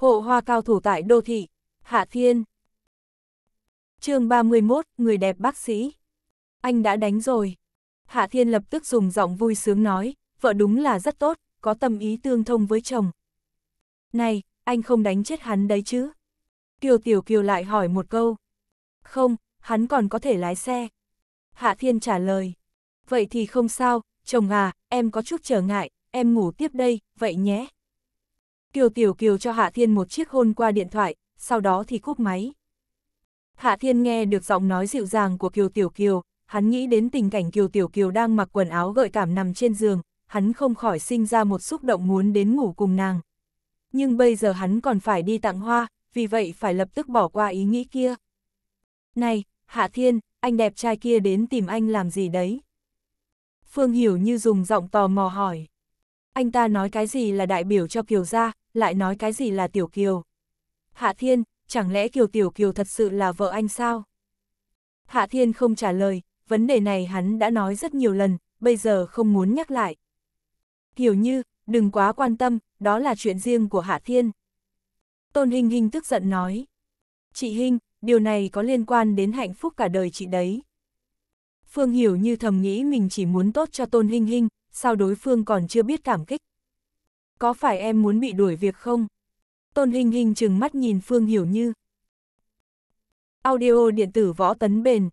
hộ hoa cao thủ tại đô thị, Hạ Thiên. chương 31, người đẹp bác sĩ. Anh đã đánh rồi. Hạ Thiên lập tức dùng giọng vui sướng nói, vợ đúng là rất tốt, có tâm ý tương thông với chồng. Này, anh không đánh chết hắn đấy chứ? Kiều Tiểu Kiều lại hỏi một câu. Không, hắn còn có thể lái xe. Hạ Thiên trả lời. Vậy thì không sao, chồng à, em có chút trở ngại, em ngủ tiếp đây, vậy nhé. Kiều Tiểu Kiều cho Hạ Thiên một chiếc hôn qua điện thoại, sau đó thì cúp máy. Hạ Thiên nghe được giọng nói dịu dàng của Kiều Tiểu Kiều, hắn nghĩ đến tình cảnh Kiều Tiểu Kiều đang mặc quần áo gợi cảm nằm trên giường, hắn không khỏi sinh ra một xúc động muốn đến ngủ cùng nàng. Nhưng bây giờ hắn còn phải đi tặng hoa, vì vậy phải lập tức bỏ qua ý nghĩ kia. Này, Hạ Thiên, anh đẹp trai kia đến tìm anh làm gì đấy? Phương Hiểu như dùng giọng tò mò hỏi. Anh ta nói cái gì là đại biểu cho Kiều gia, lại nói cái gì là Tiểu Kiều. Hạ Thiên, chẳng lẽ Kiều Tiểu Kiều thật sự là vợ anh sao? Hạ Thiên không trả lời, vấn đề này hắn đã nói rất nhiều lần, bây giờ không muốn nhắc lại. kiều như, đừng quá quan tâm, đó là chuyện riêng của Hạ Thiên. Tôn hình hình tức giận nói. Chị hình điều này có liên quan đến hạnh phúc cả đời chị đấy. Phương hiểu như thầm nghĩ mình chỉ muốn tốt cho Tôn hình hình sao đối phương còn chưa biết cảm kích có phải em muốn bị đuổi việc không? Tôn Hình Hình chừng mắt nhìn Phương Hiểu Như. Audio điện tử võ tấn bền.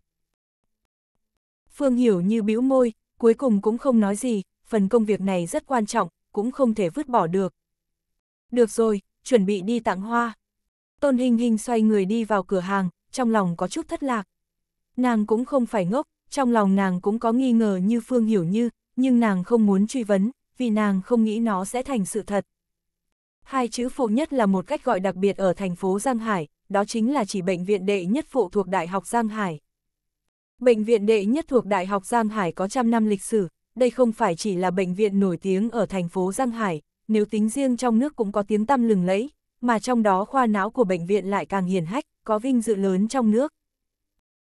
Phương Hiểu Như bĩu môi, cuối cùng cũng không nói gì, phần công việc này rất quan trọng, cũng không thể vứt bỏ được. Được rồi, chuẩn bị đi tặng hoa. Tôn Hình Hình xoay người đi vào cửa hàng, trong lòng có chút thất lạc. Nàng cũng không phải ngốc, trong lòng nàng cũng có nghi ngờ như Phương Hiểu Như, nhưng nàng không muốn truy vấn, vì nàng không nghĩ nó sẽ thành sự thật. Hai chữ phụ nhất là một cách gọi đặc biệt ở thành phố Giang Hải, đó chính là chỉ bệnh viện đệ nhất phụ thuộc Đại học Giang Hải. Bệnh viện đệ nhất thuộc Đại học Giang Hải có trăm năm lịch sử, đây không phải chỉ là bệnh viện nổi tiếng ở thành phố Giang Hải, nếu tính riêng trong nước cũng có tiếng tăm lừng lẫy, mà trong đó khoa não của bệnh viện lại càng hiền hách, có vinh dự lớn trong nước.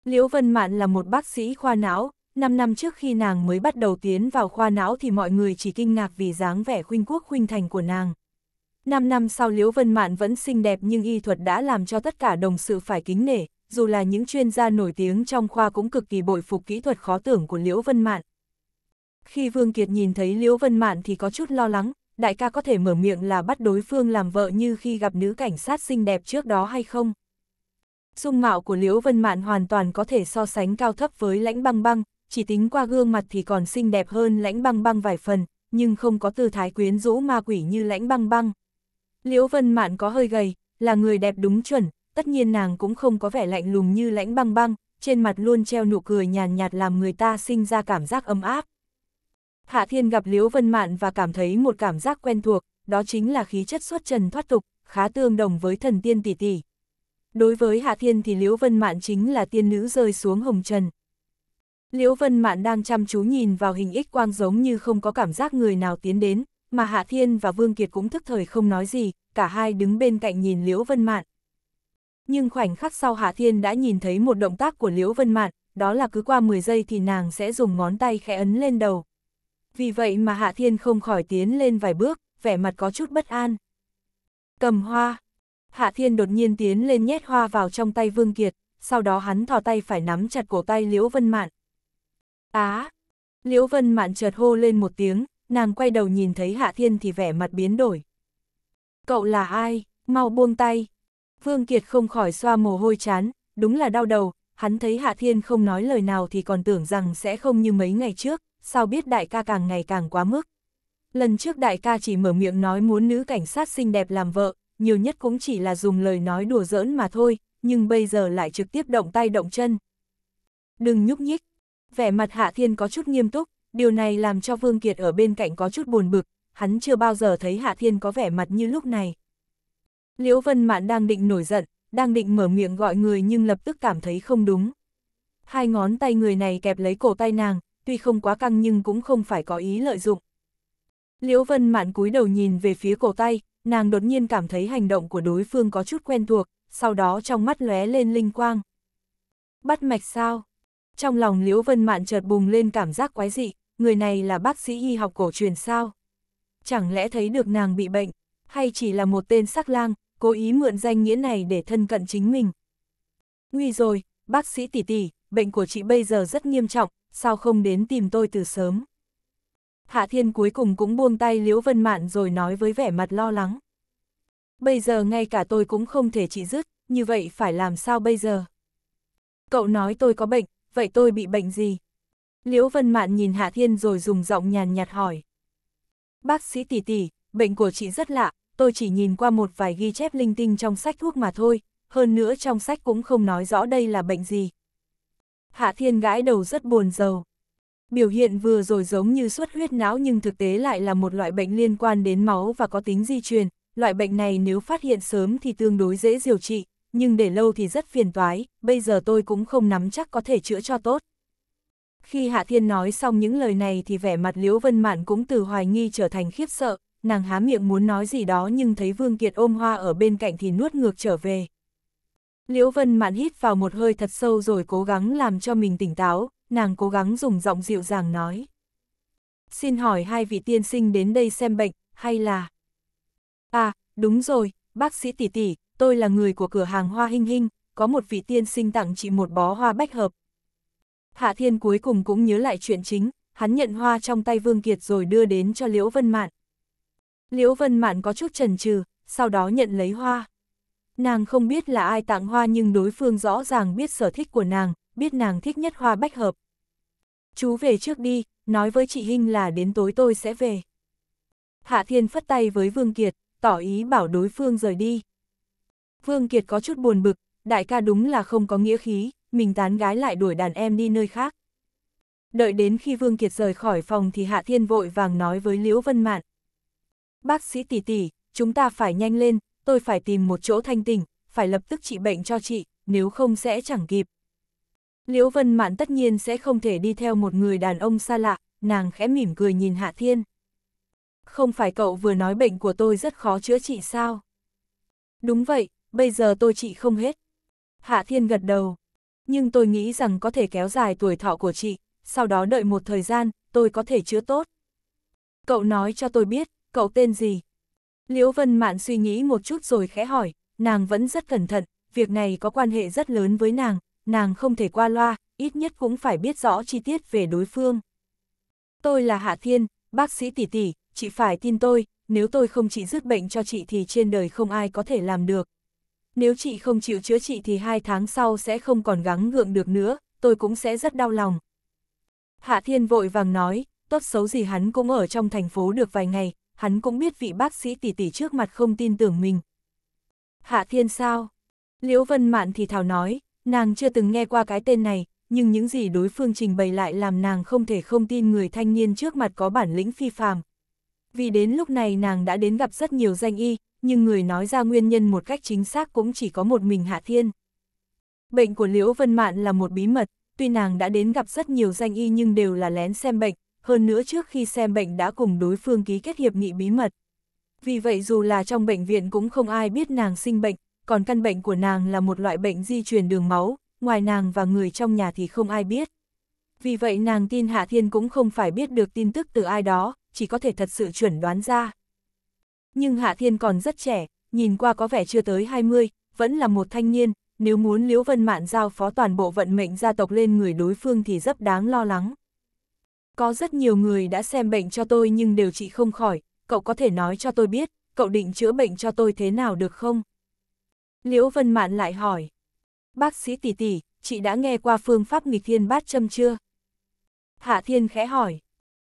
Liễu Vân Mạn là một bác sĩ khoa não, 5 năm trước khi nàng mới bắt đầu tiến vào khoa não thì mọi người chỉ kinh ngạc vì dáng vẻ khuynh quốc khuynh thành của nàng. 5 năm sau Liễu Vân Mạn vẫn xinh đẹp nhưng y thuật đã làm cho tất cả đồng sự phải kính nể, dù là những chuyên gia nổi tiếng trong khoa cũng cực kỳ bội phục kỹ thuật khó tưởng của Liễu Vân Mạn. Khi Vương Kiệt nhìn thấy Liễu Vân Mạn thì có chút lo lắng, đại ca có thể mở miệng là bắt đối phương làm vợ như khi gặp nữ cảnh sát xinh đẹp trước đó hay không? Dung mạo của Liễu Vân Mạn hoàn toàn có thể so sánh cao thấp với lãnh băng băng, chỉ tính qua gương mặt thì còn xinh đẹp hơn lãnh băng băng vài phần, nhưng không có tư thái quyến rũ ma quỷ như lãnh băng băng. Liễu Vân Mạn có hơi gầy, là người đẹp đúng chuẩn, tất nhiên nàng cũng không có vẻ lạnh lùng như lãnh băng băng, trên mặt luôn treo nụ cười nhàn nhạt, làm người ta sinh ra cảm giác ấm áp. Hạ Thiên gặp Liễu Vân Mạn và cảm thấy một cảm giác quen thuộc, đó chính là khí chất xuất trần thoát tục, khá tương đồng với thần tiên tỷ tỷ. Đối với Hạ Thiên thì Liễu Vân Mạn chính là tiên nữ rơi xuống hồng trần, Liễu Vân Mạn đang chăm chú nhìn vào hình ích quang giống như không có cảm giác người nào tiến đến, mà Hạ Thiên và Vương Kiệt cũng thức thời không nói gì, cả hai đứng bên cạnh nhìn Liễu Vân Mạn. Nhưng khoảnh khắc sau Hạ Thiên đã nhìn thấy một động tác của Liễu Vân Mạn, đó là cứ qua 10 giây thì nàng sẽ dùng ngón tay khẽ ấn lên đầu. Vì vậy mà Hạ Thiên không khỏi tiến lên vài bước, vẻ mặt có chút bất an. Cầm hoa. Hạ Thiên đột nhiên tiến lên nhét hoa vào trong tay Vương Kiệt, sau đó hắn thò tay phải nắm chặt cổ tay Liễu Vân Mạn, Á! À, Liễu Vân Mạn chợt hô lên một tiếng, nàng quay đầu nhìn thấy Hạ Thiên thì vẻ mặt biến đổi. Cậu là ai? Mau buông tay! Vương Kiệt không khỏi xoa mồ hôi chán, đúng là đau đầu, hắn thấy Hạ Thiên không nói lời nào thì còn tưởng rằng sẽ không như mấy ngày trước, sao biết đại ca càng ngày càng quá mức. Lần trước đại ca chỉ mở miệng nói muốn nữ cảnh sát xinh đẹp làm vợ, nhiều nhất cũng chỉ là dùng lời nói đùa giỡn mà thôi, nhưng bây giờ lại trực tiếp động tay động chân. Đừng nhúc nhích, vẻ mặt Hạ Thiên có chút nghiêm túc, điều này làm cho Vương Kiệt ở bên cạnh có chút buồn bực, hắn chưa bao giờ thấy Hạ Thiên có vẻ mặt như lúc này. Liễu Vân Mạn đang định nổi giận, đang định mở miệng gọi người nhưng lập tức cảm thấy không đúng. Hai ngón tay người này kẹp lấy cổ tay nàng, tuy không quá căng nhưng cũng không phải có ý lợi dụng. Liễu Vân Mạn cúi đầu nhìn về phía cổ tay, nàng đột nhiên cảm thấy hành động của đối phương có chút quen thuộc, sau đó trong mắt lóe lên linh quang. Bắt mạch sao? Trong lòng Liễu Vân Mạn chợt bùng lên cảm giác quái dị, người này là bác sĩ y học cổ truyền sao? Chẳng lẽ thấy được nàng bị bệnh, hay chỉ là một tên sắc lang, cố ý mượn danh nghĩa này để thân cận chính mình? Nguy rồi, bác sĩ tỷ tỷ, bệnh của chị bây giờ rất nghiêm trọng, sao không đến tìm tôi từ sớm? Hạ Thiên cuối cùng cũng buông tay Liễu Vân Mạn rồi nói với vẻ mặt lo lắng. Bây giờ ngay cả tôi cũng không thể trị dứt, như vậy phải làm sao bây giờ? Cậu nói tôi có bệnh, vậy tôi bị bệnh gì? Liễu Vân Mạn nhìn Hạ Thiên rồi dùng giọng nhàn nhạt hỏi. Bác sĩ tỷ tỷ, bệnh của chị rất lạ, tôi chỉ nhìn qua một vài ghi chép linh tinh trong sách thuốc mà thôi, hơn nữa trong sách cũng không nói rõ đây là bệnh gì. Hạ Thiên gãi đầu rất buồn rầu. Biểu hiện vừa rồi giống như xuất huyết não nhưng thực tế lại là một loại bệnh liên quan đến máu và có tính di truyền, loại bệnh này nếu phát hiện sớm thì tương đối dễ điều trị, nhưng để lâu thì rất phiền toái, bây giờ tôi cũng không nắm chắc có thể chữa cho tốt. Khi Hạ Thiên nói xong những lời này thì vẻ mặt Liễu Vân Mạn cũng từ hoài nghi trở thành khiếp sợ, nàng há miệng muốn nói gì đó nhưng thấy Vương Kiệt ôm hoa ở bên cạnh thì nuốt ngược trở về. Liễu Vân Mạn hít vào một hơi thật sâu rồi cố gắng làm cho mình tỉnh táo, nàng cố gắng dùng giọng dịu dàng nói. Xin hỏi hai vị tiên sinh đến đây xem bệnh, hay là... À, đúng rồi, bác sĩ tỷ tỷ, tôi là người của cửa hàng hoa hinh hinh, có một vị tiên sinh tặng chị một bó hoa bách hợp. Hạ Thiên cuối cùng cũng nhớ lại chuyện chính, hắn nhận hoa trong tay Vương Kiệt rồi đưa đến cho Liễu Vân Mạn. Liễu Vân Mạn có chút chần chừ, sau đó nhận lấy hoa. Nàng không biết là ai tặng hoa nhưng đối phương rõ ràng biết sở thích của nàng, biết nàng thích nhất hoa bách hợp. Chú về trước đi, nói với chị Hinh là đến tối tôi sẽ về. Hạ Thiên phất tay với Vương Kiệt, tỏ ý bảo đối phương rời đi. Vương Kiệt có chút buồn bực, đại ca đúng là không có nghĩa khí, mình tán gái lại đuổi đàn em đi nơi khác. Đợi đến khi Vương Kiệt rời khỏi phòng thì Hạ Thiên vội vàng nói với Liễu Vân Mạn. Bác sĩ tỷ tỷ, chúng ta phải nhanh lên, tôi phải tìm một chỗ thanh tỉnh, phải lập tức trị bệnh cho chị, nếu không sẽ chẳng kịp. Liễu Vân Mạn tất nhiên sẽ không thể đi theo một người đàn ông xa lạ, nàng khẽ mỉm cười nhìn Hạ Thiên. Không phải cậu vừa nói bệnh của tôi rất khó chữa trị sao? Đúng vậy, bây giờ tôi chị không hết. Hạ Thiên gật đầu. Nhưng tôi nghĩ rằng có thể kéo dài tuổi thọ của chị, sau đó đợi một thời gian, tôi có thể chữa tốt. Cậu nói cho tôi biết, cậu tên gì? Liễu Vân Mạn suy nghĩ một chút rồi khẽ hỏi, nàng vẫn rất cẩn thận, việc này có quan hệ rất lớn với nàng, nàng không thể qua loa, ít nhất cũng phải biết rõ chi tiết về đối phương. Tôi là Hạ Thiên, bác sĩ tỷ tỷ, chị phải tin tôi, nếu tôi không chỉ dứt bệnh cho chị thì trên đời không ai có thể làm được, nếu chị không chịu chữa trị thì hai tháng sau sẽ không còn gắng gượng được nữa, tôi cũng sẽ rất đau lòng. Hạ Thiên vội vàng nói, tốt xấu gì hắn cũng ở trong thành phố được vài ngày, hắn cũng biết vị bác sĩ tỷ tỷ trước mặt không tin tưởng mình. Hạ Thiên sao? Liễu Vân Mạn thì thào nói, nàng chưa từng nghe qua cái tên này, nhưng những gì đối phương trình bày lại làm nàng không thể không tin người thanh niên trước mặt có bản lĩnh phi phàm. Vì đến lúc này nàng đã đến gặp rất nhiều danh y, nhưng người nói ra nguyên nhân một cách chính xác cũng chỉ có một mình Hạ Thiên. Bệnh của Liễu Vân Mạn là một bí mật, tuy nàng đã đến gặp rất nhiều danh y nhưng đều là lén xem bệnh, hơn nữa trước khi xem bệnh đã cùng đối phương ký kết hiệp nghị bí mật. Vì vậy dù là trong bệnh viện cũng không ai biết nàng sinh bệnh, còn căn bệnh của nàng là một loại bệnh di truyền đường máu, ngoài nàng và người trong nhà thì không ai biết. Vì vậy nàng tin Hạ Thiên cũng không phải biết được tin tức từ ai đó, chỉ có thể thật sự chuẩn đoán ra. Nhưng Hạ Thiên còn rất trẻ, nhìn qua có vẻ chưa tới 20, vẫn là một thanh niên, nếu muốn Liễu Vân Mạn giao phó toàn bộ vận mệnh gia tộc lên người đối phương thì rất đáng lo lắng. Có rất nhiều người đã xem bệnh cho tôi nhưng đều trị không khỏi, cậu có thể nói cho tôi biết, cậu định chữa bệnh cho tôi thế nào được không? Liễu Vân Mạn lại hỏi, bác sĩ tỷ tỷ, chị đã nghe qua phương pháp nghịch thiên bát châm chưa? Hạ Thiên khẽ hỏi,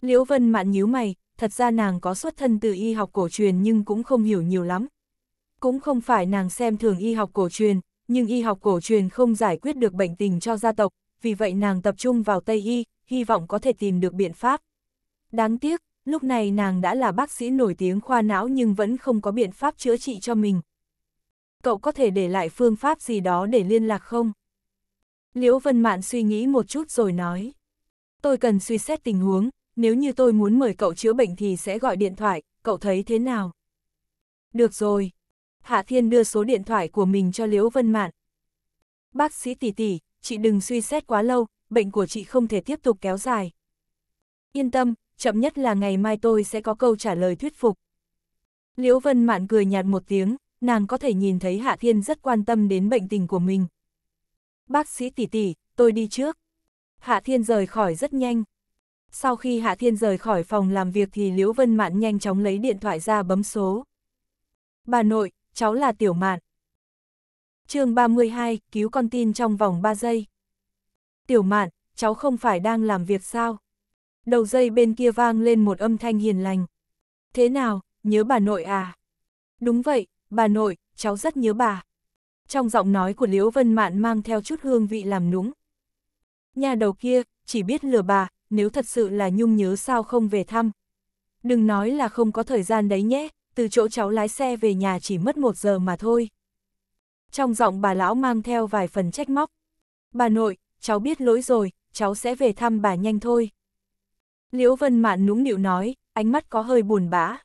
Liễu Vân Mạn nhíu mày, thật ra nàng có xuất thân từ y học cổ truyền nhưng cũng không hiểu nhiều lắm. Cũng không phải nàng xem thường y học cổ truyền, nhưng y học cổ truyền không giải quyết được bệnh tình cho gia tộc, vì vậy nàng tập trung vào Tây Y, hy vọng có thể tìm được biện pháp. Đáng tiếc, lúc này nàng đã là bác sĩ nổi tiếng khoa não nhưng vẫn không có biện pháp chữa trị cho mình. Cậu có thể để lại phương pháp gì đó để liên lạc không? Liễu Vân Mạn suy nghĩ một chút rồi nói. Tôi cần suy xét tình huống, nếu như tôi muốn mời cậu chữa bệnh thì sẽ gọi điện thoại, cậu thấy thế nào? Được rồi. Hạ Thiên đưa số điện thoại của mình cho Liễu Vân Mạn. Bác sĩ tỷ tỷ, chị đừng suy xét quá lâu, bệnh của chị không thể tiếp tục kéo dài. Yên tâm, chậm nhất là ngày mai tôi sẽ có câu trả lời thuyết phục. Liễu Vân Mạn cười nhạt một tiếng, nàng có thể nhìn thấy Hạ Thiên rất quan tâm đến bệnh tình của mình. Bác sĩ tỷ tỷ, tôi đi trước. Hạ Thiên rời khỏi rất nhanh. Sau khi Hạ Thiên rời khỏi phòng làm việc thì Liễu Vân Mạn nhanh chóng lấy điện thoại ra bấm số. Bà nội, cháu là Tiểu Mạn. chương 32, cứu con tin trong vòng 3 giây. Tiểu Mạn, cháu không phải đang làm việc sao? Đầu dây bên kia vang lên một âm thanh hiền lành. Thế nào, nhớ bà nội à? Đúng vậy, bà nội, cháu rất nhớ bà. Trong giọng nói của Liễu Vân Mạn mang theo chút hương vị làm núng. Nhà đầu kia, chỉ biết lừa bà, nếu thật sự là nhung nhớ sao không về thăm. Đừng nói là không có thời gian đấy nhé, từ chỗ cháu lái xe về nhà chỉ mất một giờ mà thôi. Trong giọng bà lão mang theo vài phần trách móc. Bà nội, cháu biết lỗi rồi, cháu sẽ về thăm bà nhanh thôi. Liễu Vân Mạn nũng nịu nói, ánh mắt có hơi buồn bã.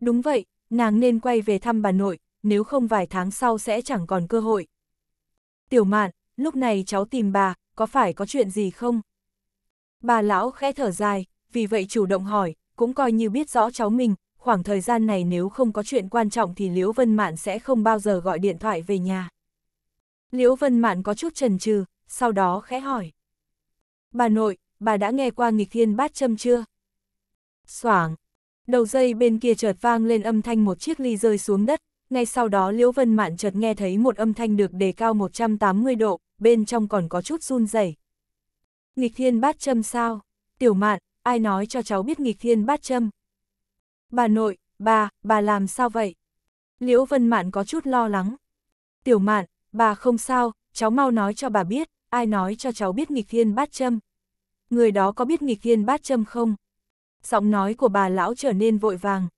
Đúng vậy, nàng nên quay về thăm bà nội, nếu không vài tháng sau sẽ chẳng còn cơ hội. Tiểu Mạn, lúc này cháu tìm bà, có phải có chuyện gì không? Bà lão khẽ thở dài, vì vậy chủ động hỏi, cũng coi như biết rõ cháu mình, khoảng thời gian này nếu không có chuyện quan trọng thì Liễu Vân Mạn sẽ không bao giờ gọi điện thoại về nhà. Liễu Vân Mạn có chút chần chừ, sau đó khẽ hỏi. Bà nội, bà đã nghe qua nghịch thiên bát châm chưa? Soảng! Đầu dây bên kia chợt vang lên âm thanh một chiếc ly rơi xuống đất, ngay sau đó Liễu Vân Mạn chợt nghe thấy một âm thanh được đề cao 180 độ, bên trong còn có chút run rẩy. Nghịch thiên bát châm sao? Tiểu mạn, ai nói cho cháu biết nghịch thiên bát châm? Bà nội, bà, bà làm sao vậy? Liễu Vân Mạn có chút lo lắng. Tiểu mạn, bà không sao, cháu mau nói cho bà biết, ai nói cho cháu biết nghịch thiên bát châm? Người đó có biết nghịch thiên bát châm không? Giọng nói của bà lão trở nên vội vàng.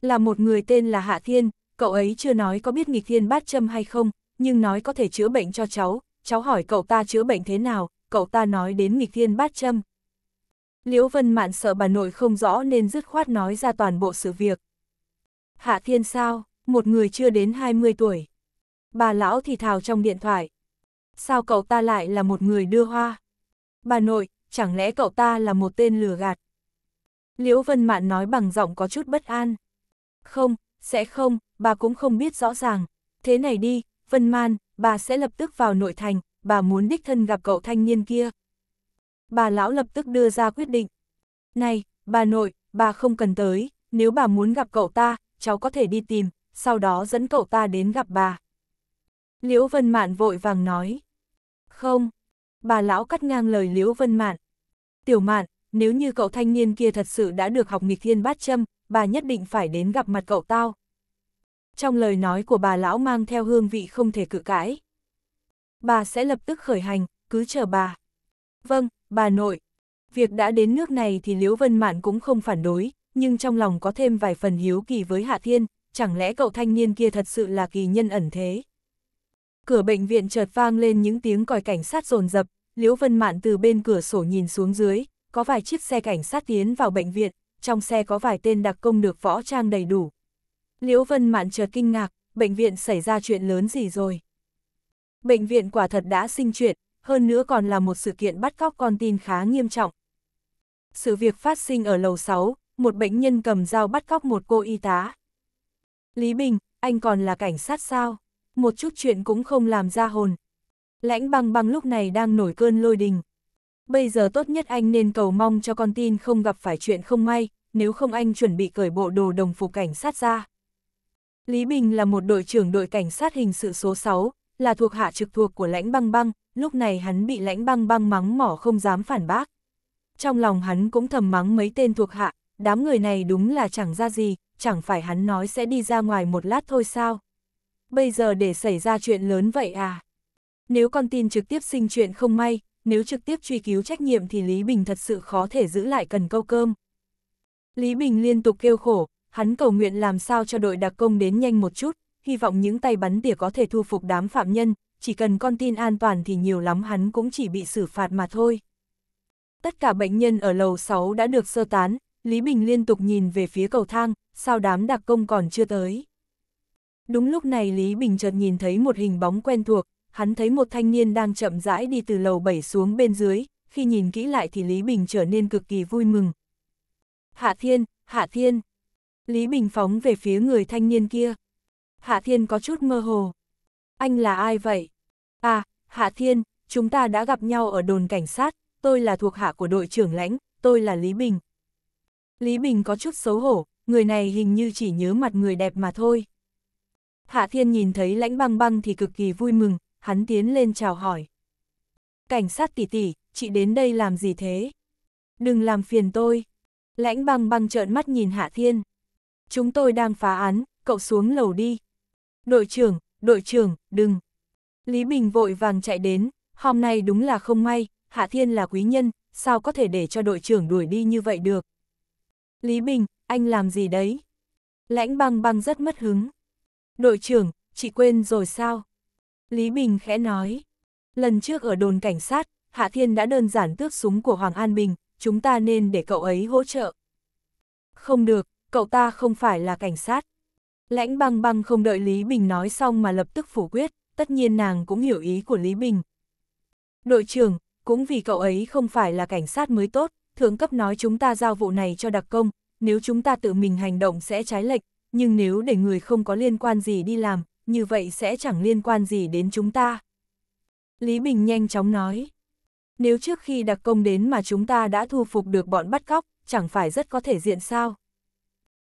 Là một người tên là Hạ Thiên, cậu ấy chưa nói có biết nghịch thiên bát châm hay không, nhưng nói có thể chữa bệnh cho cháu, cháu hỏi cậu ta chữa bệnh thế nào, cậu ta nói đến nghịch thiên bát châm. Liễu Vân Mạn sợ bà nội không rõ nên dứt khoát nói ra toàn bộ sự việc. Hạ thiên sao, một người chưa đến 20 tuổi. Bà lão thì thào trong điện thoại. Sao cậu ta lại là một người đưa hoa? Bà nội, chẳng lẽ cậu ta là một tên lừa gạt? Liễu Vân Mạn nói bằng giọng có chút bất an. Không, sẽ không, bà cũng không biết rõ ràng. Thế này đi, Vân Man, bà sẽ lập tức vào nội thành, bà muốn đích thân gặp cậu thanh niên kia. Bà lão lập tức đưa ra quyết định. Này, bà nội, bà không cần tới, nếu bà muốn gặp cậu ta, cháu có thể đi tìm, sau đó dẫn cậu ta đến gặp bà. Liễu Vân Mạn vội vàng nói. Không, bà lão cắt ngang lời Liễu Vân Mạn. Tiểu Mạn, nếu như cậu thanh niên kia thật sự đã được học nghịch thiên bát châm, bà nhất định phải đến gặp mặt cậu tao. Trong lời nói của bà lão mang theo hương vị không thể cự cãi bà sẽ lập tức khởi hành, cứ chờ bà. Vâng, bà nội. Việc đã đến nước này thì Liễu Vân Mạn cũng không phản đối, nhưng trong lòng có thêm vài phần hiếu kỳ với Hạ Thiên, chẳng lẽ cậu thanh niên kia thật sự là kỳ nhân ẩn thế? Cửa bệnh viện chợt vang lên những tiếng còi cảnh sát rồn rập, Liễu Vân Mạn từ bên cửa sổ nhìn xuống dưới, có vài chiếc xe cảnh sát tiến vào bệnh viện, trong xe có vài tên đặc công được võ trang đầy đủ. Liễu Vân Mạn chợt kinh ngạc, bệnh viện xảy ra chuyện lớn gì rồi? bệnh viện quả thật đã sinh chuyện, hơn nữa còn là một sự kiện bắt cóc con tin khá nghiêm trọng. Sự việc phát sinh ở lầu 6, một bệnh nhân cầm dao bắt cóc một cô y tá. Lý Bình, anh còn là cảnh sát sao? Một chút chuyện cũng không làm ra hồn. Lãnh băng băng lúc này đang nổi cơn lôi đình. Bây giờ tốt nhất anh nên cầu mong cho con tin không gặp phải chuyện không may, nếu không anh chuẩn bị cởi bộ đồ đồng phục cảnh sát ra. Lý Bình là một đội trưởng đội cảnh sát hình sự số 6, là thuộc hạ trực thuộc của lãnh băng băng, lúc này hắn bị lãnh băng băng mắng mỏ không dám phản bác. Trong lòng hắn cũng thầm mắng mấy tên thuộc hạ, đám người này đúng là chẳng ra gì, chẳng phải hắn nói sẽ đi ra ngoài một lát thôi sao. Bây giờ để xảy ra chuyện lớn vậy à? Nếu con tin trực tiếp sinh chuyện không may, nếu trực tiếp truy cứu trách nhiệm thì Lý Bình thật sự khó thể giữ lại cần câu cơm. Lý Bình liên tục kêu khổ, hắn cầu nguyện làm sao cho đội đặc công đến nhanh một chút, hy vọng những tay bắn tỉa có thể thu phục đám phạm nhân, chỉ cần con tin an toàn thì nhiều lắm hắn cũng chỉ bị xử phạt mà thôi. Tất cả bệnh nhân ở lầu 6 đã được sơ tán, Lý Bình liên tục nhìn về phía cầu thang, sao đám đặc công còn chưa tới. Đúng lúc này Lý Bình chợt nhìn thấy một hình bóng quen thuộc, hắn thấy một thanh niên đang chậm rãi đi từ lầu 7 xuống bên dưới, khi nhìn kỹ lại thì Lý Bình trở nên cực kỳ vui mừng. Hạ Thiên, Hạ Thiên! Lý Bình phóng về phía người thanh niên kia. Hạ Thiên có chút mơ hồ. Anh là ai vậy? À, Hạ Thiên, chúng ta đã gặp nhau ở đồn cảnh sát, tôi là thuộc hạ của đội trưởng lãnh, tôi là Lý Bình. Lý Bình có chút xấu hổ, người này hình như chỉ nhớ mặt người đẹp mà thôi. Hạ Thiên nhìn thấy lãnh băng băng thì cực kỳ vui mừng, hắn tiến lên chào hỏi. Cảnh sát tỷ tỷ, chị đến đây làm gì thế? Đừng làm phiền tôi. Lãnh băng băng trợn mắt nhìn Hạ Thiên. Chúng tôi đang phá án, cậu xuống lầu đi đội trưởng, đội trưởng, đừng. Lý Bình vội vàng chạy đến, hôm nay đúng là không may, Hạ Thiên là quý nhân, sao có thể để cho đội trưởng đuổi đi như vậy được. Lý Bình, anh làm gì đấy? Lãnh băng băng rất mất hứng. Đội trưởng, chị quên rồi sao? Lý Bình khẽ nói. Lần trước ở đồn cảnh sát, Hạ Thiên đã đơn giản tước súng của Hoàng An Bình, chúng ta nên để cậu ấy hỗ trợ. Không được, cậu ta không phải là cảnh sát. Lãnh băng băng không đợi Lý Bình nói xong mà lập tức phủ quyết, tất nhiên nàng cũng hiểu ý của Lý Bình. Đội trưởng, cũng vì cậu ấy không phải là cảnh sát mới tốt, thượng cấp nói chúng ta giao vụ này cho đặc công, nếu chúng ta tự mình hành động sẽ trái lệch, nhưng nếu để người không có liên quan gì đi làm, như vậy sẽ chẳng liên quan gì đến chúng ta. Lý Bình nhanh chóng nói, nếu trước khi đặc công đến mà chúng ta đã thu phục được bọn bắt cóc, chẳng phải rất có thể diện sao?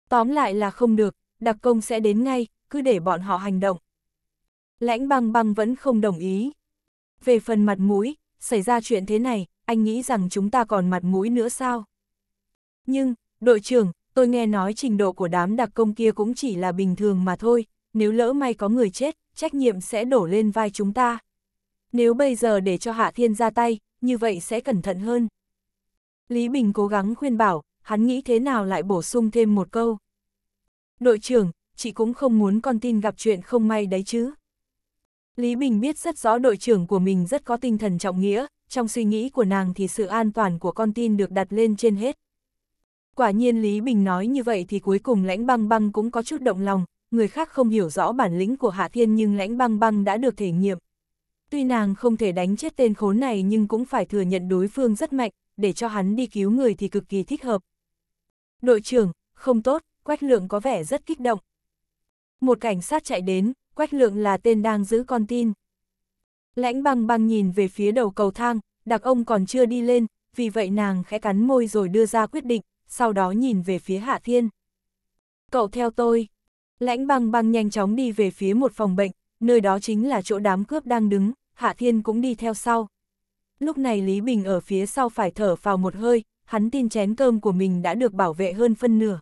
Tóm lại là không được, đặc công sẽ đến ngay, cứ để bọn họ hành động. Lãnh băng băng vẫn không đồng ý. Về phần mặt mũi, xảy ra chuyện thế này, anh nghĩ rằng chúng ta còn mặt mũi nữa sao? Nhưng, đội trưởng, tôi nghe nói trình độ của đám đặc công kia cũng chỉ là bình thường mà thôi, nếu lỡ may có người chết, trách nhiệm sẽ đổ lên vai chúng ta. Nếu bây giờ để cho Hạ Thiên ra tay, như vậy sẽ cẩn thận hơn. Lý Bình cố gắng khuyên bảo, hắn nghĩ thế nào lại bổ sung thêm một câu. Đội trưởng, chị cũng không muốn con tin gặp chuyện không may đấy chứ. Lý Bình biết rất rõ đội trưởng của mình rất có tinh thần trọng nghĩa, trong suy nghĩ của nàng thì sự an toàn của con tin được đặt lên trên hết. Quả nhiên Lý Bình nói như vậy thì cuối cùng lãnh băng băng cũng có chút động lòng, người khác không hiểu rõ bản lĩnh của Hạ Thiên nhưng lãnh băng băng đã được thể nghiệm. Tuy nàng không thể đánh chết tên khốn này nhưng cũng phải thừa nhận đối phương rất mạnh, để cho hắn đi cứu người thì cực kỳ thích hợp. Đội trưởng, không tốt, Quách Lượng có vẻ rất kích động. Một cảnh sát chạy đến, Quách Lượng là tên đang giữ con tin. Lãnh băng băng nhìn về phía đầu cầu thang, đặc ông còn chưa đi lên, vì vậy nàng khẽ cắn môi rồi đưa ra quyết định, sau đó nhìn về phía Hạ Thiên. Cậu theo tôi. Lãnh băng băng nhanh chóng đi về phía một phòng bệnh, nơi đó chính là chỗ đám cướp đang đứng, Hạ Thiên cũng đi theo sau. Lúc này Lý Bình ở phía sau phải thở vào một hơi, hắn tin chén cơm của mình đã được bảo vệ hơn phân nửa.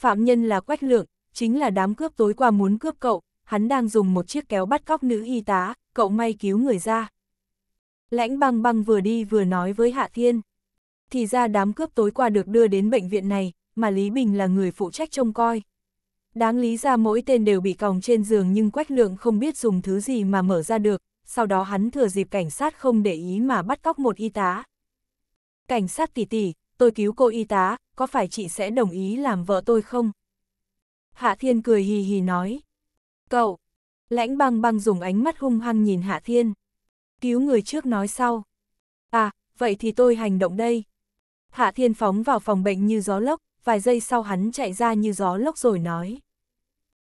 Phạm nhân là Quách Lượng, chính là đám cướp tối qua muốn cướp cậu, hắn đang dùng một chiếc kéo bắt cóc nữ y tá, cậu may cứu người ra. Lãnh băng băng vừa đi vừa nói với Hạ Thiên. Thì ra đám cướp tối qua được đưa đến bệnh viện này, mà Lý Bình là người phụ trách trông coi. Đáng lý ra mỗi tên đều bị còng trên giường nhưng Quách Lượng không biết dùng thứ gì mà mở ra được, sau đó hắn thừa dịp cảnh sát không để ý mà bắt cóc một y tá. Cảnh sát tỷ tỷ, tôi cứu cô y tá, có phải chị sẽ đồng ý làm vợ tôi không? Hạ Thiên cười hì hì nói. Cậu! Lãnh băng băng dùng ánh mắt hung hăng nhìn Hạ Thiên. Cứu người trước nói sau. À, vậy thì tôi hành động đây. Hạ Thiên phóng vào phòng bệnh như gió lốc, vài giây sau hắn chạy ra như gió lốc rồi nói.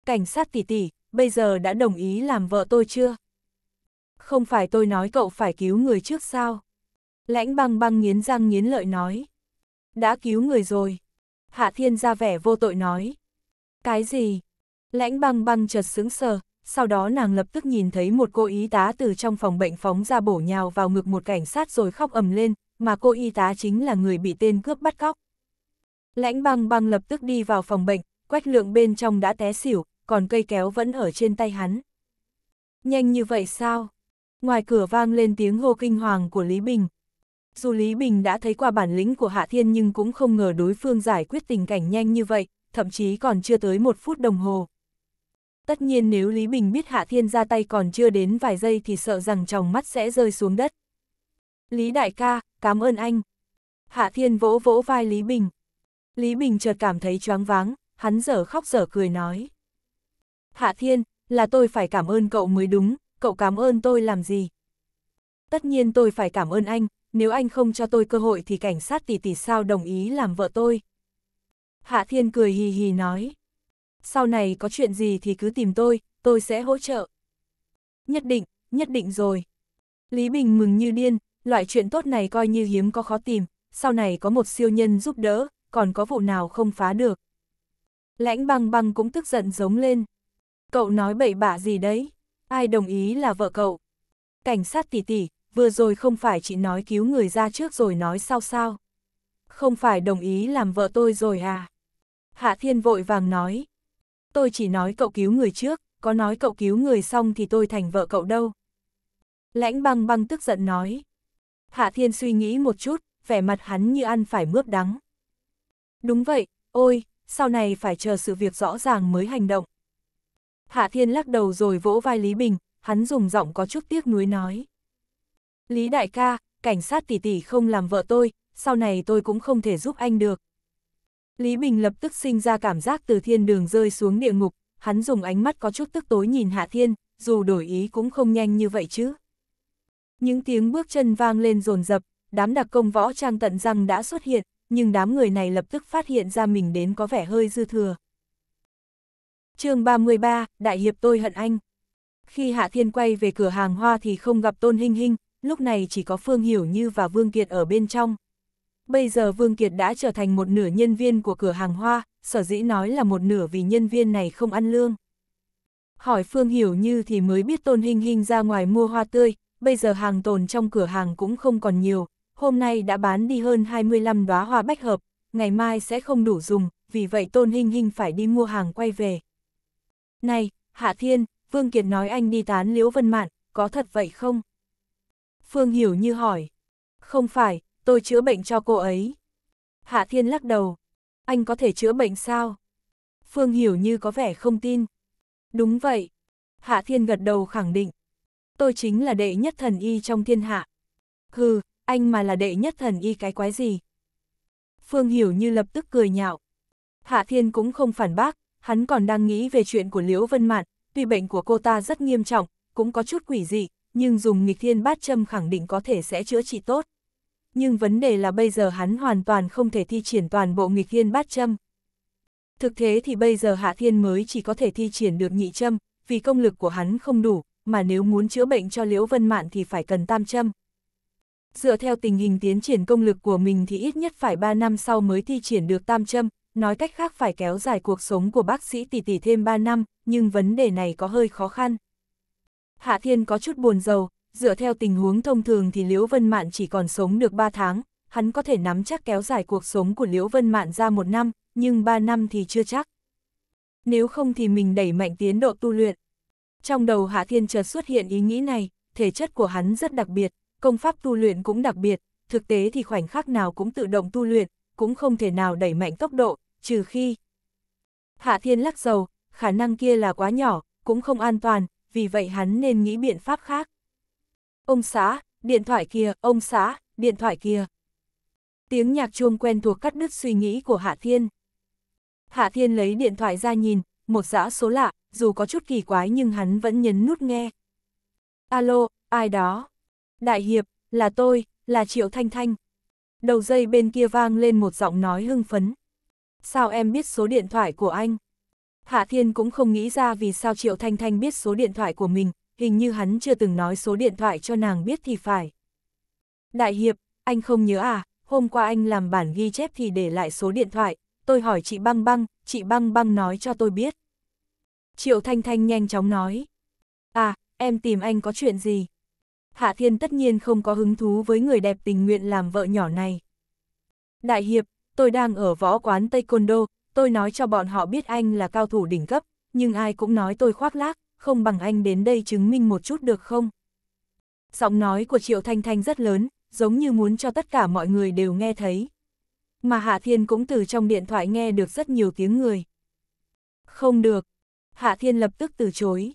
Cảnh sát tỷ tỷ, bây giờ đã đồng ý làm vợ tôi chưa? Không phải tôi nói cậu phải cứu người trước sao? Lãnh băng băng nghiến răng nghiến lợi nói đã cứu người rồi. Hạ Thiên ra vẻ vô tội nói. Cái gì? Lãnh băng băng chợt sững sờ, sau đó nàng lập tức nhìn thấy một cô y tá từ trong phòng bệnh phóng ra bổ nhào vào ngực một cảnh sát rồi khóc ầm lên, mà cô y tá chính là người bị tên cướp bắt cóc. Lãnh băng băng lập tức đi vào phòng bệnh, quách lượng bên trong đã té xỉu, còn cây kéo vẫn ở trên tay hắn. Nhanh như vậy sao? Ngoài cửa vang lên tiếng hô kinh hoàng của Lý Bình, dù Lý Bình đã thấy qua bản lĩnh của Hạ Thiên nhưng cũng không ngờ đối phương giải quyết tình cảnh nhanh như vậy, thậm chí còn chưa tới một phút đồng hồ. Tất nhiên nếu Lý Bình biết Hạ Thiên ra tay còn chưa đến vài giây thì sợ rằng tròng mắt sẽ rơi xuống đất. Lý đại ca, cảm ơn anh. Hạ Thiên vỗ vỗ vai Lý Bình. Lý Bình chợt cảm thấy choáng váng, hắn dở khóc dở cười nói. Hạ Thiên, là tôi phải cảm ơn cậu mới đúng, cậu cảm ơn tôi làm gì? Tất nhiên tôi phải cảm ơn anh, nếu anh không cho tôi cơ hội thì cảnh sát tỷ tỷ sao đồng ý làm vợ tôi. Hạ Thiên cười hì hì nói. Sau này có chuyện gì thì cứ tìm tôi, tôi sẽ hỗ trợ. Nhất định, nhất định rồi. Lý Bình mừng như điên, loại chuyện tốt này coi như hiếm có khó tìm, sau này có một siêu nhân giúp đỡ, còn có vụ nào không phá được. Lãnh băng băng cũng tức giận giống lên. Cậu nói bậy bạ gì đấy, ai đồng ý là vợ cậu. Cảnh sát tỷ tỷ, vừa rồi không phải chị nói cứu người ra trước rồi nói sao sao. Không phải đồng ý làm vợ tôi rồi à? Hạ Thiên vội vàng nói. Tôi chỉ nói cậu cứu người trước, có nói cậu cứu người xong thì tôi thành vợ cậu đâu. Lãnh băng băng tức giận nói. Hạ Thiên suy nghĩ một chút, vẻ mặt hắn như ăn phải mướp đắng. Đúng vậy, ôi, sau này phải chờ sự việc rõ ràng mới hành động. Hạ Thiên lắc đầu rồi vỗ vai Lý Bình, hắn dùng giọng có chút tiếc nuối nói. Lý đại ca, cảnh sát tỷ tỷ không làm vợ tôi, sau này tôi cũng không thể giúp anh được. Lý Bình lập tức sinh ra cảm giác từ thiên đường rơi xuống địa ngục, hắn dùng ánh mắt có chút tức tối nhìn Hạ Thiên, dù đổi ý cũng không nhanh như vậy chứ. Những tiếng bước chân vang lên rồn rập, đám đặc công võ trang tận răng đã xuất hiện, nhưng đám người này lập tức phát hiện ra mình đến có vẻ hơi dư thừa. chương 33, Đại Hiệp tôi hận anh. Khi Hạ Thiên quay về cửa hàng hoa thì không gặp Tôn Hinh Hinh, lúc này chỉ có Phương Hiểu Như và Vương Kiệt ở bên trong. Bây giờ Vương Kiệt đã trở thành một nửa nhân viên của cửa hàng hoa, sở dĩ nói là một nửa vì nhân viên này không ăn lương. Hỏi Phương Hiểu Như thì mới biết Tôn Hinh Hinh ra ngoài mua hoa tươi, bây giờ hàng tồn trong cửa hàng cũng không còn nhiều, hôm nay đã bán đi hơn 25 đóa hoa bách hợp, ngày mai sẽ không đủ dùng, vì vậy Tôn Hinh Hinh phải đi mua hàng quay về. Này, Hạ Thiên, Vương Kiệt nói anh đi tán Liễu Vân Mạn, có thật vậy không? Phương Hiểu Như hỏi. Không phải, tôi chữa bệnh cho cô ấy. Hạ Thiên lắc đầu. Anh có thể chữa bệnh sao? Phương Hiểu Như có vẻ không tin. Đúng vậy. Hạ Thiên gật đầu khẳng định. Tôi chính là đệ nhất thần y trong thiên hạ. Hừ, anh mà là đệ nhất thần y cái quái gì? Phương Hiểu Như lập tức cười nhạo. Hạ Thiên cũng không phản bác, hắn còn đang nghĩ về chuyện của Liễu Vân Mạn, tuy bệnh của cô ta rất nghiêm trọng, cũng có chút quỷ dị, nhưng dùng nghịch thiên bát châm khẳng định có thể sẽ chữa trị tốt. Nhưng vấn đề là bây giờ hắn hoàn toàn không thể thi triển toàn bộ nghịch thiên bát châm. Thực thế thì bây giờ Hạ Thiên mới chỉ có thể thi triển được nhị châm, vì công lực của hắn không đủ, mà nếu muốn chữa bệnh cho Liễu Vân Mạn thì phải cần tam châm. Dựa theo tình hình tiến triển công lực của mình thì ít nhất phải 3 năm sau mới thi triển được tam châm, nói cách khác phải kéo dài cuộc sống của bác sĩ tỷ tỷ thêm 3 năm, nhưng vấn đề này có hơi khó khăn. Hạ Thiên có chút buồn rầu. dựa theo tình huống thông thường thì Liễu Vân Mạn chỉ còn sống được 3 tháng, hắn có thể nắm chắc kéo dài cuộc sống của Liễu Vân Mạn ra một năm, nhưng 3 năm thì chưa chắc. Nếu không thì mình đẩy mạnh tiến độ tu luyện. Trong đầu Hạ Thiên chợt xuất hiện ý nghĩ này, thể chất của hắn rất đặc biệt, công pháp tu luyện cũng đặc biệt, thực tế thì khoảnh khắc nào cũng tự động tu luyện, cũng không thể nào đẩy mạnh tốc độ, trừ khi. Hạ Thiên lắc dầu, khả năng kia là quá nhỏ, cũng không an toàn, vì vậy hắn nên nghĩ biện pháp khác. Ông xã, điện thoại kia, ông xã, điện thoại kia. Tiếng nhạc chuông quen thuộc cắt đứt suy nghĩ của Hạ Thiên. Hạ Thiên lấy điện thoại ra nhìn, một dã số lạ, dù có chút kỳ quái nhưng hắn vẫn nhấn nút nghe. Alo, ai đó? Đại Hiệp, là tôi, là Triệu Thanh Thanh. Đầu dây bên kia vang lên một giọng nói hưng phấn. Sao em biết số điện thoại của anh? Hạ Thiên cũng không nghĩ ra vì sao Triệu Thanh Thanh biết số điện thoại của mình, hình như hắn chưa từng nói số điện thoại cho nàng biết thì phải. Đại Hiệp, anh không nhớ à, hôm qua anh làm bản ghi chép thì để lại số điện thoại, tôi hỏi chị Băng Băng, chị Băng Băng nói cho tôi biết. Triệu Thanh Thanh nhanh chóng nói. À, em tìm anh có chuyện gì? Hạ Thiên tất nhiên không có hứng thú với người đẹp tình nguyện làm vợ nhỏ này. Đại Hiệp, tôi đang ở võ quán Tây Côn Đô, tôi nói cho bọn họ biết anh là cao thủ đỉnh cấp, nhưng ai cũng nói tôi khoác lác, không bằng anh đến đây chứng minh một chút được không? Giọng nói của Triệu Thanh Thanh rất lớn, giống như muốn cho tất cả mọi người đều nghe thấy. Mà Hạ Thiên cũng từ trong điện thoại nghe được rất nhiều tiếng người. Không được. Hạ Thiên lập tức từ chối.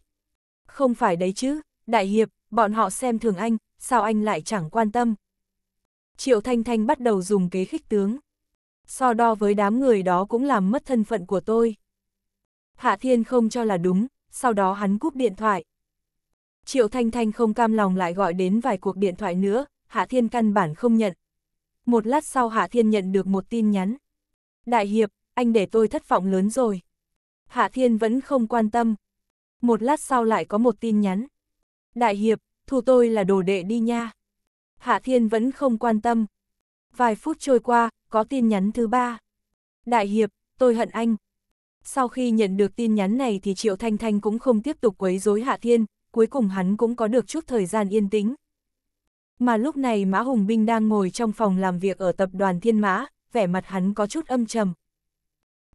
Không phải đấy chứ, Đại Hiệp, bọn họ xem thường anh, sao anh lại chẳng quan tâm. Triệu Thanh Thanh bắt đầu dùng kế khích tướng so đo với đám người đó cũng làm mất thân phận của tôi. Hạ Thiên không cho là đúng, sau đó hắn cúp điện thoại. Triệu Thanh Thanh không cam lòng lại gọi đến vài cuộc điện thoại nữa, Hạ Thiên căn bản không nhận. Một lát sau Hạ Thiên nhận được một tin nhắn. Đại Hiệp, anh để tôi thất vọng lớn rồi. Hạ Thiên vẫn không quan tâm. Một lát sau lại có một tin nhắn. Đại Hiệp, thu tôi là đồ đệ đi nha. Hạ Thiên vẫn không quan tâm. Vài phút trôi qua, có tin nhắn thứ ba. Đại hiệp, tôi hận anh. Sau khi nhận được tin nhắn này thì Triệu Thanh Thanh cũng không tiếp tục quấy rối Hạ Thiên, cuối cùng hắn cũng có được chút thời gian yên tĩnh. Mà lúc này Mã Hùng Binh đang ngồi trong phòng làm việc ở tập đoàn Thiên Mã, vẻ mặt hắn có chút âm trầm.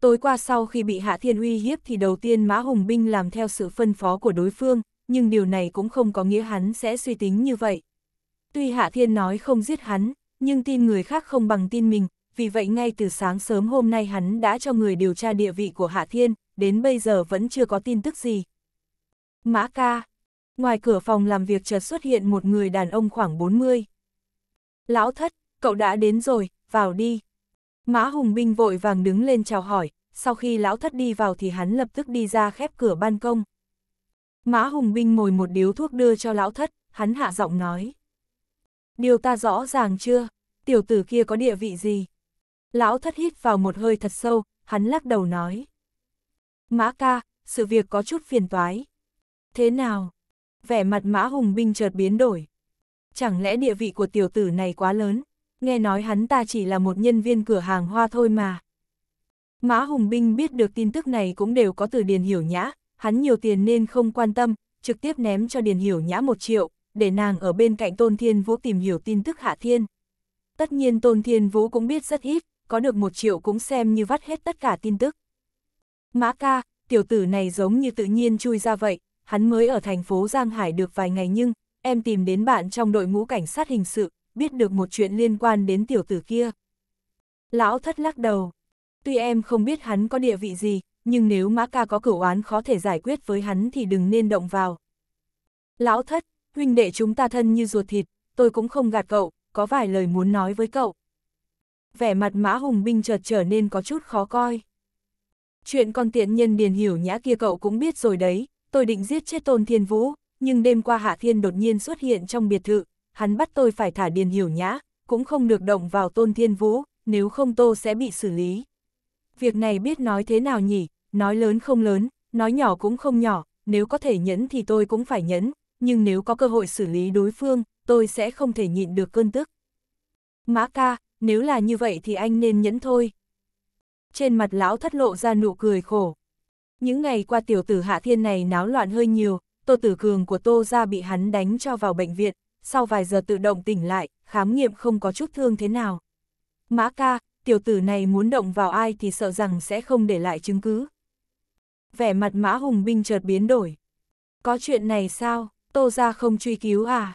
Tối qua sau khi bị Hạ Thiên uy hiếp thì đầu tiên Mã Hùng Binh làm theo sự phân phó của đối phương, nhưng điều này cũng không có nghĩa hắn sẽ suy tính như vậy. Tuy Hạ Thiên nói không giết hắn, nhưng tin người khác không bằng tin mình, vì vậy ngay từ sáng sớm hôm nay hắn đã cho người điều tra địa vị của Hạ Thiên, đến bây giờ vẫn chưa có tin tức gì. Mã ca. Ngoài cửa phòng làm việc chợt xuất hiện một người đàn ông khoảng 40. Lão thất, cậu đã đến rồi, vào đi. Mã Hùng Binh vội vàng đứng lên chào hỏi, sau khi lão thất đi vào thì hắn lập tức đi ra khép cửa ban công. Mã Hùng Binh mồi một điếu thuốc đưa cho lão thất, hắn hạ giọng nói. Điều ta rõ ràng chưa, tiểu tử kia có địa vị gì? Lão thất hít vào một hơi thật sâu, hắn lắc đầu nói. Mã ca, sự việc có chút phiền toái. Thế nào? Vẻ mặt mã hùng binh chợt biến đổi. Chẳng lẽ địa vị của tiểu tử này quá lớn? Nghe nói hắn ta chỉ là một nhân viên cửa hàng hoa thôi mà. Mã hùng binh biết được tin tức này cũng đều có từ Điền Hiểu Nhã, hắn nhiều tiền nên không quan tâm, trực tiếp ném cho Điền Hiểu Nhã một triệu, để nàng ở bên cạnh Tôn Thiên Vũ tìm hiểu tin tức Hạ Thiên. Tất nhiên Tôn Thiên Vũ cũng biết rất ít, có được một triệu cũng xem như vắt hết tất cả tin tức. Mã ca, tiểu tử này giống như tự nhiên chui ra vậy, hắn mới ở thành phố Giang Hải được vài ngày nhưng, em tìm đến bạn trong đội ngũ cảnh sát hình sự, biết được một chuyện liên quan đến tiểu tử kia. Lão thất lắc đầu. Tuy em không biết hắn có địa vị gì, nhưng nếu Mã Ca có cửu án khó thể giải quyết với hắn thì đừng nên động vào. Lão thất, huynh đệ chúng ta thân như ruột thịt, tôi cũng không gạt cậu, có vài lời muốn nói với cậu vẻ mặt mã hùng binh chợt trở nên có chút khó coi. Chuyện con tiện nhân điền hiểu nhã kia cậu cũng biết rồi đấy, tôi định giết chết tôn thiên vũ, nhưng đêm qua hạ thiên đột nhiên xuất hiện trong biệt thự, hắn bắt tôi phải thả điền hiểu nhã, cũng không được động vào tôn thiên vũ, nếu không tô sẽ bị xử lý. Việc này biết nói thế nào nhỉ, nói lớn không lớn, nói nhỏ cũng không nhỏ, nếu có thể nhẫn thì tôi cũng phải nhẫn, nhưng nếu có cơ hội xử lý đối phương, tôi sẽ không thể nhịn được cơn tức. Mã ca, nếu là như vậy thì anh nên nhẫn thôi. Trên mặt lão thất lộ ra nụ cười khổ. Những ngày qua tiểu tử Hạ Thiên này náo loạn hơi nhiều, Tô Tử Cường của Tô ra bị hắn đánh cho vào bệnh viện, sau vài giờ tự động tỉnh lại, khám nghiệm không có chút thương thế nào. Mã ca, tiểu tử này muốn động vào ai thì sợ rằng sẽ không để lại chứng cứ. Vẻ mặt Mã Hùng Binh chợt biến đổi. Có chuyện này sao, Tô ra không truy cứu à?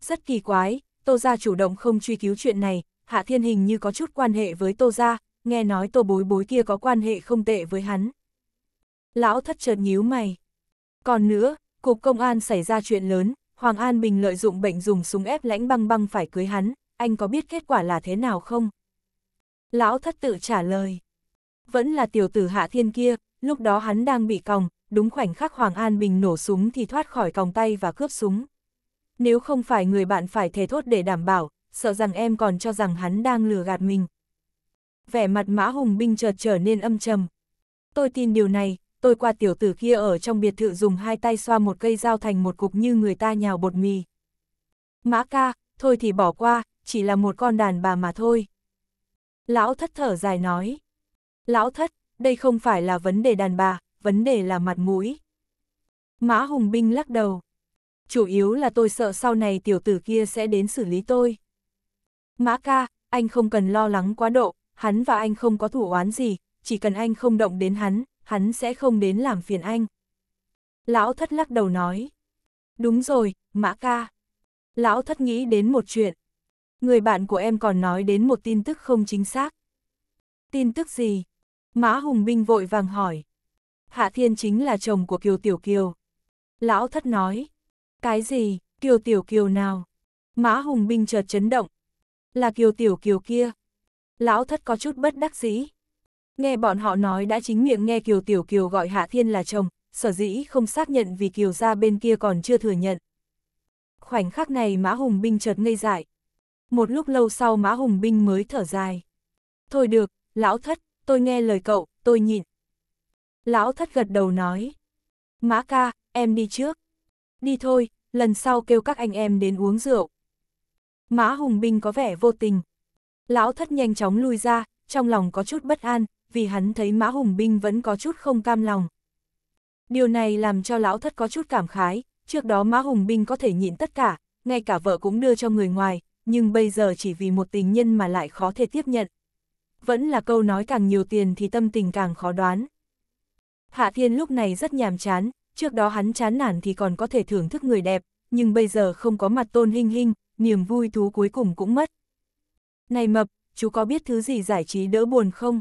Rất kỳ quái, Tô ra chủ động không truy cứu chuyện này, Hạ Thiên hình như có chút quan hệ với Tô Gia, nghe nói Tô Bối Bối kia có quan hệ không tệ với hắn. Lão thất chợt nhíu mày. Còn nữa, cục công an xảy ra chuyện lớn, Hoàng An Bình lợi dụng bệnh dùng súng ép lãnh băng băng phải cưới hắn, anh có biết kết quả là thế nào không? Lão thất tự trả lời. Vẫn là tiểu tử Hạ Thiên kia, lúc đó hắn đang bị còng, đúng khoảnh khắc Hoàng An Bình nổ súng thì thoát khỏi còng tay và cướp súng. Nếu không phải người bạn phải thề thốt để đảm bảo, sợ rằng em còn cho rằng hắn đang lừa gạt mình. Vẻ mặt mã hùng binh chợt trở nên âm trầm. Tôi tin điều này, tôi qua tiểu tử kia ở trong biệt thự dùng hai tay xoa một cây dao thành một cục như người ta nhào bột mì. Mã ca, thôi thì bỏ qua, chỉ là một con đàn bà mà thôi. Lão thất thở dài nói. Lão thất, đây không phải là vấn đề đàn bà, vấn đề là mặt mũi. Mã Hùng Binh lắc đầu. Chủ yếu là tôi sợ sau này tiểu tử kia sẽ đến xử lý tôi. Mã ca, anh không cần lo lắng quá độ, hắn và anh không có thủ oán gì, chỉ cần anh không động đến hắn, hắn sẽ không đến làm phiền anh. Lão thất lắc đầu nói. Đúng rồi, mã ca. Lão thất nghĩ đến một chuyện. Người bạn của em còn nói đến một tin tức không chính xác. Tin tức gì? Mã Hùng Binh vội vàng hỏi. Hạ Thiên chính là chồng của Kiều Tiểu Kiều. Lão thất nói. Cái gì, Kiều Tiểu Kiều nào? Mã Hùng Binh chợt chấn động, là kiều tiểu kiều kia. Lão thất có chút bất đắc dĩ. Nghe bọn họ nói đã chính miệng nghe kiều tiểu kiều gọi Hạ Thiên là chồng, sở dĩ không xác nhận vì kiều gia bên kia còn chưa thừa nhận. Khoảnh khắc này Mã Hùng Binh chợt ngây dại. Một lúc lâu sau Mã Hùng Binh mới thở dài. Thôi được, lão thất, tôi nghe lời cậu, tôi nhịn. Lão thất gật đầu nói. Mã ca, em đi trước. Đi thôi, lần sau kêu các anh em đến uống rượu. Mã Hùng Binh có vẻ vô tình. Lão thất nhanh chóng lui ra, trong lòng có chút bất an, vì hắn thấy Mã Hùng Binh vẫn có chút không cam lòng. Điều này làm cho lão thất có chút cảm khái, trước đó Mã Hùng Binh có thể nhịn tất cả, ngay cả vợ cũng đưa cho người ngoài, nhưng bây giờ chỉ vì một tình nhân mà lại khó thể tiếp nhận. Vẫn là câu nói càng nhiều tiền thì tâm tình càng khó đoán. Hạ Thiên lúc này rất nhàm chán, trước đó hắn chán nản thì còn có thể thưởng thức người đẹp, nhưng bây giờ không có mặt tôn hình hình, niềm vui thú cuối cùng cũng mất. Này mập, chú có biết thứ gì giải trí đỡ buồn không?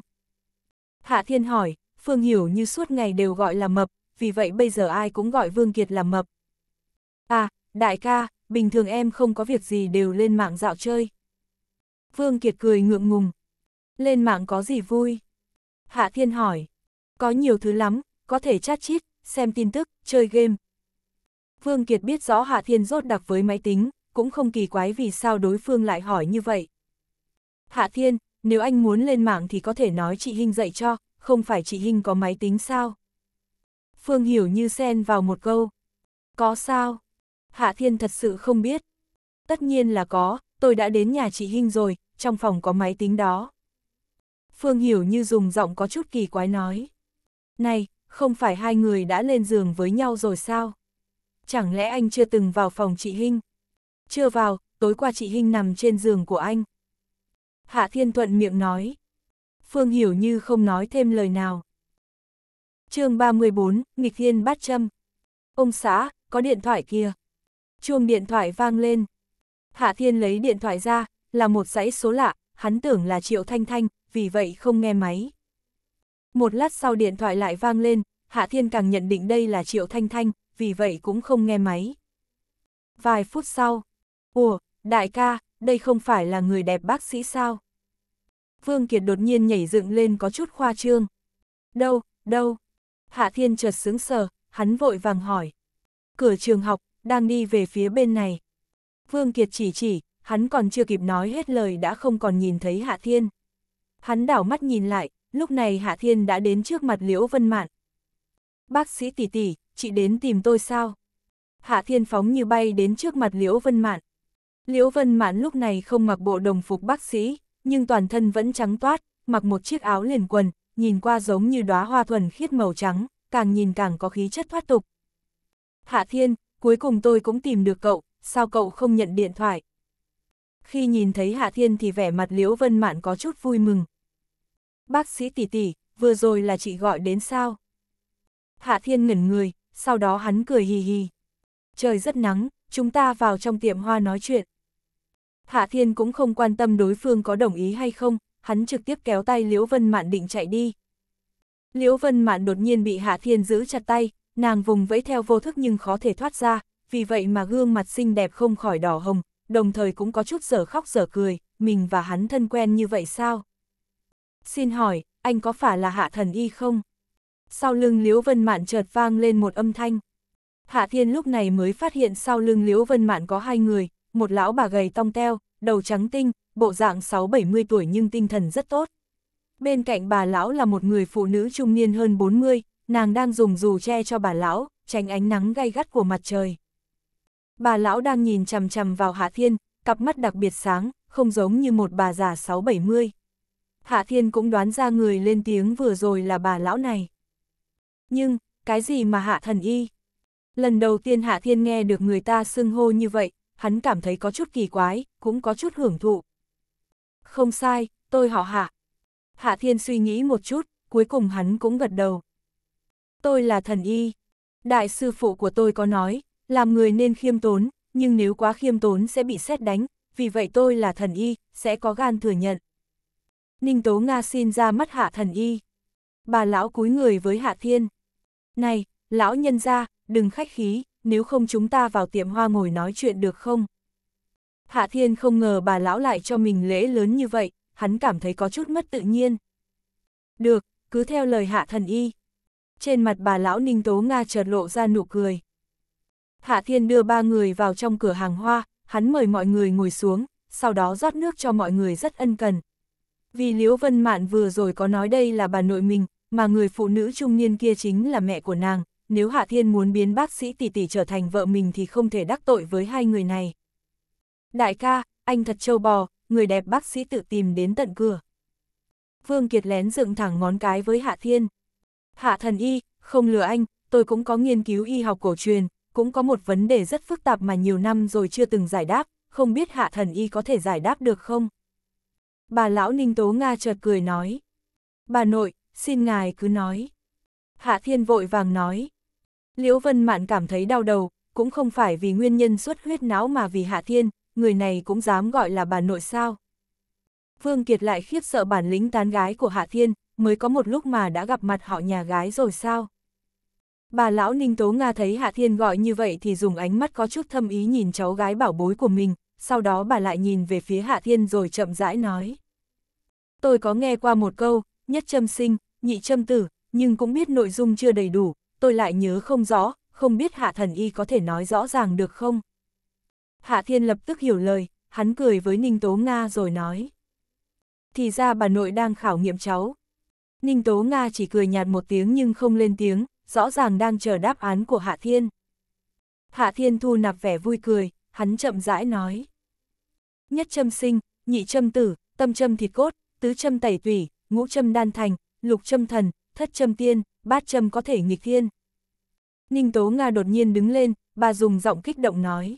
Hạ Thiên hỏi, Phương Hiểu như suốt ngày đều gọi là mập, vì vậy bây giờ ai cũng gọi Vương Kiệt là mập. À, đại ca, bình thường em không có việc gì đều lên mạng dạo chơi. Vương Kiệt cười ngượng ngùng. Lên mạng có gì vui? Hạ Thiên hỏi. Có nhiều thứ lắm, có thể chat chít, xem tin tức, chơi game. Vương Kiệt biết rõ Hạ Thiên rốt đặc với máy tính, cũng không kỳ quái vì sao đối phương lại hỏi như vậy. Hạ Thiên, nếu anh muốn lên mạng thì có thể nói chị Hinh dạy cho, không phải chị Hinh có máy tính sao? Phương Hiểu như xen vào một câu. Có sao? Hạ Thiên thật sự không biết. Tất nhiên là có, tôi đã đến nhà chị Hinh rồi, trong phòng có máy tính đó. Phương Hiểu như dùng giọng có chút kỳ quái nói. Này, không phải hai người đã lên giường với nhau rồi sao? Chẳng lẽ anh chưa từng vào phòng chị Hinh? Chưa vào, tối qua chị Hinh nằm trên giường của anh. Hạ Thiên Thuận miệng nói. Phương Hiểu Như không nói thêm lời nào. chương 34, Nghịch Thiên bắt châm. Ông xã, có điện thoại kia. Chuông điện thoại vang lên. Hạ Thiên lấy điện thoại ra, là một dãy số lạ, hắn tưởng là Triệu Thanh Thanh, vì vậy không nghe máy. Một lát sau điện thoại lại vang lên, Hạ Thiên càng nhận định đây là Triệu Thanh Thanh, vì vậy cũng không nghe máy. Vài phút sau, Ủa, đại ca, đây không phải là người đẹp bác sĩ sao? Vương Kiệt đột nhiên nhảy dựng lên có chút khoa trương. Đâu, đâu? Hạ Thiên chợt sướng sờ, hắn vội vàng hỏi. Cửa trường học, đang đi về phía bên này. Vương Kiệt chỉ chỉ, hắn còn chưa kịp nói hết lời đã không còn nhìn thấy Hạ Thiên. Hắn đảo mắt nhìn lại, lúc này Hạ Thiên đã đến trước mặt Liễu Vân Mạn. Bác sĩ tỷ tỷ, chị đến tìm tôi sao? Hạ Thiên phóng như bay đến trước mặt Liễu Vân Mạn. Liễu Vân Mãn lúc này không mặc bộ đồng phục bác sĩ, nhưng toàn thân vẫn trắng toát, mặc một chiếc áo liền quần, nhìn qua giống như đóa hoa thuần khiết màu trắng, càng nhìn càng có khí chất thoát tục. Hạ Thiên, cuối cùng tôi cũng tìm được cậu, sao cậu không nhận điện thoại? Khi nhìn thấy Hạ Thiên thì vẻ mặt Liễu Vân Mạn có chút vui mừng. Bác sĩ tỷ tỷ, vừa rồi là chị gọi đến sao? Hạ Thiên ngẩn người, sau đó hắn cười hì hì. Trời rất nắng, chúng ta vào trong tiệm hoa nói chuyện. Hạ Thiên cũng không quan tâm đối phương có đồng ý hay không, hắn trực tiếp kéo tay Liễu Vân Mạn định chạy đi. Liễu Vân Mạn đột nhiên bị Hạ Thiên giữ chặt tay, nàng vùng vẫy theo vô thức nhưng khó thể thoát ra, vì vậy mà gương mặt xinh đẹp không khỏi đỏ hồng, đồng thời cũng có chút giở khóc giở cười, mình và hắn thân quen như vậy sao? Xin hỏi, anh có phải là Hạ Thần Y không? Sau lưng Liễu Vân Mạn chợt vang lên một âm thanh. Hạ Thiên lúc này mới phát hiện sau lưng Liễu Vân Mạn có hai người, một lão bà gầy tong teo, đầu trắng tinh, bộ dạng 6-70 tuổi nhưng tinh thần rất tốt. Bên cạnh bà lão là một người phụ nữ trung niên hơn 40, nàng đang dùng dù che cho bà lão, tránh ánh nắng gay gắt của mặt trời. Bà lão đang nhìn chằm chằm vào Hạ Thiên, cặp mắt đặc biệt sáng, không giống như một bà già 6-70. Hạ Thiên cũng đoán ra người lên tiếng vừa rồi là bà lão này. Nhưng, cái gì mà Hạ Thần Y? Lần đầu tiên Hạ Thiên nghe được người ta xưng hô như vậy, hắn cảm thấy có chút kỳ quái, cũng có chút hưởng thụ. Không sai, tôi họ hạ. Hạ thiên suy nghĩ một chút, cuối cùng hắn cũng gật đầu. Tôi là thần y. Đại sư phụ của tôi có nói, làm người nên khiêm tốn, nhưng nếu quá khiêm tốn sẽ bị xét đánh, vì vậy tôi là thần y, sẽ có gan thừa nhận. Ninh Tố Nga xin ra mắt hạ thần y. Bà lão cúi người với hạ thiên. Này, lão nhân gia đừng khách khí, nếu không chúng ta vào tiệm hoa ngồi nói chuyện được không? Hạ Thiên không ngờ bà lão lại cho mình lễ lớn như vậy, hắn cảm thấy có chút mất tự nhiên. Được, cứ theo lời hạ thần y. Trên mặt bà lão Ninh Tố Nga chợt lộ ra nụ cười. Hạ Thiên đưa ba người vào trong cửa hàng hoa, hắn mời mọi người ngồi xuống, sau đó rót nước cho mọi người rất ân cần. Vì Liễu Vân Mạn vừa rồi có nói đây là bà nội mình, mà người phụ nữ trung niên kia chính là mẹ của nàng, nếu Hạ Thiên muốn biến bác sĩ tỷ tỷ trở thành vợ mình thì không thể đắc tội với hai người này. Đại ca, anh thật trâu bò, người đẹp bác sĩ tự tìm đến tận cửa. Vương Kiệt lén dựng thẳng ngón cái với Hạ Thiên. Hạ thần y, không lừa anh, tôi cũng có nghiên cứu y học cổ truyền, cũng có một vấn đề rất phức tạp mà nhiều năm rồi chưa từng giải đáp, không biết hạ thần y có thể giải đáp được không? Bà lão Ninh Tố Nga chợt cười nói. Bà nội, xin ngài cứ nói. Hạ thiên vội vàng nói. Liễu Vân Mạn cảm thấy đau đầu, cũng không phải vì nguyên nhân xuất huyết não mà vì Hạ Thiên, người này cũng dám gọi là bà nội sao. Vương Kiệt lại khiếp sợ bản lĩnh tán gái của Hạ Thiên, mới có một lúc mà đã gặp mặt họ nhà gái rồi sao. Bà lão Ninh Tố Nga thấy Hạ Thiên gọi như vậy thì dùng ánh mắt có chút thâm ý nhìn cháu gái bảo bối của mình, sau đó bà lại nhìn về phía Hạ Thiên rồi chậm rãi nói. Tôi có nghe qua một câu, nhất châm sinh, nhị châm tử, nhưng cũng biết nội dung chưa đầy đủ, tôi lại nhớ không rõ, không biết hạ thần y có thể nói rõ ràng được không? Hạ thiên lập tức hiểu lời, hắn cười với Ninh Tố Nga rồi nói. Thì ra bà nội đang khảo nghiệm cháu. Ninh Tố Nga chỉ cười nhạt một tiếng nhưng không lên tiếng, rõ ràng đang chờ đáp án của Hạ Thiên. Hạ Thiên thu nạp vẻ vui cười, hắn chậm rãi nói. Nhất châm sinh, nhị châm tử, tâm châm thịt cốt, tứ châm tẩy tủy, ngũ châm đan thành, lục châm thần, thất châm tiên, bát châm có thể nghịch thiên. Ninh Tố Nga đột nhiên đứng lên, bà dùng giọng kích động nói.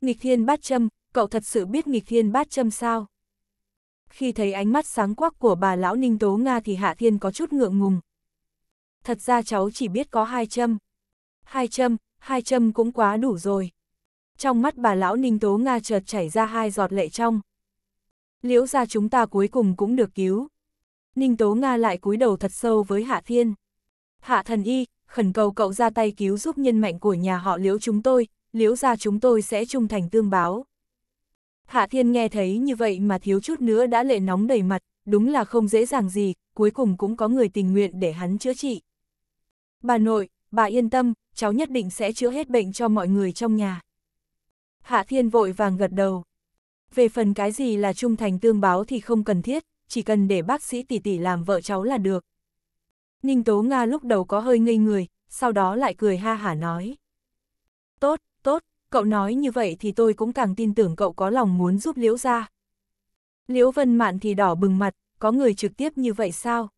Nghịch thiên bát châm, cậu thật sự biết nghịch thiên bát châm sao? Khi thấy ánh mắt sáng quắc của bà lão Ninh Tố Nga thì Hạ Thiên có chút ngượng ngùng. Thật ra cháu chỉ biết có hai châm. Hai châm, hai châm cũng quá đủ rồi. Trong mắt bà lão Ninh Tố Nga chợt chảy ra hai giọt lệ trong. Liễu ra chúng ta cuối cùng cũng được cứu. Ninh Tố Nga lại cúi đầu thật sâu với Hạ Thiên. Hạ thần y, khẩn cầu cậu ra tay cứu giúp nhân mạnh của nhà họ liễu chúng tôi, liễu ra chúng tôi sẽ trung thành tương báo. Hạ Thiên nghe thấy như vậy mà thiếu chút nữa đã lệ nóng đầy mặt, đúng là không dễ dàng gì, cuối cùng cũng có người tình nguyện để hắn chữa trị. Bà nội, bà yên tâm, cháu nhất định sẽ chữa hết bệnh cho mọi người trong nhà. Hạ Thiên vội vàng gật đầu. Về phần cái gì là trung thành tương báo thì không cần thiết, chỉ cần để bác sĩ tỷ tỷ làm vợ cháu là được. Ninh Tố Nga lúc đầu có hơi ngây người, sau đó lại cười ha hả nói. Tốt, tốt, cậu nói như vậy thì tôi cũng càng tin tưởng cậu có lòng muốn giúp Liễu ra. Liễu Vân Mạn thì đỏ bừng mặt, có người trực tiếp như vậy sao?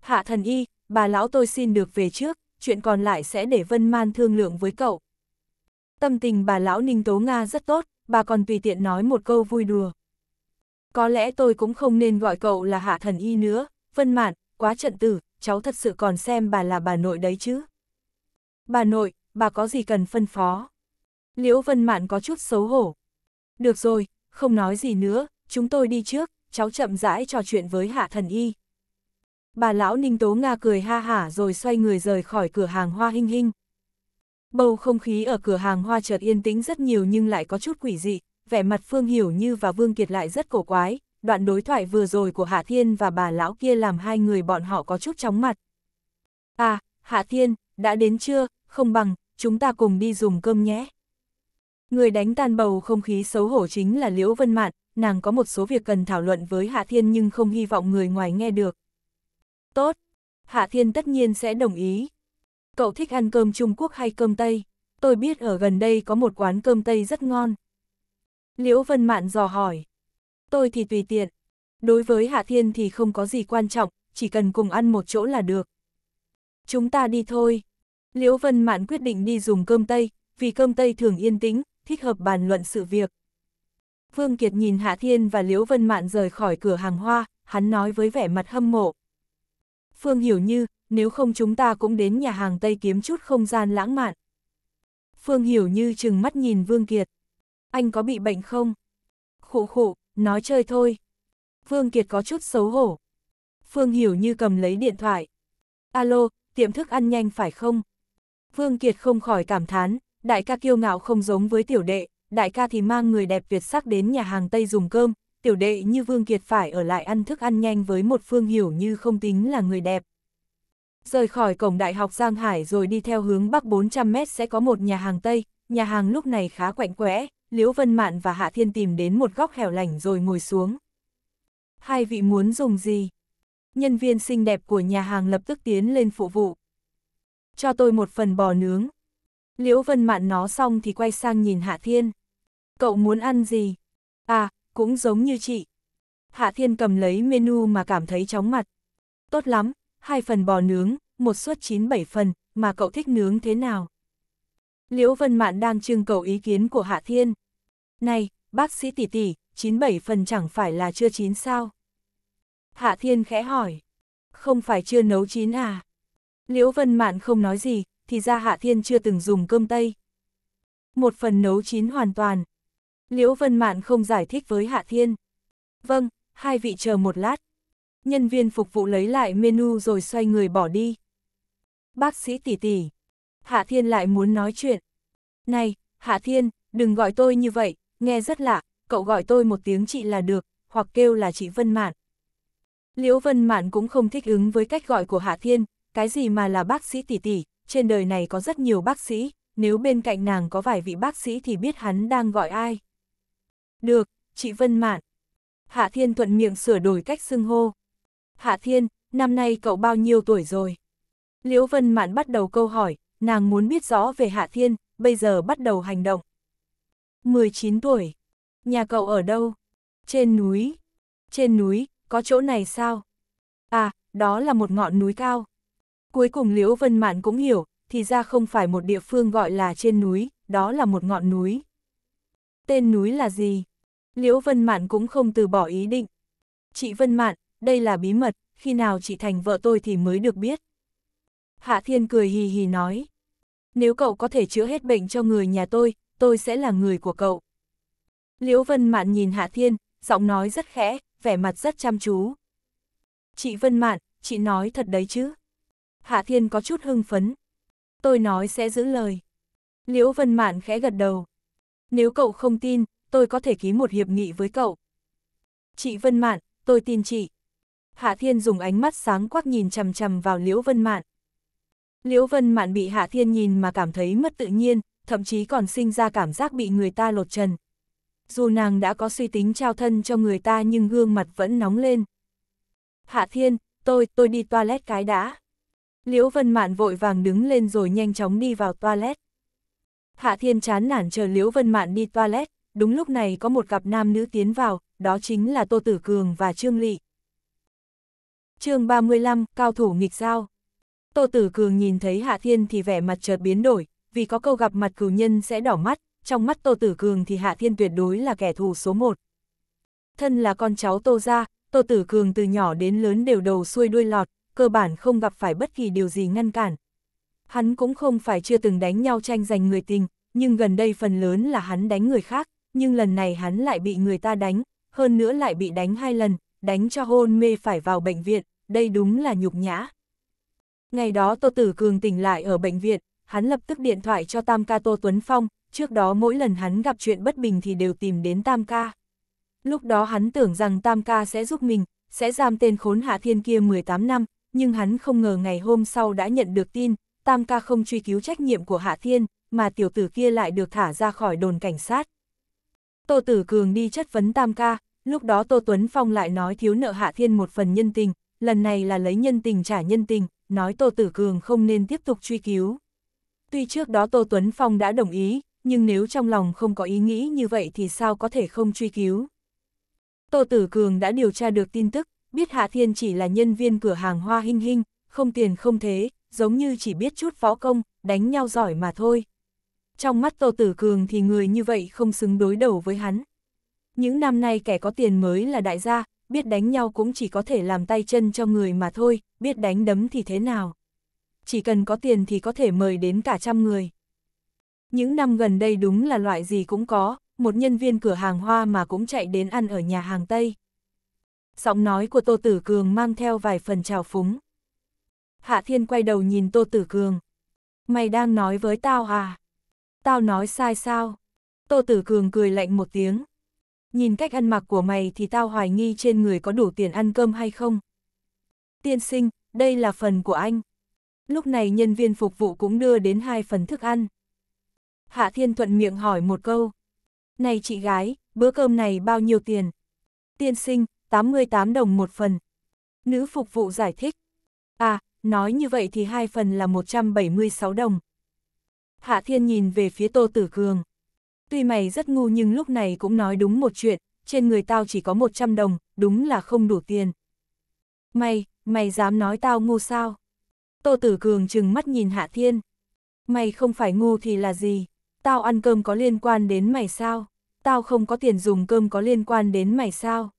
Hạ thần y, bà lão tôi xin được về trước, chuyện còn lại sẽ để Vân Man thương lượng với cậu. Tâm tình bà lão Ninh Tố Nga rất tốt, bà còn tùy tiện nói một câu vui đùa. Có lẽ tôi cũng không nên gọi cậu là hạ thần y nữa, Vân Mạn, quá trận tử, cháu thật sự còn xem bà là bà nội đấy chứ. Bà nội, bà có gì cần phân phó? Liễu Vân Mạn có chút xấu hổ. Được rồi, không nói gì nữa, chúng tôi đi trước, cháu chậm rãi trò chuyện với hạ thần y. Bà lão Ninh Tố Nga cười ha hả rồi xoay người rời khỏi cửa hàng hoa hinh hinh. Bầu không khí ở cửa hàng hoa chợt yên tĩnh rất nhiều nhưng lại có chút quỷ dị, vẻ mặt Phương Hiểu Như và Vương Kiệt lại rất cổ quái, đoạn đối thoại vừa rồi của Hạ Thiên và bà lão kia làm hai người bọn họ có chút chóng mặt. À, Hạ Thiên, đã đến chưa, không bằng, chúng ta cùng đi dùng cơm nhé. Người đánh tan bầu không khí xấu hổ chính là Liễu Vân Mạn, nàng có một số việc cần thảo luận với Hạ Thiên nhưng không hy vọng người ngoài nghe được. Tốt, Hạ Thiên tất nhiên sẽ đồng ý. Cậu thích ăn cơm Trung Quốc hay cơm Tây? Tôi biết ở gần đây có một quán cơm Tây rất ngon. Liễu Vân Mạn dò hỏi. Tôi thì tùy tiện. Đối với Hạ Thiên thì không có gì quan trọng, chỉ cần cùng ăn một chỗ là được. Chúng ta đi thôi. Liễu Vân Mạn quyết định đi dùng cơm Tây, vì cơm Tây thường yên tĩnh, thích hợp bàn luận sự việc. Vương Kiệt nhìn Hạ Thiên và Liễu Vân Mạn rời khỏi cửa hàng hoa, hắn nói với vẻ mặt hâm mộ. Phương hiểu như, nếu không chúng ta cũng đến nhà hàng Tây kiếm chút không gian lãng mạn. Phương hiểu như chừng mắt nhìn Vương Kiệt. Anh có bị bệnh không? khổ khổ nói chơi thôi. Phương Kiệt có chút xấu hổ. Phương Hiểu như cầm lấy điện thoại. Alo, tiệm thức ăn nhanh phải không? Phương Kiệt không khỏi cảm thán, đại ca kiêu ngạo không giống với tiểu đệ, đại ca thì mang người đẹp Việt sắc đến nhà hàng Tây dùng cơm, tiểu đệ như Vương Kiệt phải ở lại ăn thức ăn nhanh với một Phương Hiểu như không tính là người đẹp. Rời khỏi cổng đại học Giang Hải rồi đi theo hướng bắc 400m sẽ có một nhà hàng Tây, nhà hàng lúc này khá quạnh quẽ, Liễu Vân Mạn và Hạ Thiên tìm đến một góc hẻo lành rồi ngồi xuống. Hai vị muốn dùng gì? Nhân viên xinh đẹp của nhà hàng lập tức tiến lên phụ vụ. Cho tôi một phần bò nướng. Liễu Vân Mạn nó xong thì quay sang nhìn Hạ Thiên. Cậu muốn ăn gì? À, cũng giống như chị. Hạ Thiên cầm lấy menu mà cảm thấy chóng mặt. Tốt lắm, hai phần bò nướng, một suất chín bảy phần, mà cậu thích nướng thế nào? Liễu Vân Mạn đang trưng cầu ý kiến của Hạ Thiên này, bác sĩ tỷ tỷ, 97 phần chẳng phải là chưa chín sao? Hạ Thiên khẽ hỏi, không phải chưa nấu chín à? Liễu Vân Mạn không nói gì, thì ra Hạ Thiên chưa từng dùng cơm tây. Một phần nấu chín hoàn toàn. Liễu Vân Mạn không giải thích với Hạ Thiên. Vâng, hai vị chờ một lát. Nhân viên phục vụ lấy lại menu rồi xoay người bỏ đi. Bác sĩ tỷ tỷ. Hạ Thiên lại muốn nói chuyện. Này, Hạ Thiên, đừng gọi tôi như vậy, nghe rất lạ, cậu gọi tôi một tiếng chị là được, hoặc kêu là chị Vân Mạn. Liễu Vân Mạn cũng không thích ứng với cách gọi của Hạ Thiên, cái gì mà là bác sĩ tỷ tỷ, trên đời này có rất nhiều bác sĩ, nếu bên cạnh nàng có vài vị bác sĩ thì biết hắn đang gọi ai. Được, chị Vân Mạn. Hạ Thiên thuận miệng sửa đổi cách xưng hô. Hạ Thiên, năm nay cậu bao nhiêu tuổi rồi? Liễu Vân Mạn bắt đầu câu hỏi, nàng muốn biết rõ về Hạ Thiên, bây giờ bắt đầu hành động. 19 tuổi. Nhà cậu ở đâu? Trên núi. Trên núi, có chỗ này sao? À, đó là một ngọn núi cao. Cuối cùng Liễu Vân Mạn cũng hiểu, thì ra không phải một địa phương gọi là trên núi, đó là một ngọn núi. Tên núi là gì? Liễu Vân Mạn cũng không từ bỏ ý định. Chị Vân Mạn, đây là bí mật, khi nào chị thành vợ tôi thì mới được biết. Hạ Thiên cười hì hì nói. Nếu cậu có thể chữa hết bệnh cho người nhà tôi, tôi sẽ là người của cậu. Liễu Vân Mạn nhìn Hạ Thiên, giọng nói rất khẽ, vẻ mặt rất chăm chú. Chị Vân Mạn, chị nói thật đấy chứ. Hạ Thiên có chút hưng phấn. Tôi nói sẽ giữ lời. Liễu Vân Mạn khẽ gật đầu. Nếu cậu không tin, tôi có thể ký một hiệp nghị với cậu. Chị Vân Mạn, tôi tin chị. Hạ Thiên dùng ánh mắt sáng quắc nhìn chằm chằm vào Liễu Vân Mạn. Liễu Vân Mạn bị Hạ Thiên nhìn mà cảm thấy mất tự nhiên, thậm chí còn sinh ra cảm giác bị người ta lột trần. Dù nàng đã có suy tính trao thân cho người ta nhưng gương mặt vẫn nóng lên. Hạ Thiên, tôi, tôi đi toilet cái đã. Liễu Vân Mạn vội vàng đứng lên rồi nhanh chóng đi vào toilet. Hạ Thiên chán nản chờ Liễu Vân Mạn đi toilet, đúng lúc này có một cặp nam nữ tiến vào, đó chính là Tô Tử Cường và Trương Lị. chương 35, Cao Thủ Nghịch Giao Tô Tử Cường nhìn thấy Hạ Thiên thì vẻ mặt chợt biến đổi, vì có câu gặp mặt cửu nhân sẽ đỏ mắt, trong mắt Tô Tử Cường thì Hạ Thiên tuyệt đối là kẻ thù số một. Thân là con cháu Tô gia, Tô Tử Cường từ nhỏ đến lớn đều đầu xuôi đuôi lọt, cơ bản không gặp phải bất kỳ điều gì ngăn cản. Hắn cũng không phải chưa từng đánh nhau tranh giành người tình, nhưng gần đây phần lớn là hắn đánh người khác, nhưng lần này hắn lại bị người ta đánh, hơn nữa lại bị đánh hai lần, đánh cho hôn mê phải vào bệnh viện, đây đúng là nhục nhã. Ngày đó Tô Tử Cường tỉnh lại ở bệnh viện, hắn lập tức điện thoại cho Tam ca Tô Tuấn Phong, trước đó mỗi lần hắn gặp chuyện bất bình thì đều tìm đến Tam ca. Lúc đó hắn tưởng rằng Tam ca sẽ giúp mình, sẽ giam tên khốn hạ thiên kia 18 năm, nhưng hắn không ngờ ngày hôm sau đã nhận được tin, Tam ca không truy cứu trách nhiệm của hạ thiên, mà tiểu tử kia lại được thả ra khỏi đồn cảnh sát. Tô Tử Cường đi chất vấn Tam ca, lúc đó Tô Tuấn Phong lại nói thiếu nợ hạ thiên một phần nhân tình, lần này là lấy nhân tình trả nhân tình, nói Tô Tử Cường không nên tiếp tục truy cứu. Tuy trước đó Tô Tuấn Phong đã đồng ý, nhưng nếu trong lòng không có ý nghĩ như vậy thì sao có thể không truy cứu. Tô Tử Cường đã điều tra được tin tức, biết Hạ Thiên chỉ là nhân viên cửa hàng hoa hinh hinh, không tiền không thế, giống như chỉ biết chút võ công, đánh nhau giỏi mà thôi. Trong mắt Tô Tử Cường thì người như vậy không xứng đối đầu với hắn. Những năm nay kẻ có tiền mới là đại gia, biết đánh nhau cũng chỉ có thể làm tay chân cho người mà thôi, biết đánh đấm thì thế nào chỉ cần có tiền thì có thể mời đến cả trăm người. Những năm gần đây đúng là loại gì cũng có, một nhân viên cửa hàng hoa mà cũng chạy đến ăn ở nhà hàng Tây. Giọng nói của Tô Tử Cường mang theo vài phần trào phúng. Hạ Thiên quay đầu nhìn Tô Tử Cường. Mày đang nói với tao à? Tao nói sai sao? Tô Tử Cường cười lạnh một tiếng. Nhìn cách ăn mặc của mày thì tao hoài nghi trên người có đủ tiền ăn cơm hay không? Tiên sinh, đây là phần của anh. Lúc này nhân viên phục vụ cũng đưa đến hai phần thức ăn. Hạ Thiên thuận miệng hỏi một câu. Này chị gái, bữa cơm này bao nhiêu tiền? Tiên sinh, 88 đồng một phần. Nữ phục vụ giải thích. À, nói như vậy thì hai phần là 176 đồng. Hạ Thiên nhìn về phía Tô Tử Cường. Tuy mày rất ngu nhưng lúc này cũng nói đúng một chuyện, trên người tao chỉ có 100 đồng, đúng là không đủ tiền. Mày, mày dám nói tao ngu sao? Tô Tử Cường chừng mắt nhìn Hạ Thiên. Mày không phải ngu thì là gì? Tao ăn cơm có liên quan đến mày sao? Tao không có tiền dùng cơm có liên quan đến mày sao?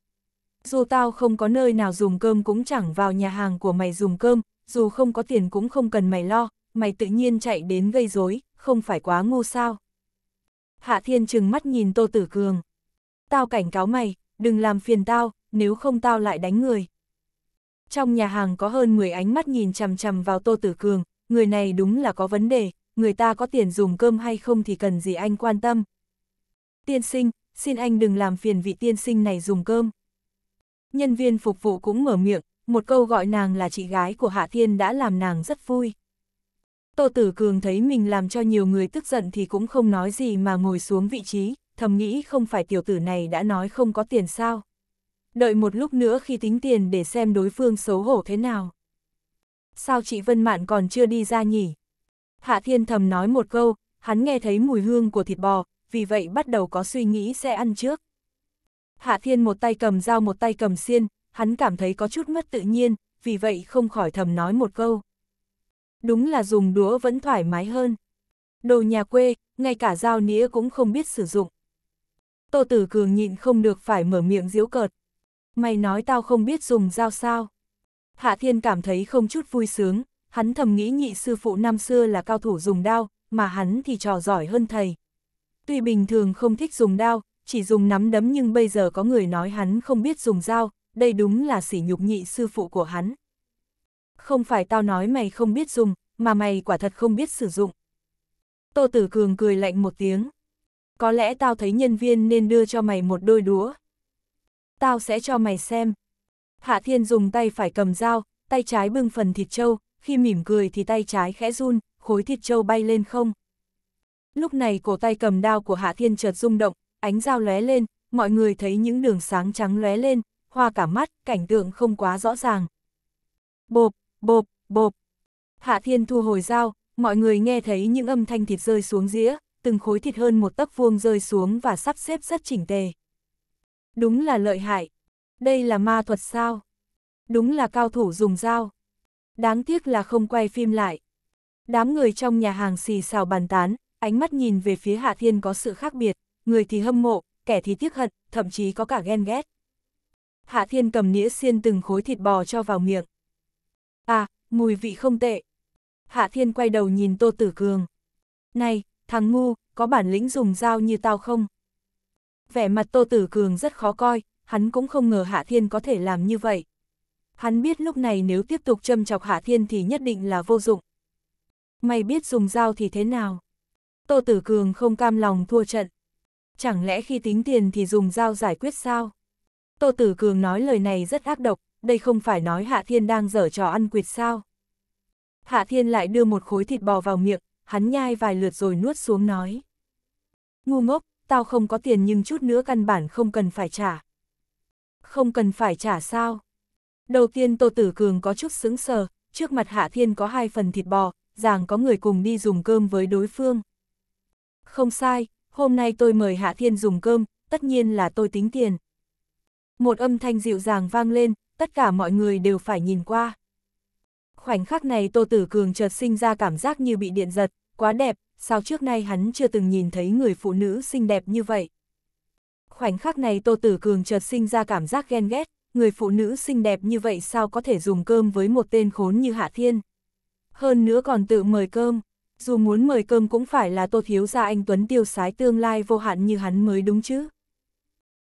Dù tao không có nơi nào dùng cơm cũng chẳng vào nhà hàng của mày dùng cơm, dù không có tiền cũng không cần mày lo, mày tự nhiên chạy đến gây rối, không phải quá ngu sao? Hạ Thiên chừng mắt nhìn Tô Tử Cường. Tao cảnh cáo mày, đừng làm phiền tao, nếu không tao lại đánh người. Trong nhà hàng có hơn 10 ánh mắt nhìn chằm chằm vào Tô Tử Cường, người này đúng là có vấn đề, người ta có tiền dùng cơm hay không thì cần gì anh quan tâm. Tiên sinh, xin anh đừng làm phiền vị tiên sinh này dùng cơm. Nhân viên phục vụ cũng mở miệng, một câu gọi nàng là chị gái của Hạ Thiên đã làm nàng rất vui. Tô Tử Cường thấy mình làm cho nhiều người tức giận thì cũng không nói gì mà ngồi xuống vị trí, thầm nghĩ không phải tiểu tử này đã nói không có tiền sao đợi một lúc nữa khi tính tiền để xem đối phương xấu hổ thế nào. Sao chị Vân Mạn còn chưa đi ra nhỉ? Hạ Thiên thầm nói một câu, hắn nghe thấy mùi hương của thịt bò, vì vậy bắt đầu có suy nghĩ sẽ ăn trước. Hạ Thiên một tay cầm dao một tay cầm xiên, hắn cảm thấy có chút mất tự nhiên, vì vậy không khỏi thầm nói một câu. Đúng là dùng đũa vẫn thoải mái hơn. Đồ nhà quê, ngay cả dao nĩa cũng không biết sử dụng. Tô Tử Cường nhịn không được phải mở miệng diễu cợt, mày nói tao không biết dùng dao sao. Hạ Thiên cảm thấy không chút vui sướng, hắn thầm nghĩ nhị sư phụ năm xưa là cao thủ dùng đao, mà hắn thì trò giỏi hơn thầy. Tuy bình thường không thích dùng đao, chỉ dùng nắm đấm nhưng bây giờ có người nói hắn không biết dùng dao, đây đúng là sỉ nhục nhị sư phụ của hắn. Không phải tao nói mày không biết dùng, mà mày quả thật không biết sử dụng. Tô Tử Cường cười lạnh một tiếng. Có lẽ tao thấy nhân viên nên đưa cho mày một đôi đũa, Tao sẽ cho mày xem. Hạ Thiên dùng tay phải cầm dao, tay trái bưng phần thịt trâu, khi mỉm cười thì tay trái khẽ run, khối thịt trâu bay lên không. Lúc này cổ tay cầm đao của Hạ Thiên chợt rung động, ánh dao lóe lên, mọi người thấy những đường sáng trắng lóe lên, hoa cả mắt, cảnh tượng không quá rõ ràng. Bộp, bộp, bộp. Hạ Thiên thu hồi dao, mọi người nghe thấy những âm thanh thịt rơi xuống dĩa, từng khối thịt hơn một tấc vuông rơi xuống và sắp xếp rất chỉnh tề. Đúng là lợi hại. Đây là ma thuật sao? Đúng là cao thủ dùng dao. Đáng tiếc là không quay phim lại. Đám người trong nhà hàng xì xào bàn tán, ánh mắt nhìn về phía Hạ Thiên có sự khác biệt, người thì hâm mộ, kẻ thì tiếc hận, thậm chí có cả ghen ghét. Hạ Thiên cầm nĩa xiên từng khối thịt bò cho vào miệng. À, mùi vị không tệ. Hạ Thiên quay đầu nhìn Tô Tử Cường. Này, thằng ngu, có bản lĩnh dùng dao như tao không? Vẻ mặt Tô Tử Cường rất khó coi, hắn cũng không ngờ Hạ Thiên có thể làm như vậy. Hắn biết lúc này nếu tiếp tục châm chọc Hạ Thiên thì nhất định là vô dụng. Mày biết dùng dao thì thế nào? Tô Tử Cường không cam lòng thua trận. Chẳng lẽ khi tính tiền thì dùng dao giải quyết sao? Tô Tử Cường nói lời này rất ác độc, đây không phải nói Hạ Thiên đang dở trò ăn quỵt sao? Hạ Thiên lại đưa một khối thịt bò vào miệng, hắn nhai vài lượt rồi nuốt xuống nói. Ngu ngốc, tao không có tiền nhưng chút nữa căn bản không cần phải trả. Không cần phải trả sao? Đầu tiên Tô Tử Cường có chút sững sờ, trước mặt Hạ Thiên có hai phần thịt bò, rằng có người cùng đi dùng cơm với đối phương. Không sai, hôm nay tôi mời Hạ Thiên dùng cơm, tất nhiên là tôi tính tiền. Một âm thanh dịu dàng vang lên, tất cả mọi người đều phải nhìn qua. Khoảnh khắc này Tô Tử Cường chợt sinh ra cảm giác như bị điện giật, quá đẹp, sao trước nay hắn chưa từng nhìn thấy người phụ nữ xinh đẹp như vậy. Khoảnh khắc này Tô Tử Cường chợt sinh ra cảm giác ghen ghét, người phụ nữ xinh đẹp như vậy sao có thể dùng cơm với một tên khốn như Hạ Thiên. Hơn nữa còn tự mời cơm, dù muốn mời cơm cũng phải là Tô Thiếu gia anh Tuấn tiêu sái tương lai vô hạn như hắn mới đúng chứ.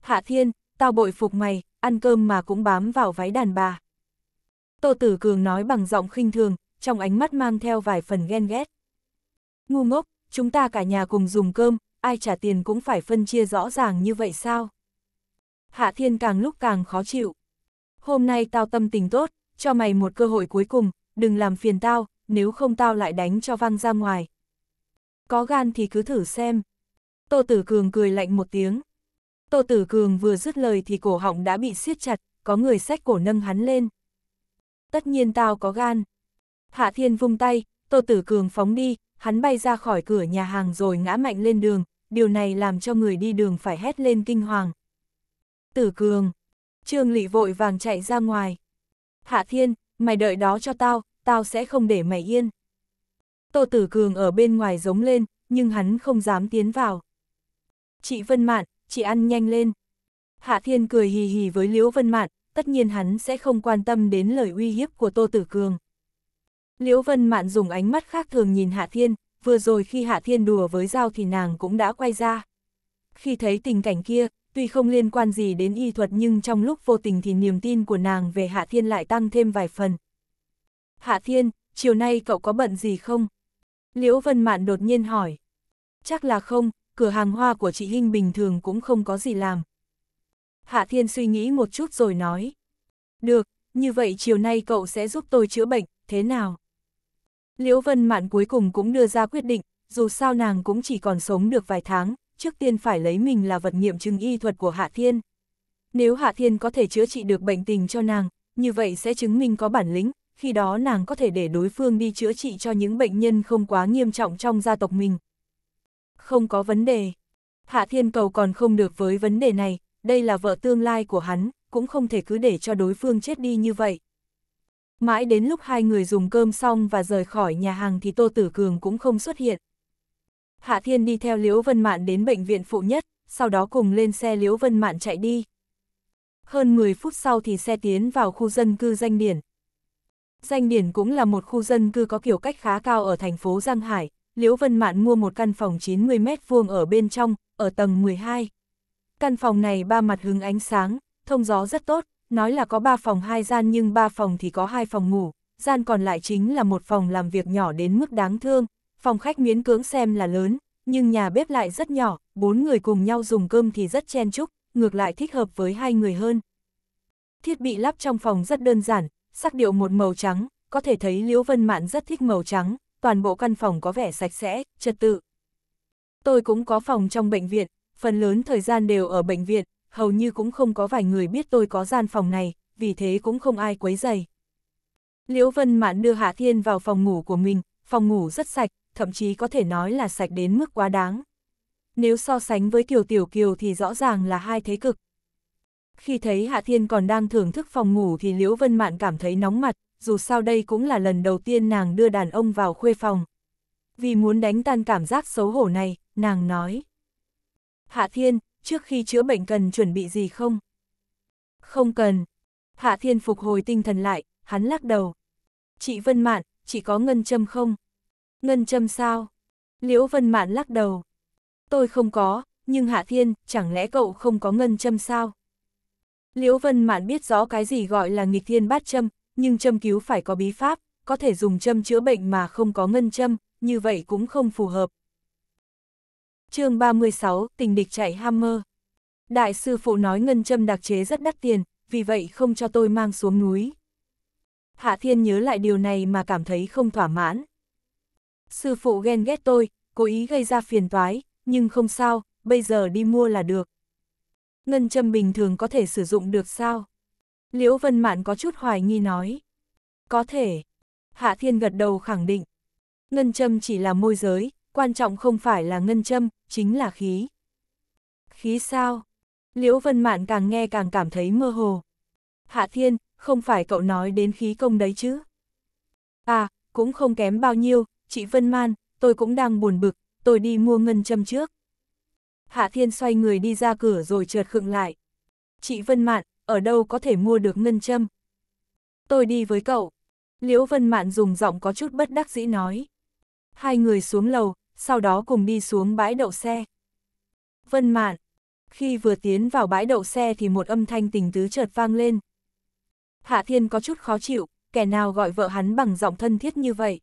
Hạ Thiên, tao bội phục mày, ăn cơm mà cũng bám vào váy đàn bà. Tô Tử Cường nói bằng giọng khinh thường, trong ánh mắt mang theo vài phần ghen ghét. Ngu ngốc, chúng ta cả nhà cùng dùng cơm, ai trả tiền cũng phải phân chia rõ ràng như vậy sao? Hạ Thiên càng lúc càng khó chịu. Hôm nay tao tâm tình tốt, cho mày một cơ hội cuối cùng, đừng làm phiền tao, nếu không tao lại đánh cho văng ra ngoài. Có gan thì cứ thử xem. Tô Tử Cường cười lạnh một tiếng. Tô Tử Cường vừa dứt lời thì cổ họng đã bị siết chặt, có người sách cổ nâng hắn lên. Tất nhiên tao có gan. Hạ Thiên vung tay, Tô Tử Cường phóng đi, hắn bay ra khỏi cửa nhà hàng rồi ngã mạnh lên đường, điều này làm cho người đi đường phải hét lên kinh hoàng. Tử Cường, Trương Lị vội vàng chạy ra ngoài. Hạ Thiên, mày đợi đó cho tao, tao sẽ không để mày yên. Tô Tử Cường ở bên ngoài giống lên, nhưng hắn không dám tiến vào. Chị Vân Mạn, chị ăn nhanh lên. Hạ Thiên cười hì hì với Liễu Vân Mạn, tất nhiên hắn sẽ không quan tâm đến lời uy hiếp của Tô Tử Cường. Liễu Vân Mạn dùng ánh mắt khác thường nhìn Hạ Thiên, vừa rồi khi Hạ Thiên đùa với dao thì nàng cũng đã quay ra. Khi thấy tình cảnh kia, tuy không liên quan gì đến y thuật nhưng trong lúc vô tình thì niềm tin của nàng về Hạ Thiên lại tăng thêm vài phần. Hạ Thiên, chiều nay cậu có bận gì không? Liễu Vân Mạn đột nhiên hỏi. Chắc là không, cửa hàng hoa của chị Hinh bình thường cũng không có gì làm. Hạ Thiên suy nghĩ một chút rồi nói. Được, như vậy chiều nay cậu sẽ giúp tôi chữa bệnh, thế nào? Liễu Vân Mạn cuối cùng cũng đưa ra quyết định, dù sao nàng cũng chỉ còn sống được vài tháng, trước tiên phải lấy mình là vật nghiệm chứng y thuật của Hạ Thiên. Nếu Hạ Thiên có thể chữa trị được bệnh tình cho nàng, như vậy sẽ chứng minh có bản lĩnh, khi đó nàng có thể để đối phương đi chữa trị cho những bệnh nhân không quá nghiêm trọng trong gia tộc mình. Không có vấn đề. Hạ Thiên cầu còn không được với vấn đề này, đây là vợ tương lai của hắn, cũng không thể cứ để cho đối phương chết đi như vậy. Mãi đến lúc hai người dùng cơm xong và rời khỏi nhà hàng thì Tô Tử Cường cũng không xuất hiện. Hạ Thiên đi theo Liễu Vân Mạn đến bệnh viện phụ nhất, sau đó cùng lên xe Liễu Vân Mạn chạy đi. Hơn 10 phút sau thì xe tiến vào khu dân cư Danh Điển. Danh Điển cũng là một khu dân cư có kiểu cách khá cao ở thành phố Giang Hải. Liễu Vân Mạn mua một căn phòng 90 mét vuông ở bên trong, ở tầng 12. Căn phòng này ba mặt hướng ánh sáng, thông gió rất tốt, nói là có 3 phòng 2 gian nhưng 3 phòng thì có 2 phòng ngủ, gian còn lại chính là một phòng làm việc nhỏ đến mức đáng thương, phòng khách miễn cưỡng xem là lớn, nhưng nhà bếp lại rất nhỏ, bốn người cùng nhau dùng cơm thì rất chen chúc, ngược lại thích hợp với hai người hơn. Thiết bị lắp trong phòng rất đơn giản, sắc điệu một màu trắng, có thể thấy Liễu Vân Mạn rất thích màu trắng, toàn bộ căn phòng có vẻ sạch sẽ, trật tự. Tôi cũng có phòng trong bệnh viện, phần lớn thời gian đều ở bệnh viện, hầu như cũng không có vài người biết tôi có gian phòng này, vì thế cũng không ai quấy dày. Liễu Vân Mạn đưa Hạ Thiên vào phòng ngủ của mình, phòng ngủ rất sạch, thậm chí có thể nói là sạch đến mức quá đáng. Nếu so sánh với Kiều Tiểu Kiều thì rõ ràng là hai thế cực. Khi thấy Hạ Thiên còn đang thưởng thức phòng ngủ thì Liễu Vân Mạn cảm thấy nóng mặt, dù sao đây cũng là lần đầu tiên nàng đưa đàn ông vào khuê phòng. Vì muốn đánh tan cảm giác xấu hổ này, nàng nói. Hạ Thiên, trước khi chữa bệnh cần chuẩn bị gì không? Không cần. Hạ Thiên phục hồi tinh thần lại, hắn lắc đầu. Chị Vân Mạn, chị có ngân châm không? Ngân châm sao? Liễu Vân Mạn lắc đầu. Tôi không có, nhưng Hạ Thiên, chẳng lẽ cậu không có ngân châm sao? Liễu Vân Mạn biết rõ cái gì gọi là nghịch thiên bát châm, nhưng châm cứu phải có bí pháp, có thể dùng châm chữa bệnh mà không có ngân châm, như vậy cũng không phù hợp, chương 36, tình địch chạy Hammer. Đại sư phụ nói ngân châm đặc chế rất đắt tiền, vì vậy không cho tôi mang xuống núi. Hạ Thiên nhớ lại điều này mà cảm thấy không thỏa mãn. Sư phụ ghen ghét tôi, cố ý gây ra phiền toái, nhưng không sao, bây giờ đi mua là được. Ngân châm bình thường có thể sử dụng được sao? Liễu Vân Mạn có chút hoài nghi nói. Có thể. Hạ Thiên gật đầu khẳng định. Ngân châm chỉ là môi giới, quan trọng không phải là ngân châm, chính là khí. Khí sao? Liễu Vân Mạn càng nghe càng cảm thấy mơ hồ. Hạ Thiên, không phải cậu nói đến khí công đấy chứ? À, cũng không kém bao nhiêu, chị Vân Man, tôi cũng đang buồn bực, tôi đi mua ngân châm trước. Hạ Thiên xoay người đi ra cửa rồi trượt khựng lại. Chị Vân Mạn, ở đâu có thể mua được ngân châm? Tôi đi với cậu. Liễu Vân Mạn dùng giọng có chút bất đắc dĩ nói. Hai người xuống lầu, sau đó cùng đi xuống bãi đậu xe. Vân Mạn, khi vừa tiến vào bãi đậu xe thì một âm thanh tình tứ chợt vang lên. Hạ Thiên có chút khó chịu, kẻ nào gọi vợ hắn bằng giọng thân thiết như vậy.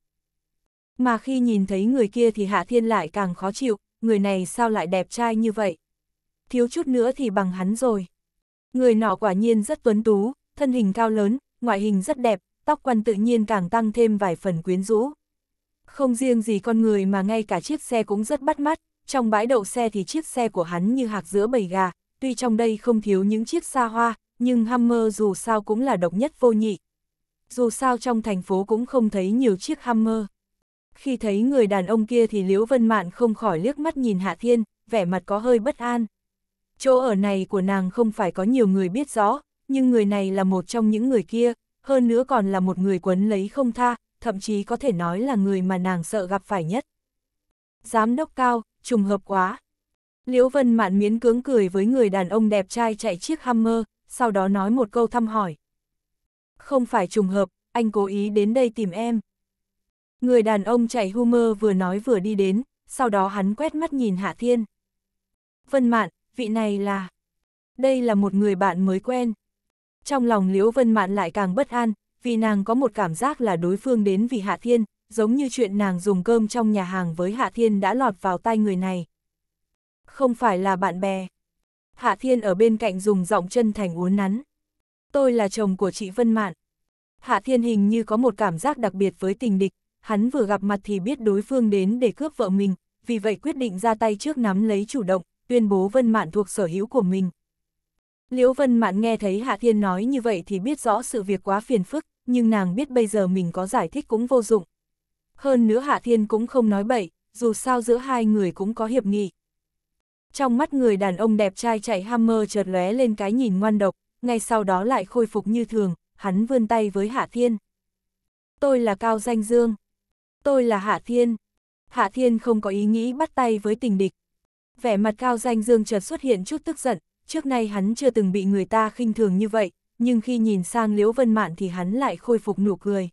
Mà khi nhìn thấy người kia thì Hạ Thiên lại càng khó chịu, người này sao lại đẹp trai như vậy. Thiếu chút nữa thì bằng hắn rồi. Người nọ quả nhiên rất tuấn tú, thân hình cao lớn, ngoại hình rất đẹp, tóc quăn tự nhiên càng tăng thêm vài phần quyến rũ. Không riêng gì con người mà ngay cả chiếc xe cũng rất bắt mắt, trong bãi đậu xe thì chiếc xe của hắn như hạc giữa bầy gà, tuy trong đây không thiếu những chiếc xa hoa, nhưng Hammer dù sao cũng là độc nhất vô nhị. Dù sao trong thành phố cũng không thấy nhiều chiếc Hammer. Khi thấy người đàn ông kia thì Liễu Vân Mạn không khỏi liếc mắt nhìn Hạ Thiên, vẻ mặt có hơi bất an. Chỗ ở này của nàng không phải có nhiều người biết rõ, nhưng người này là một trong những người kia, hơn nữa còn là một người quấn lấy không tha, thậm chí có thể nói là người mà nàng sợ gặp phải nhất. Giám đốc cao, trùng hợp quá. Liễu Vân Mạn miến cưỡng cười với người đàn ông đẹp trai chạy chiếc hammer, sau đó nói một câu thăm hỏi. Không phải trùng hợp, anh cố ý đến đây tìm em. Người đàn ông chạy Hummer vừa nói vừa đi đến, sau đó hắn quét mắt nhìn Hạ Thiên. Vân Mạn, vị này là... Đây là một người bạn mới quen. Trong lòng Liễu Vân Mạn lại càng bất an, vì nàng có một cảm giác là đối phương đến vì Hạ Thiên, giống như chuyện nàng dùng cơm trong nhà hàng với Hạ Thiên đã lọt vào tay người này. Không phải là bạn bè. Hạ Thiên ở bên cạnh dùng giọng chân thành uốn nắn. Tôi là chồng của chị Vân Mạn. Hạ Thiên hình như có một cảm giác đặc biệt với tình địch, hắn vừa gặp mặt thì biết đối phương đến để cướp vợ mình, vì vậy quyết định ra tay trước nắm lấy chủ động, tuyên bố Vân Mạn thuộc sở hữu của mình. Liễu Vân Mạn nghe thấy Hạ Thiên nói như vậy thì biết rõ sự việc quá phiền phức, nhưng nàng biết bây giờ mình có giải thích cũng vô dụng. Hơn nữa Hạ Thiên cũng không nói bậy, dù sao giữa hai người cũng có hiệp nghị. Trong mắt người đàn ông đẹp trai chạy Hammer chợt lóe lên cái nhìn ngoan độc, ngay sau đó lại khôi phục như thường, hắn vươn tay với Hạ Thiên. Tôi là Cao Danh Dương. Tôi là Hạ Thiên. Hạ Thiên không có ý nghĩ bắt tay với tình địch. Vẻ mặt Cao Danh Dương chợt xuất hiện chút tức giận, Trước nay hắn chưa từng bị người ta khinh thường như vậy, nhưng khi nhìn sang Liễu Vân Mạn thì hắn lại khôi phục nụ cười.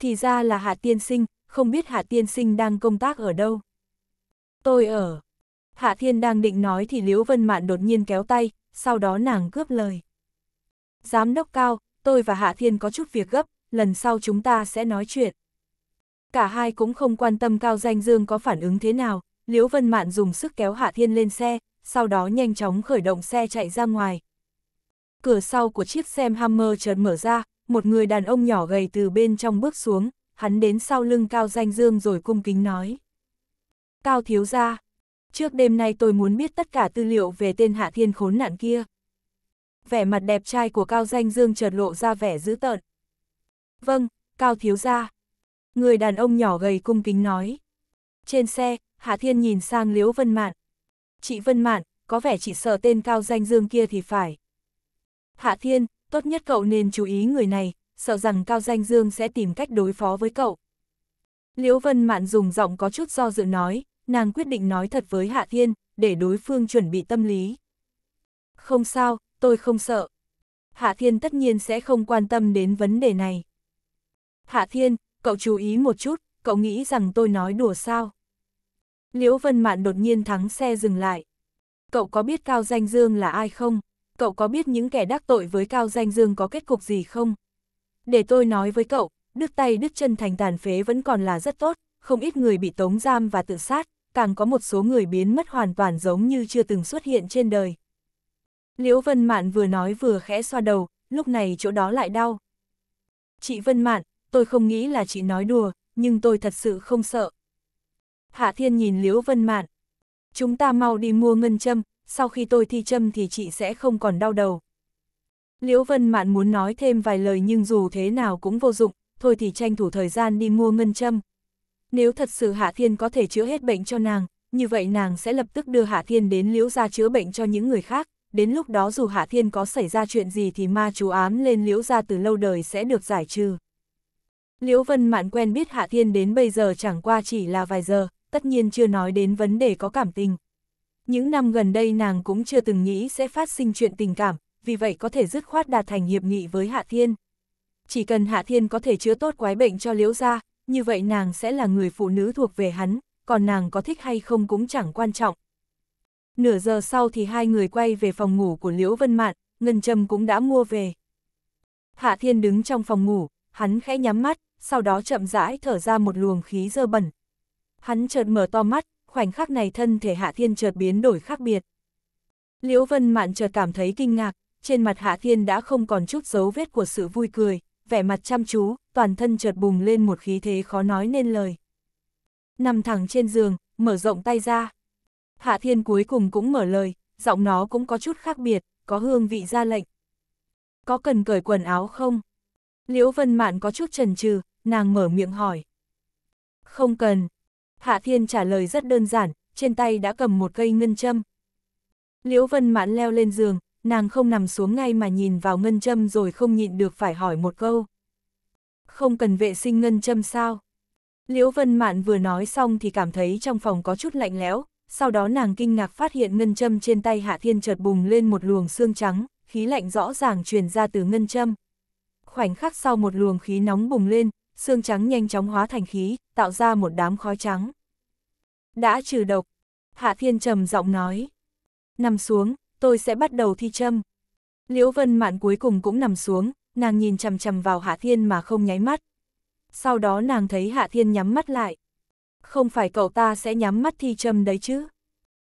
Thì ra là Hạ Tiên Sinh, không biết Hạ Tiên Sinh đang công tác ở đâu. Tôi ở. Hạ Thiên đang định nói thì Liễu Vân Mạn đột nhiên kéo tay, sau đó nàng cướp lời. Giám đốc cao, tôi và Hạ Thiên có chút việc gấp, lần sau chúng ta sẽ nói chuyện. Cả hai cũng không quan tâm Cao Danh Dương có phản ứng thế nào, Liễu Vân Mạn dùng sức kéo Hạ Thiên lên xe, sau đó nhanh chóng khởi động xe chạy ra ngoài. Cửa sau của chiếc xe Hammer chợt mở ra, một người đàn ông nhỏ gầy từ bên trong bước xuống, hắn đến sau lưng Cao Danh Dương rồi cung kính nói. Cao thiếu gia, trước đêm nay tôi muốn biết tất cả tư liệu về tên hạ thiên khốn nạn kia. Vẻ mặt đẹp trai của Cao Danh Dương chợt lộ ra vẻ dữ tợn. Vâng, Cao thiếu gia. Người đàn ông nhỏ gầy cung kính nói. Trên xe, Hạ Thiên nhìn sang Liễu Vân Mạn chị Vân Mạn, có vẻ chị sợ tên cao danh dương kia thì phải. Hạ Thiên, tốt nhất cậu nên chú ý người này, sợ rằng cao danh dương sẽ tìm cách đối phó với cậu. Liễu Vân Mạn dùng giọng có chút do dự nói, nàng quyết định nói thật với Hạ Thiên, để đối phương chuẩn bị tâm lý. Không sao, tôi không sợ. Hạ Thiên tất nhiên sẽ không quan tâm đến vấn đề này. Hạ Thiên, cậu chú ý một chút, cậu nghĩ rằng tôi nói đùa sao? Liễu Vân Mạn đột nhiên thắng xe dừng lại. Cậu có biết Cao Danh Dương là ai không? Cậu có biết những kẻ đắc tội với Cao Danh Dương có kết cục gì không? Để tôi nói với cậu, đứt tay đứt chân thành tàn phế vẫn còn là rất tốt, không ít người bị tống giam và tự sát, càng có một số người biến mất hoàn toàn giống như chưa từng xuất hiện trên đời. Liễu Vân Mạn vừa nói vừa khẽ xoa đầu, lúc này chỗ đó lại đau. Chị Vân Mạn, tôi không nghĩ là chị nói đùa, nhưng tôi thật sự không sợ, Hạ Thiên nhìn Liễu Vân Mạn. Chúng ta mau đi mua ngân châm, sau khi tôi thi châm thì chị sẽ không còn đau đầu. Liễu Vân Mạn muốn nói thêm vài lời nhưng dù thế nào cũng vô dụng, thôi thì tranh thủ thời gian đi mua ngân châm. Nếu thật sự Hạ Thiên có thể chữa hết bệnh cho nàng, như vậy nàng sẽ lập tức đưa Hạ Thiên đến Liễu gia chữa bệnh cho những người khác, đến lúc đó dù Hạ Thiên có xảy ra chuyện gì thì ma chú ám lên Liễu gia từ lâu đời sẽ được giải trừ. Liễu Vân Mạn quen biết Hạ Thiên đến bây giờ chẳng qua chỉ là vài giờ, tất nhiên chưa nói đến vấn đề có cảm tình. Những năm gần đây nàng cũng chưa từng nghĩ sẽ phát sinh chuyện tình cảm, vì vậy có thể dứt khoát đạt thành hiệp nghị với Hạ Thiên. Chỉ cần Hạ Thiên có thể chữa tốt quái bệnh cho Liễu Gia, như vậy nàng sẽ là người phụ nữ thuộc về hắn, còn nàng có thích hay không cũng chẳng quan trọng. Nửa giờ sau thì hai người quay về phòng ngủ của Liễu Vân Mạn, Ngân Trâm cũng đã mua về. Hạ Thiên đứng trong phòng ngủ, hắn khẽ nhắm mắt, sau đó chậm rãi thở ra một luồng khí dơ bẩn, Hắn chợt mở to mắt, khoảnh khắc này thân thể Hạ Thiên chợt biến đổi khác biệt. Liễu Vân Mạn chợt cảm thấy kinh ngạc, trên mặt Hạ Thiên đã không còn chút dấu vết của sự vui cười, vẻ mặt chăm chú, toàn thân chợt bùng lên một khí thế khó nói nên lời. Nằm thẳng trên giường, mở rộng tay ra. Hạ Thiên cuối cùng cũng mở lời, giọng nó cũng có chút khác biệt, có hương vị ra lệnh. Có cần cởi quần áo không? Liễu Vân Mạn có chút chần chừ, nàng mở miệng hỏi. Không cần. Hạ Thiên trả lời rất đơn giản, trên tay đã cầm một cây ngân châm. Liễu Vân Mãn leo lên giường, nàng không nằm xuống ngay mà nhìn vào ngân châm rồi không nhịn được phải hỏi một câu. Không cần vệ sinh ngân châm sao? Liễu Vân Mạn vừa nói xong thì cảm thấy trong phòng có chút lạnh lẽo, sau đó nàng kinh ngạc phát hiện ngân châm trên tay Hạ Thiên chợt bùng lên một luồng xương trắng, khí lạnh rõ ràng truyền ra từ ngân châm. Khoảnh khắc sau một luồng khí nóng bùng lên, xương trắng nhanh chóng hóa thành khí, tạo ra một đám khói trắng. Đã trừ độc, Hạ Thiên trầm giọng nói. Nằm xuống, tôi sẽ bắt đầu thi châm. Liễu Vân Mạn cuối cùng cũng nằm xuống, nàng nhìn chầm chầm vào Hạ Thiên mà không nháy mắt. Sau đó nàng thấy Hạ Thiên nhắm mắt lại. Không phải cậu ta sẽ nhắm mắt thi châm đấy chứ.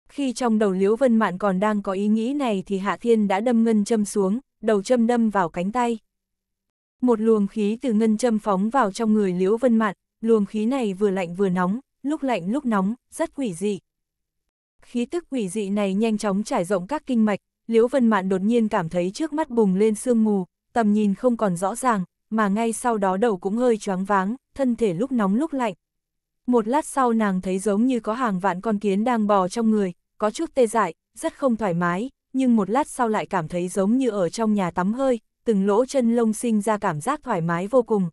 Khi trong đầu Liễu Vân Mạn còn đang có ý nghĩ này thì Hạ Thiên đã đâm ngân châm xuống, đầu châm đâm vào cánh tay. Một luồng khí từ ngân châm phóng vào trong người Liễu Vân Mạn, luồng khí này vừa lạnh vừa nóng, lúc lạnh lúc nóng, rất quỷ dị. Khí tức quỷ dị này nhanh chóng trải rộng các kinh mạch, Liễu Vân Mạn đột nhiên cảm thấy trước mắt bùng lên sương mù, tầm nhìn không còn rõ ràng, mà ngay sau đó đầu cũng hơi choáng váng, thân thể lúc nóng lúc lạnh. Một lát sau nàng thấy giống như có hàng vạn con kiến đang bò trong người, có chút tê dại, rất không thoải mái, nhưng một lát sau lại cảm thấy giống như ở trong nhà tắm hơi, từng lỗ chân lông sinh ra cảm giác thoải mái vô cùng.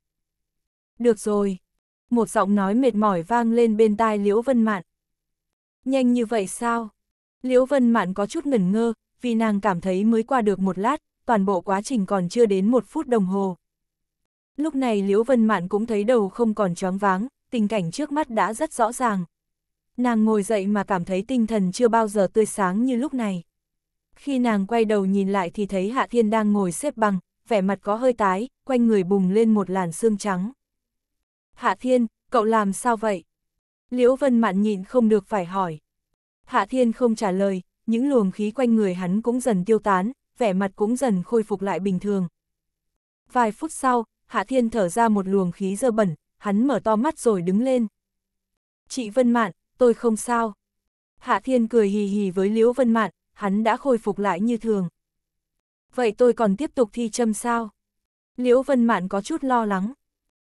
Được rồi. Một giọng nói mệt mỏi vang lên bên tai Liễu Vân Mạn. Nhanh như vậy sao? Liễu Vân Mạn có chút ngẩn ngơ, vì nàng cảm thấy mới qua được một lát, toàn bộ quá trình còn chưa đến một phút đồng hồ. Lúc này Liễu Vân Mạn cũng thấy đầu không còn choáng váng, tình cảnh trước mắt đã rất rõ ràng. Nàng ngồi dậy mà cảm thấy tinh thần chưa bao giờ tươi sáng như lúc này. Khi nàng quay đầu nhìn lại thì thấy Hạ Thiên đang ngồi xếp bằng, vẻ mặt có hơi tái, quanh người bùng lên một làn xương trắng. Hạ Thiên, cậu làm sao vậy? Liễu Vân Mạn nhịn không được phải hỏi. Hạ Thiên không trả lời, những luồng khí quanh người hắn cũng dần tiêu tán, vẻ mặt cũng dần khôi phục lại bình thường. Vài phút sau, Hạ Thiên thở ra một luồng khí dơ bẩn, hắn mở to mắt rồi đứng lên. Chị Vân Mạn, tôi không sao. Hạ Thiên cười hì hì với Liễu Vân Mạn, hắn đã khôi phục lại như thường. Vậy tôi còn tiếp tục thi châm sao? Liễu Vân Mạn có chút lo lắng.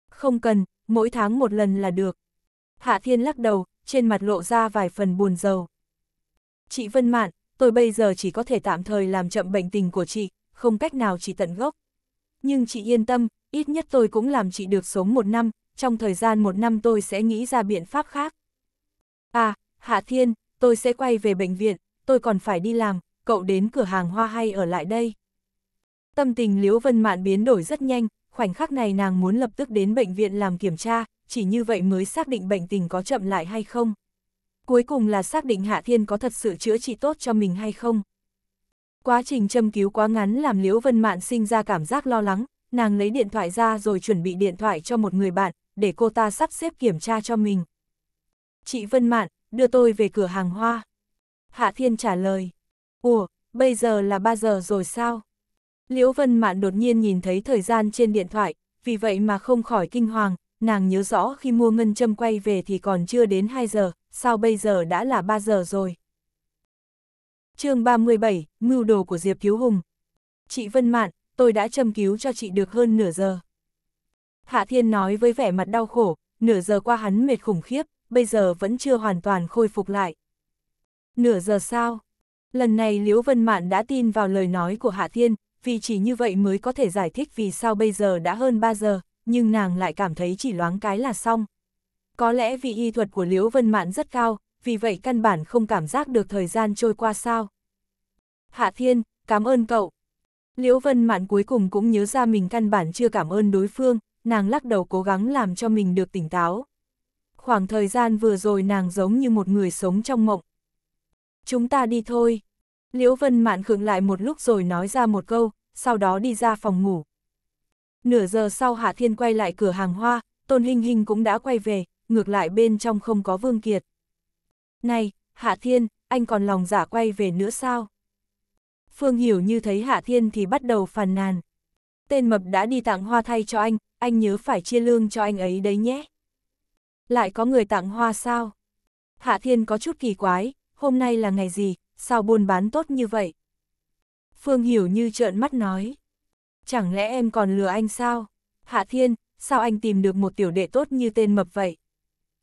Không cần, mỗi tháng một lần là được. Hạ Thiên lắc đầu, trên mặt lộ ra vài phần buồn rầu. Chị Vân Mạn, tôi bây giờ chỉ có thể tạm thời làm chậm bệnh tình của chị, không cách nào chỉ tận gốc. Nhưng chị yên tâm, ít nhất tôi cũng làm chị được sống một năm, trong thời gian một năm tôi sẽ nghĩ ra biện pháp khác. À, Hạ Thiên, tôi sẽ quay về bệnh viện, tôi còn phải đi làm, cậu đến cửa hàng hoa hay ở lại đây. Tâm tình Liễu Vân Mạn biến đổi rất nhanh, khoảnh khắc này nàng muốn lập tức đến bệnh viện làm kiểm tra, chỉ như vậy mới xác định bệnh tình có chậm lại hay không. Cuối cùng là xác định Hạ Thiên có thật sự chữa trị tốt cho mình hay không. Quá trình châm cứu quá ngắn làm Liễu Vân Mạn sinh ra cảm giác lo lắng, nàng lấy điện thoại ra rồi chuẩn bị điện thoại cho một người bạn, để cô ta sắp xếp kiểm tra cho mình. Chị Vân Mạn, đưa tôi về cửa hàng hoa. Hạ Thiên trả lời. Ủa, bây giờ là 3 giờ rồi sao? Liễu Vân Mạn đột nhiên nhìn thấy thời gian trên điện thoại, vì vậy mà không khỏi kinh hoàng, nàng nhớ rõ khi mua ngân châm quay về thì còn chưa đến 2 giờ, sao bây giờ đã là 3 giờ rồi? chương 37, Mưu đồ của Diệp cứu Hùng. Chị Vân Mạn, tôi đã châm cứu cho chị được hơn nửa giờ. Hạ Thiên nói với vẻ mặt đau khổ, nửa giờ qua hắn mệt khủng khiếp, bây giờ vẫn chưa hoàn toàn khôi phục lại. Nửa giờ sao? lần này Liễu Vân Mạn đã tin vào lời nói của Hạ Thiên, vì chỉ như vậy mới có thể giải thích vì sao bây giờ đã hơn 3 giờ, nhưng nàng lại cảm thấy chỉ loáng cái là xong. Có lẽ vì y thuật của Liễu Vân Mạn rất cao, vì vậy căn bản không cảm giác được thời gian trôi qua sao. Hạ Thiên, cảm ơn cậu. Liễu Vân Mạn cuối cùng cũng nhớ ra mình căn bản chưa cảm ơn đối phương, nàng lắc đầu cố gắng làm cho mình được tỉnh táo. Khoảng thời gian vừa rồi nàng giống như một người sống trong mộng, chúng ta đi thôi. Liễu Vân Mạn khựng lại một lúc rồi nói ra một câu, sau đó đi ra phòng ngủ. Nửa giờ sau Hạ Thiên quay lại cửa hàng hoa, Tôn Hinh Hinh cũng đã quay về, ngược lại bên trong không có Vương Kiệt. Này, Hạ Thiên, anh còn lòng giả dạ quay về nữa sao? Phương Hiểu như thấy Hạ Thiên thì bắt đầu phàn nàn. Tên mập đã đi tặng hoa thay cho anh, anh nhớ phải chia lương cho anh ấy đấy nhé. Lại có người tặng hoa sao? Hạ Thiên có chút kỳ quái, hôm nay là ngày gì, sao buôn bán tốt như vậy? Phương Hiểu như trợn mắt nói. Chẳng lẽ em còn lừa anh sao? Hạ Thiên, sao anh tìm được một tiểu đệ tốt như tên mập vậy?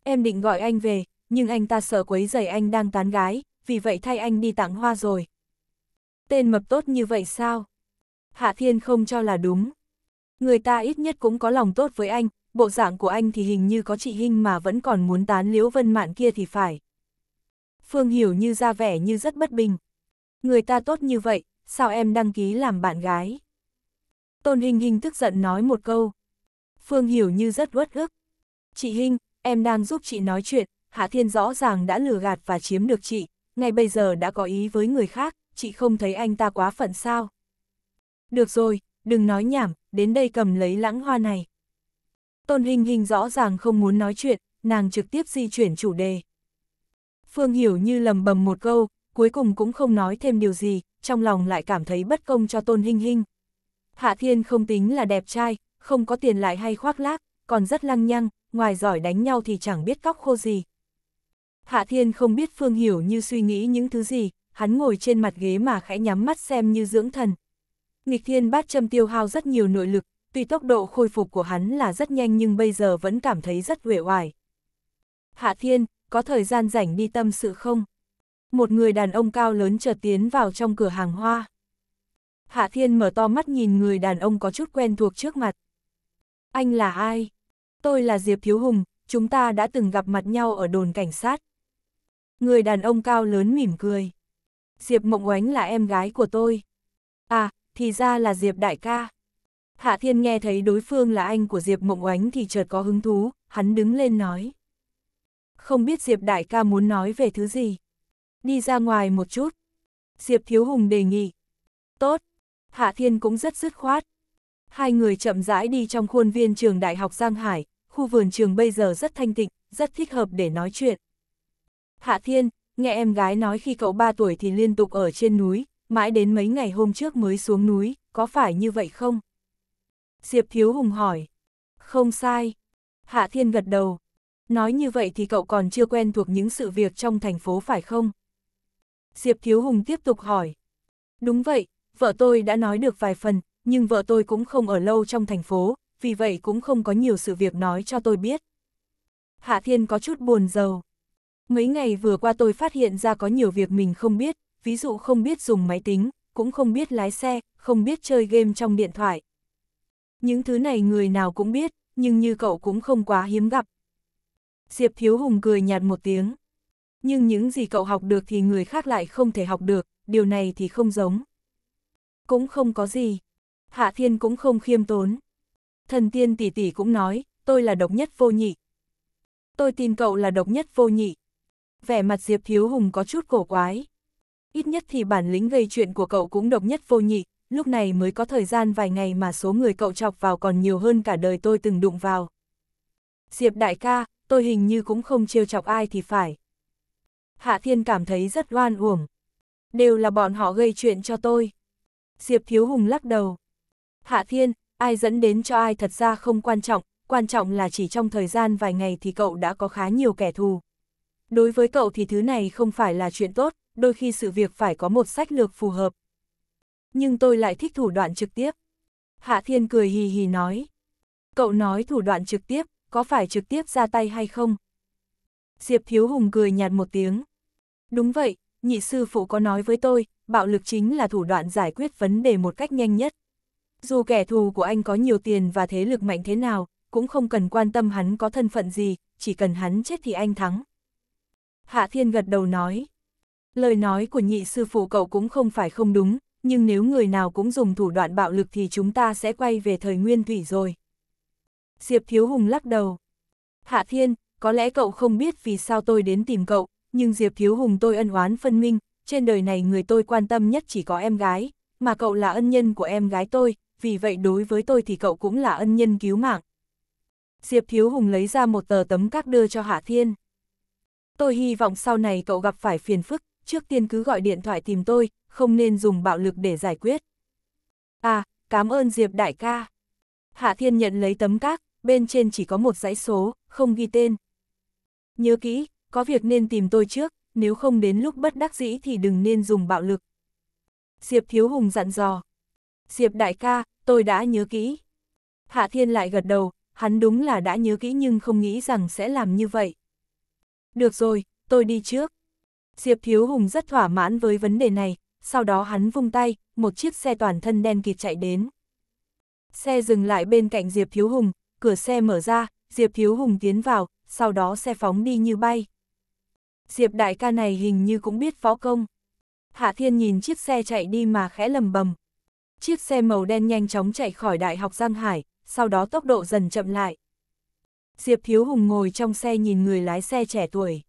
Em định gọi anh về, nhưng anh ta sợ quấy giày anh đang tán gái, vì vậy thay anh đi tặng hoa rồi. Tên mập tốt như vậy sao? Hạ Thiên không cho là đúng. Người ta ít nhất cũng có lòng tốt với anh, bộ dạng của anh thì hình như có chị Hinh mà vẫn còn muốn tán liễu vân mạn kia thì phải. Phương Hiểu như ra vẻ như rất bất bình. Người ta tốt như vậy, sao em đăng ký làm bạn gái? Tôn Hình Hình tức giận nói một câu. Phương Hiểu như rất uất ức. Chị Hình, em đang giúp chị nói chuyện, Hạ Thiên rõ ràng đã lừa gạt và chiếm được chị, ngay bây giờ đã có ý với người khác, chị không thấy anh ta quá phận sao? Được rồi, đừng nói nhảm, đến đây cầm lấy lãng hoa này. Tôn Hình Hình rõ ràng không muốn nói chuyện, nàng trực tiếp di chuyển chủ đề. Phương Hiểu như lầm bầm một câu, cuối cùng cũng không nói thêm điều gì, trong lòng lại cảm thấy bất công cho Tôn Hinh Hinh. Hạ Thiên không tính là đẹp trai, không có tiền lại hay khoác lác, còn rất lăng nhăng, ngoài giỏi đánh nhau thì chẳng biết cóc khô gì. Hạ Thiên không biết Phương Hiểu như suy nghĩ những thứ gì, hắn ngồi trên mặt ghế mà khẽ nhắm mắt xem như dưỡng thần. Nghịch Thiên bát châm tiêu hao rất nhiều nội lực, tuy tốc độ khôi phục của hắn là rất nhanh nhưng bây giờ vẫn cảm thấy rất uể oải. Hạ Thiên, có thời gian rảnh đi tâm sự không? Một người đàn ông cao lớn chợt tiến vào trong cửa hàng hoa. Hạ Thiên mở to mắt nhìn người đàn ông có chút quen thuộc trước mặt. Anh là ai? Tôi là Diệp Thiếu Hùng, chúng ta đã từng gặp mặt nhau ở đồn cảnh sát. Người đàn ông cao lớn mỉm cười. Diệp Mộng Oánh là em gái của tôi. À, thì ra là Diệp đại ca. Hạ Thiên nghe thấy đối phương là anh của Diệp Mộng Oánh thì chợt có hứng thú, hắn đứng lên nói không biết Diệp đại ca muốn nói về thứ gì. Đi ra ngoài một chút. Diệp Thiếu Hùng đề nghị. Tốt. Hạ Thiên cũng rất dứt khoát. Hai người chậm rãi đi trong khuôn viên trường Đại học Giang Hải, khu vườn trường bây giờ rất thanh tịnh, rất thích hợp để nói chuyện. Hạ Thiên, nghe em gái nói khi cậu 3 tuổi thì liên tục ở trên núi, mãi đến mấy ngày hôm trước mới xuống núi, có phải như vậy không? Diệp Thiếu Hùng hỏi. Không sai. Hạ Thiên gật đầu, nói như vậy thì cậu còn chưa quen thuộc những sự việc trong thành phố phải không? Diệp Thiếu Hùng tiếp tục hỏi. Đúng vậy, vợ tôi đã nói được vài phần, nhưng vợ tôi cũng không ở lâu trong thành phố, vì vậy cũng không có nhiều sự việc nói cho tôi biết. Hạ Thiên có chút buồn giàu. Mấy ngày vừa qua tôi phát hiện ra có nhiều việc mình không biết, ví dụ không biết dùng máy tính, cũng không biết lái xe, không biết chơi game trong điện thoại. Những thứ này người nào cũng biết, nhưng như cậu cũng không quá hiếm gặp, Diệp Thiếu Hùng cười nhạt một tiếng. Nhưng những gì cậu học được thì người khác lại không thể học được, điều này thì không giống. Cũng không có gì. Hạ Thiên cũng không khiêm tốn. Thần Tiên tỷ tỷ cũng nói, tôi là độc nhất vô nhị. Tôi tin cậu là độc nhất vô nhị. Vẻ mặt Diệp Thiếu Hùng có chút cổ quái. Ít nhất thì bản lĩnh gây chuyện của cậu cũng độc nhất vô nhị, lúc này mới có thời gian vài ngày mà số người cậu chọc vào còn nhiều hơn cả đời tôi từng đụng vào. Diệp đại ca, tôi hình như cũng không trêu chọc ai thì phải. Hạ Thiên cảm thấy rất oan uổng. Đều là bọn họ gây chuyện cho tôi. Diệp Thiếu Hùng lắc đầu. Hạ Thiên, ai dẫn đến cho ai thật ra không quan trọng, quan trọng là chỉ trong thời gian vài ngày thì cậu đã có khá nhiều kẻ thù. Đối với cậu thì thứ này không phải là chuyện tốt, đôi khi sự việc phải có một sách lược phù hợp. Nhưng tôi lại thích thủ đoạn trực tiếp. Hạ Thiên cười hì hì nói. Cậu nói thủ đoạn trực tiếp, có phải trực tiếp ra tay hay không? Diệp Thiếu Hùng cười nhạt một tiếng. Đúng vậy, nhị sư phụ có nói với tôi, bạo lực chính là thủ đoạn giải quyết vấn đề một cách nhanh nhất. Dù kẻ thù của anh có nhiều tiền và thế lực mạnh thế nào, cũng không cần quan tâm hắn có thân phận gì, chỉ cần hắn chết thì anh thắng. Hạ Thiên gật đầu nói. Lời nói của nhị sư phụ cậu cũng không phải không đúng, nhưng nếu người nào cũng dùng thủ đoạn bạo lực thì chúng ta sẽ quay về thời nguyên thủy rồi. Diệp Thiếu Hùng lắc đầu. Hạ Thiên, có lẽ cậu không biết vì sao tôi đến tìm cậu, nhưng Diệp Thiếu Hùng tôi ân oán phân minh, trên đời này người tôi quan tâm nhất chỉ có em gái, mà cậu là ân nhân của em gái tôi, vì vậy đối với tôi thì cậu cũng là ân nhân cứu mạng. Diệp Thiếu Hùng lấy ra một tờ tấm các đưa cho Hạ Thiên. Tôi hy vọng sau này cậu gặp phải phiền phức, trước tiên cứ gọi điện thoại tìm tôi, không nên dùng bạo lực để giải quyết. À, cảm ơn Diệp đại ca. Hạ Thiên nhận lấy tấm các, bên trên chỉ có một dãy số, không ghi tên. Nhớ kỹ, có việc nên tìm tôi trước, nếu không đến lúc bất đắc dĩ thì đừng nên dùng bạo lực. Diệp Thiếu Hùng dặn dò. Diệp đại ca, tôi đã nhớ kỹ. Hạ Thiên lại gật đầu, hắn đúng là đã nhớ kỹ nhưng không nghĩ rằng sẽ làm như vậy. Được rồi, tôi đi trước. Diệp Thiếu Hùng rất thỏa mãn với vấn đề này, sau đó hắn vung tay, một chiếc xe toàn thân đen kịt chạy đến. Xe dừng lại bên cạnh Diệp Thiếu Hùng, cửa xe mở ra, Diệp Thiếu Hùng tiến vào, sau đó xe phóng đi như bay. Diệp đại ca này hình như cũng biết phó công. Hạ Thiên nhìn chiếc xe chạy đi mà khẽ lầm bầm. Chiếc xe màu đen nhanh chóng chạy khỏi Đại học Giang Hải, sau đó tốc độ dần chậm lại. Diệp Thiếu Hùng ngồi trong xe nhìn người lái xe trẻ tuổi.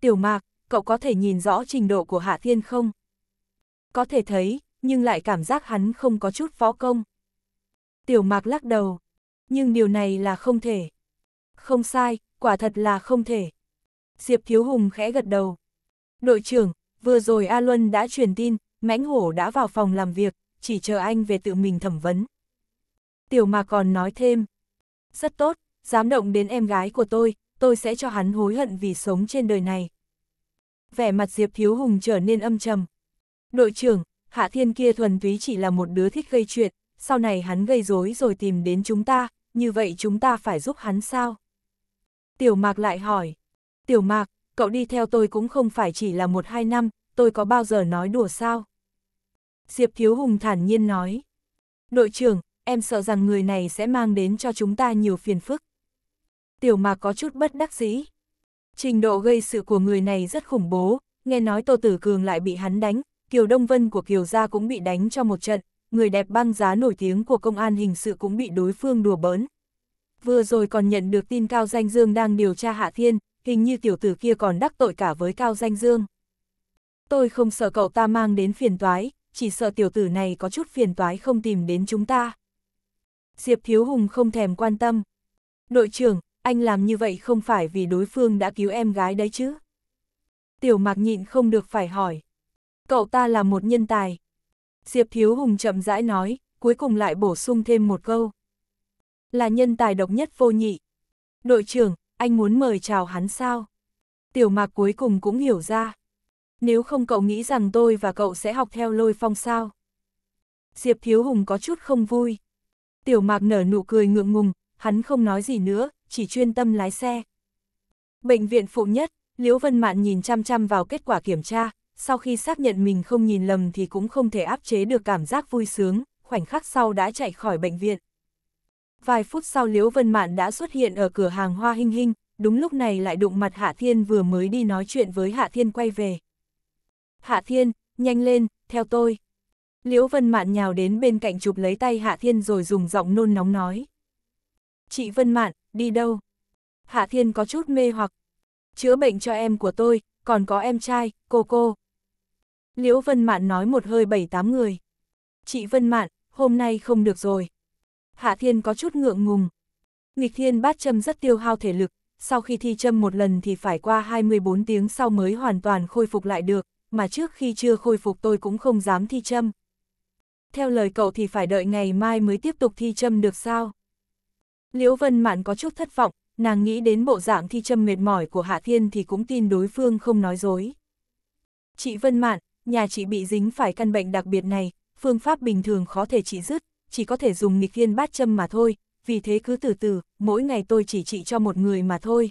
Tiểu Mạc, cậu có thể nhìn rõ trình độ của Hạ Thiên không? Có thể thấy, nhưng lại cảm giác hắn không có chút phó công. Tiểu Mạc lắc đầu nhưng điều này là không thể. Không sai, quả thật là không thể. Diệp Thiếu Hùng khẽ gật đầu. Đội trưởng, vừa rồi A Luân đã truyền tin, mãnh hổ đã vào phòng làm việc, chỉ chờ anh về tự mình thẩm vấn. Tiểu mà còn nói thêm. Rất tốt, dám động đến em gái của tôi, tôi sẽ cho hắn hối hận vì sống trên đời này. Vẻ mặt Diệp Thiếu Hùng trở nên âm trầm. Đội trưởng, Hạ Thiên kia thuần túy chỉ là một đứa thích gây chuyện, sau này hắn gây rối rồi tìm đến chúng ta, như vậy chúng ta phải giúp hắn sao? Tiểu Mạc lại hỏi, Tiểu Mạc, cậu đi theo tôi cũng không phải chỉ là một hai năm, tôi có bao giờ nói đùa sao? Diệp Thiếu Hùng thản nhiên nói, đội trưởng, em sợ rằng người này sẽ mang đến cho chúng ta nhiều phiền phức. Tiểu Mạc có chút bất đắc dĩ. Trình độ gây sự của người này rất khủng bố, nghe nói Tô Tử Cường lại bị hắn đánh, Kiều Đông Vân của Kiều Gia cũng bị đánh cho một trận, người đẹp băng giá nổi tiếng của công an hình sự cũng bị đối phương đùa bỡn. Vừa rồi còn nhận được tin Cao Danh Dương đang điều tra Hạ Thiên, hình như tiểu tử kia còn đắc tội cả với Cao Danh Dương. Tôi không sợ cậu ta mang đến phiền toái, chỉ sợ tiểu tử này có chút phiền toái không tìm đến chúng ta. Diệp Thiếu Hùng không thèm quan tâm. Đội trưởng, anh làm như vậy không phải vì đối phương đã cứu em gái đấy chứ. Tiểu mạc nhịn không được phải hỏi. Cậu ta là một nhân tài, Diệp Thiếu Hùng chậm rãi nói, cuối cùng lại bổ sung thêm một câu. Là nhân tài độc nhất vô nhị. Đội trưởng, anh muốn mời chào hắn sao? Tiểu mạc cuối cùng cũng hiểu ra. Nếu không cậu nghĩ rằng tôi và cậu sẽ học theo lôi phong sao? Diệp Thiếu Hùng có chút không vui. Tiểu mạc nở nụ cười ngượng ngùng, hắn không nói gì nữa, chỉ chuyên tâm lái xe. Bệnh viện phụ nhất, Liễu Vân Mạn nhìn chăm chăm vào kết quả kiểm tra, sau khi xác nhận mình không nhìn lầm thì cũng không thể áp chế được cảm giác vui sướng, khoảnh khắc sau đã chạy khỏi bệnh viện. Vài phút sau Liễu Vân Mạn đã xuất hiện ở cửa hàng Hoa Hinh Hinh, đúng lúc này lại đụng mặt Hạ Thiên vừa mới đi nói chuyện với Hạ Thiên quay về. Hạ Thiên, nhanh lên, theo tôi. Liễu Vân Mạn nhào đến bên cạnh chụp lấy tay Hạ Thiên rồi dùng giọng nôn nóng nói. Chị Vân Mạn, đi đâu? Hạ Thiên có chút mê hoặc. Chữa bệnh cho em của tôi, còn có em trai, cô cô, Liễu Vân Mạn nói một hơi bảy tám người. Chị Vân Mạn, hôm nay không được rồi. Hạ Thiên có chút ngượng ngùng. Nghịch Thiên bát châm rất tiêu hao thể lực, sau khi thi châm một lần thì phải qua 24 tiếng sau mới hoàn toàn khôi phục lại được, mà trước khi chưa khôi phục tôi cũng không dám thi châm. Theo lời cậu thì phải đợi ngày mai mới tiếp tục thi châm được sao? Liễu Vân Mạn có chút thất vọng, nàng nghĩ đến bộ dạng thi châm mệt mỏi của Hạ Thiên thì cũng tin đối phương không nói dối. Chị Vân Mạn, Nhà chị bị dính phải căn bệnh đặc biệt này, phương pháp bình thường khó thể trị dứt, chỉ có thể dùng nghịch thiên bát châm mà thôi, vì thế cứ từ từ, mỗi ngày tôi chỉ trị cho một người mà thôi.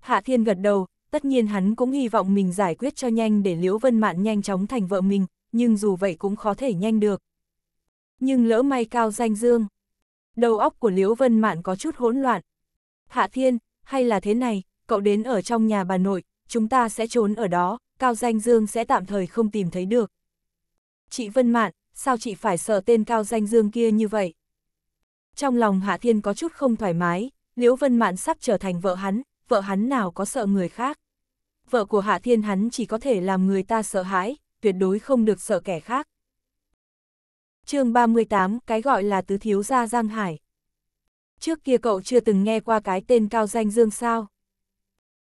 Hạ Thiên gật đầu, tất nhiên hắn cũng hy vọng mình giải quyết cho nhanh để Liễu Vân Mạn nhanh chóng thành vợ mình, nhưng dù vậy cũng khó thể nhanh được. Nhưng lỡ may cao danh dương. Đầu óc của Liễu Vân Mạn có chút hỗn loạn. Hạ Thiên, hay là thế này, cậu đến ở trong nhà bà nội, chúng ta sẽ trốn ở đó, Cao Danh Dương sẽ tạm thời không tìm thấy được. Chị Vân Mạn, sao chị phải sợ tên Cao Danh Dương kia như vậy? Trong lòng Hạ Thiên có chút không thoải mái, Liễu Vân Mạn sắp trở thành vợ hắn, vợ hắn nào có sợ người khác. Vợ của Hạ Thiên hắn chỉ có thể làm người ta sợ hãi, tuyệt đối không được sợ kẻ khác. chương 38, cái gọi là tứ thiếu gia Giang Hải. Trước kia cậu chưa từng nghe qua cái tên Cao Danh Dương sao?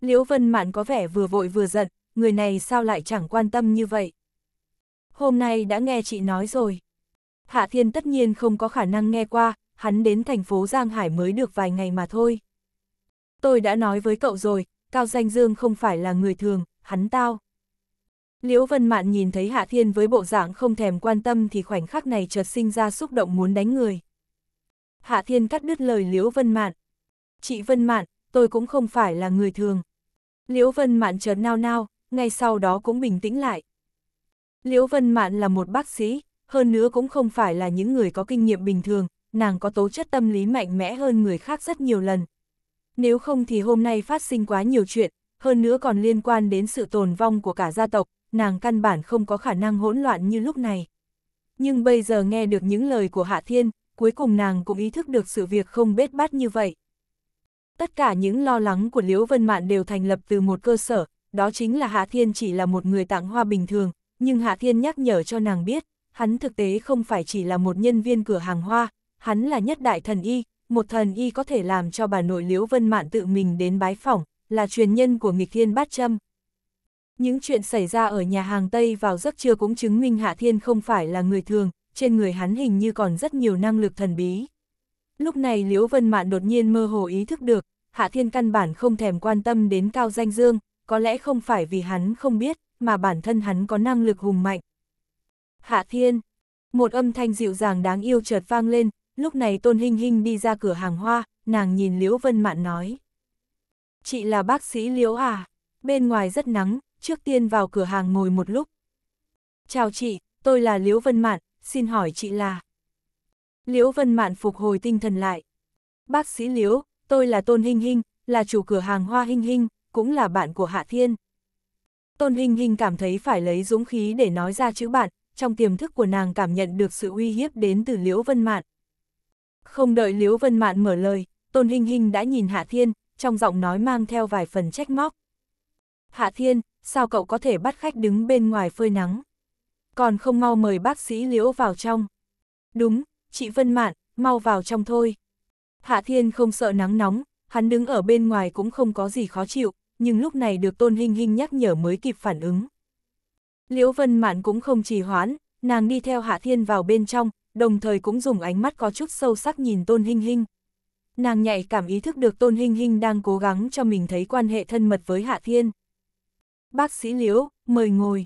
Liễu Vân Mạn có vẻ vừa vội vừa giận, người này sao lại chẳng quan tâm như vậy. Hôm nay đã nghe chị nói rồi. Hạ Thiên tất nhiên không có khả năng nghe qua, hắn đến thành phố Giang Hải mới được vài ngày mà thôi. Tôi đã nói với cậu rồi, Cao Danh Dương không phải là người thường, hắn tao. Liễu Vân Mạn nhìn thấy Hạ Thiên với bộ dạng không thèm quan tâm thì khoảnh khắc này chợt sinh ra xúc động muốn đánh người. Hạ Thiên cắt đứt lời Liễu Vân Mạn. Chị Vân Mạn, tôi cũng không phải là người thường. Liễu Vân Mạn chợt nao nao, ngay sau đó cũng bình tĩnh lại. Liễu Vân Mạn là một bác sĩ, hơn nữa cũng không phải là những người có kinh nghiệm bình thường, nàng có tố chất tâm lý mạnh mẽ hơn người khác rất nhiều lần. Nếu không thì hôm nay phát sinh quá nhiều chuyện, hơn nữa còn liên quan đến sự tồn vong của cả gia tộc, nàng căn bản không có khả năng hỗn loạn như lúc này. Nhưng bây giờ nghe được những lời của Hạ Thiên, cuối cùng nàng cũng ý thức được sự việc không bết bát như vậy. Tất cả những lo lắng của Liễu Vân Mạn đều thành lập từ một cơ sở, đó chính là Hạ Thiên chỉ là một người tặng hoa bình thường, nhưng Hạ Thiên nhắc nhở cho nàng biết, hắn thực tế không phải chỉ là một nhân viên cửa hàng hoa, hắn là nhất đại thần y, một thần y có thể làm cho bà nội Liễu Vân Mạn tự mình đến bái phỏng, là truyền nhân của nghịch thiên bát châm. Những chuyện xảy ra ở nhà hàng Tây vào giấc trưa cũng chứng minh Hạ Thiên không phải là người thường, trên người hắn hình như còn rất nhiều năng lực thần bí. Lúc này Liễu Vân Mạn đột nhiên mơ hồ ý thức được, Hạ Thiên căn bản không thèm quan tâm đến Cao Danh Dương, có lẽ không phải vì hắn không biết, mà bản thân hắn có năng lực hùng mạnh. Hạ Thiên, một âm thanh dịu dàng đáng yêu chợt vang lên, lúc này Tôn Hinh Hinh đi ra cửa hàng hoa, nàng nhìn Liễu Vân Mạn nói. Chị là bác sĩ Liễu à? Bên ngoài rất nắng, trước tiên vào cửa hàng ngồi một lúc. Chào chị, tôi là Liễu Vân Mạn, xin hỏi chị là... Liễu Vân Mạn phục hồi tinh thần lại. Bác sĩ Liễu, tôi là Tôn Hinh Hinh, là chủ cửa hàng Hoa Hinh Hinh, cũng là bạn của Hạ Thiên. Tôn Hình Hình cảm thấy phải lấy dũng khí để nói ra chữ bạn, trong tiềm thức của nàng cảm nhận được sự uy hiếp đến từ Liễu Vân Mạn. Không đợi Liễu Vân Mạn mở lời, Tôn Hình Hình đã nhìn Hạ Thiên, trong giọng nói mang theo vài phần trách móc. Hạ Thiên, sao cậu có thể bắt khách đứng bên ngoài phơi nắng? Còn không mau mời bác sĩ Liễu vào trong. Đúng, chị Vân Mạn, mau vào trong thôi. Hạ Thiên không sợ nắng nóng, hắn đứng ở bên ngoài cũng không có gì khó chịu, nhưng lúc này được Tôn Hinh Hinh nhắc nhở mới kịp phản ứng. Liễu Vân Mạn cũng không trì hoãn, nàng đi theo Hạ Thiên vào bên trong, đồng thời cũng dùng ánh mắt có chút sâu sắc nhìn Tôn Hinh Hinh. Nàng nhạy cảm ý thức được Tôn Hinh Hinh đang cố gắng cho mình thấy quan hệ thân mật với Hạ Thiên. Bác sĩ Liễu, mời ngồi.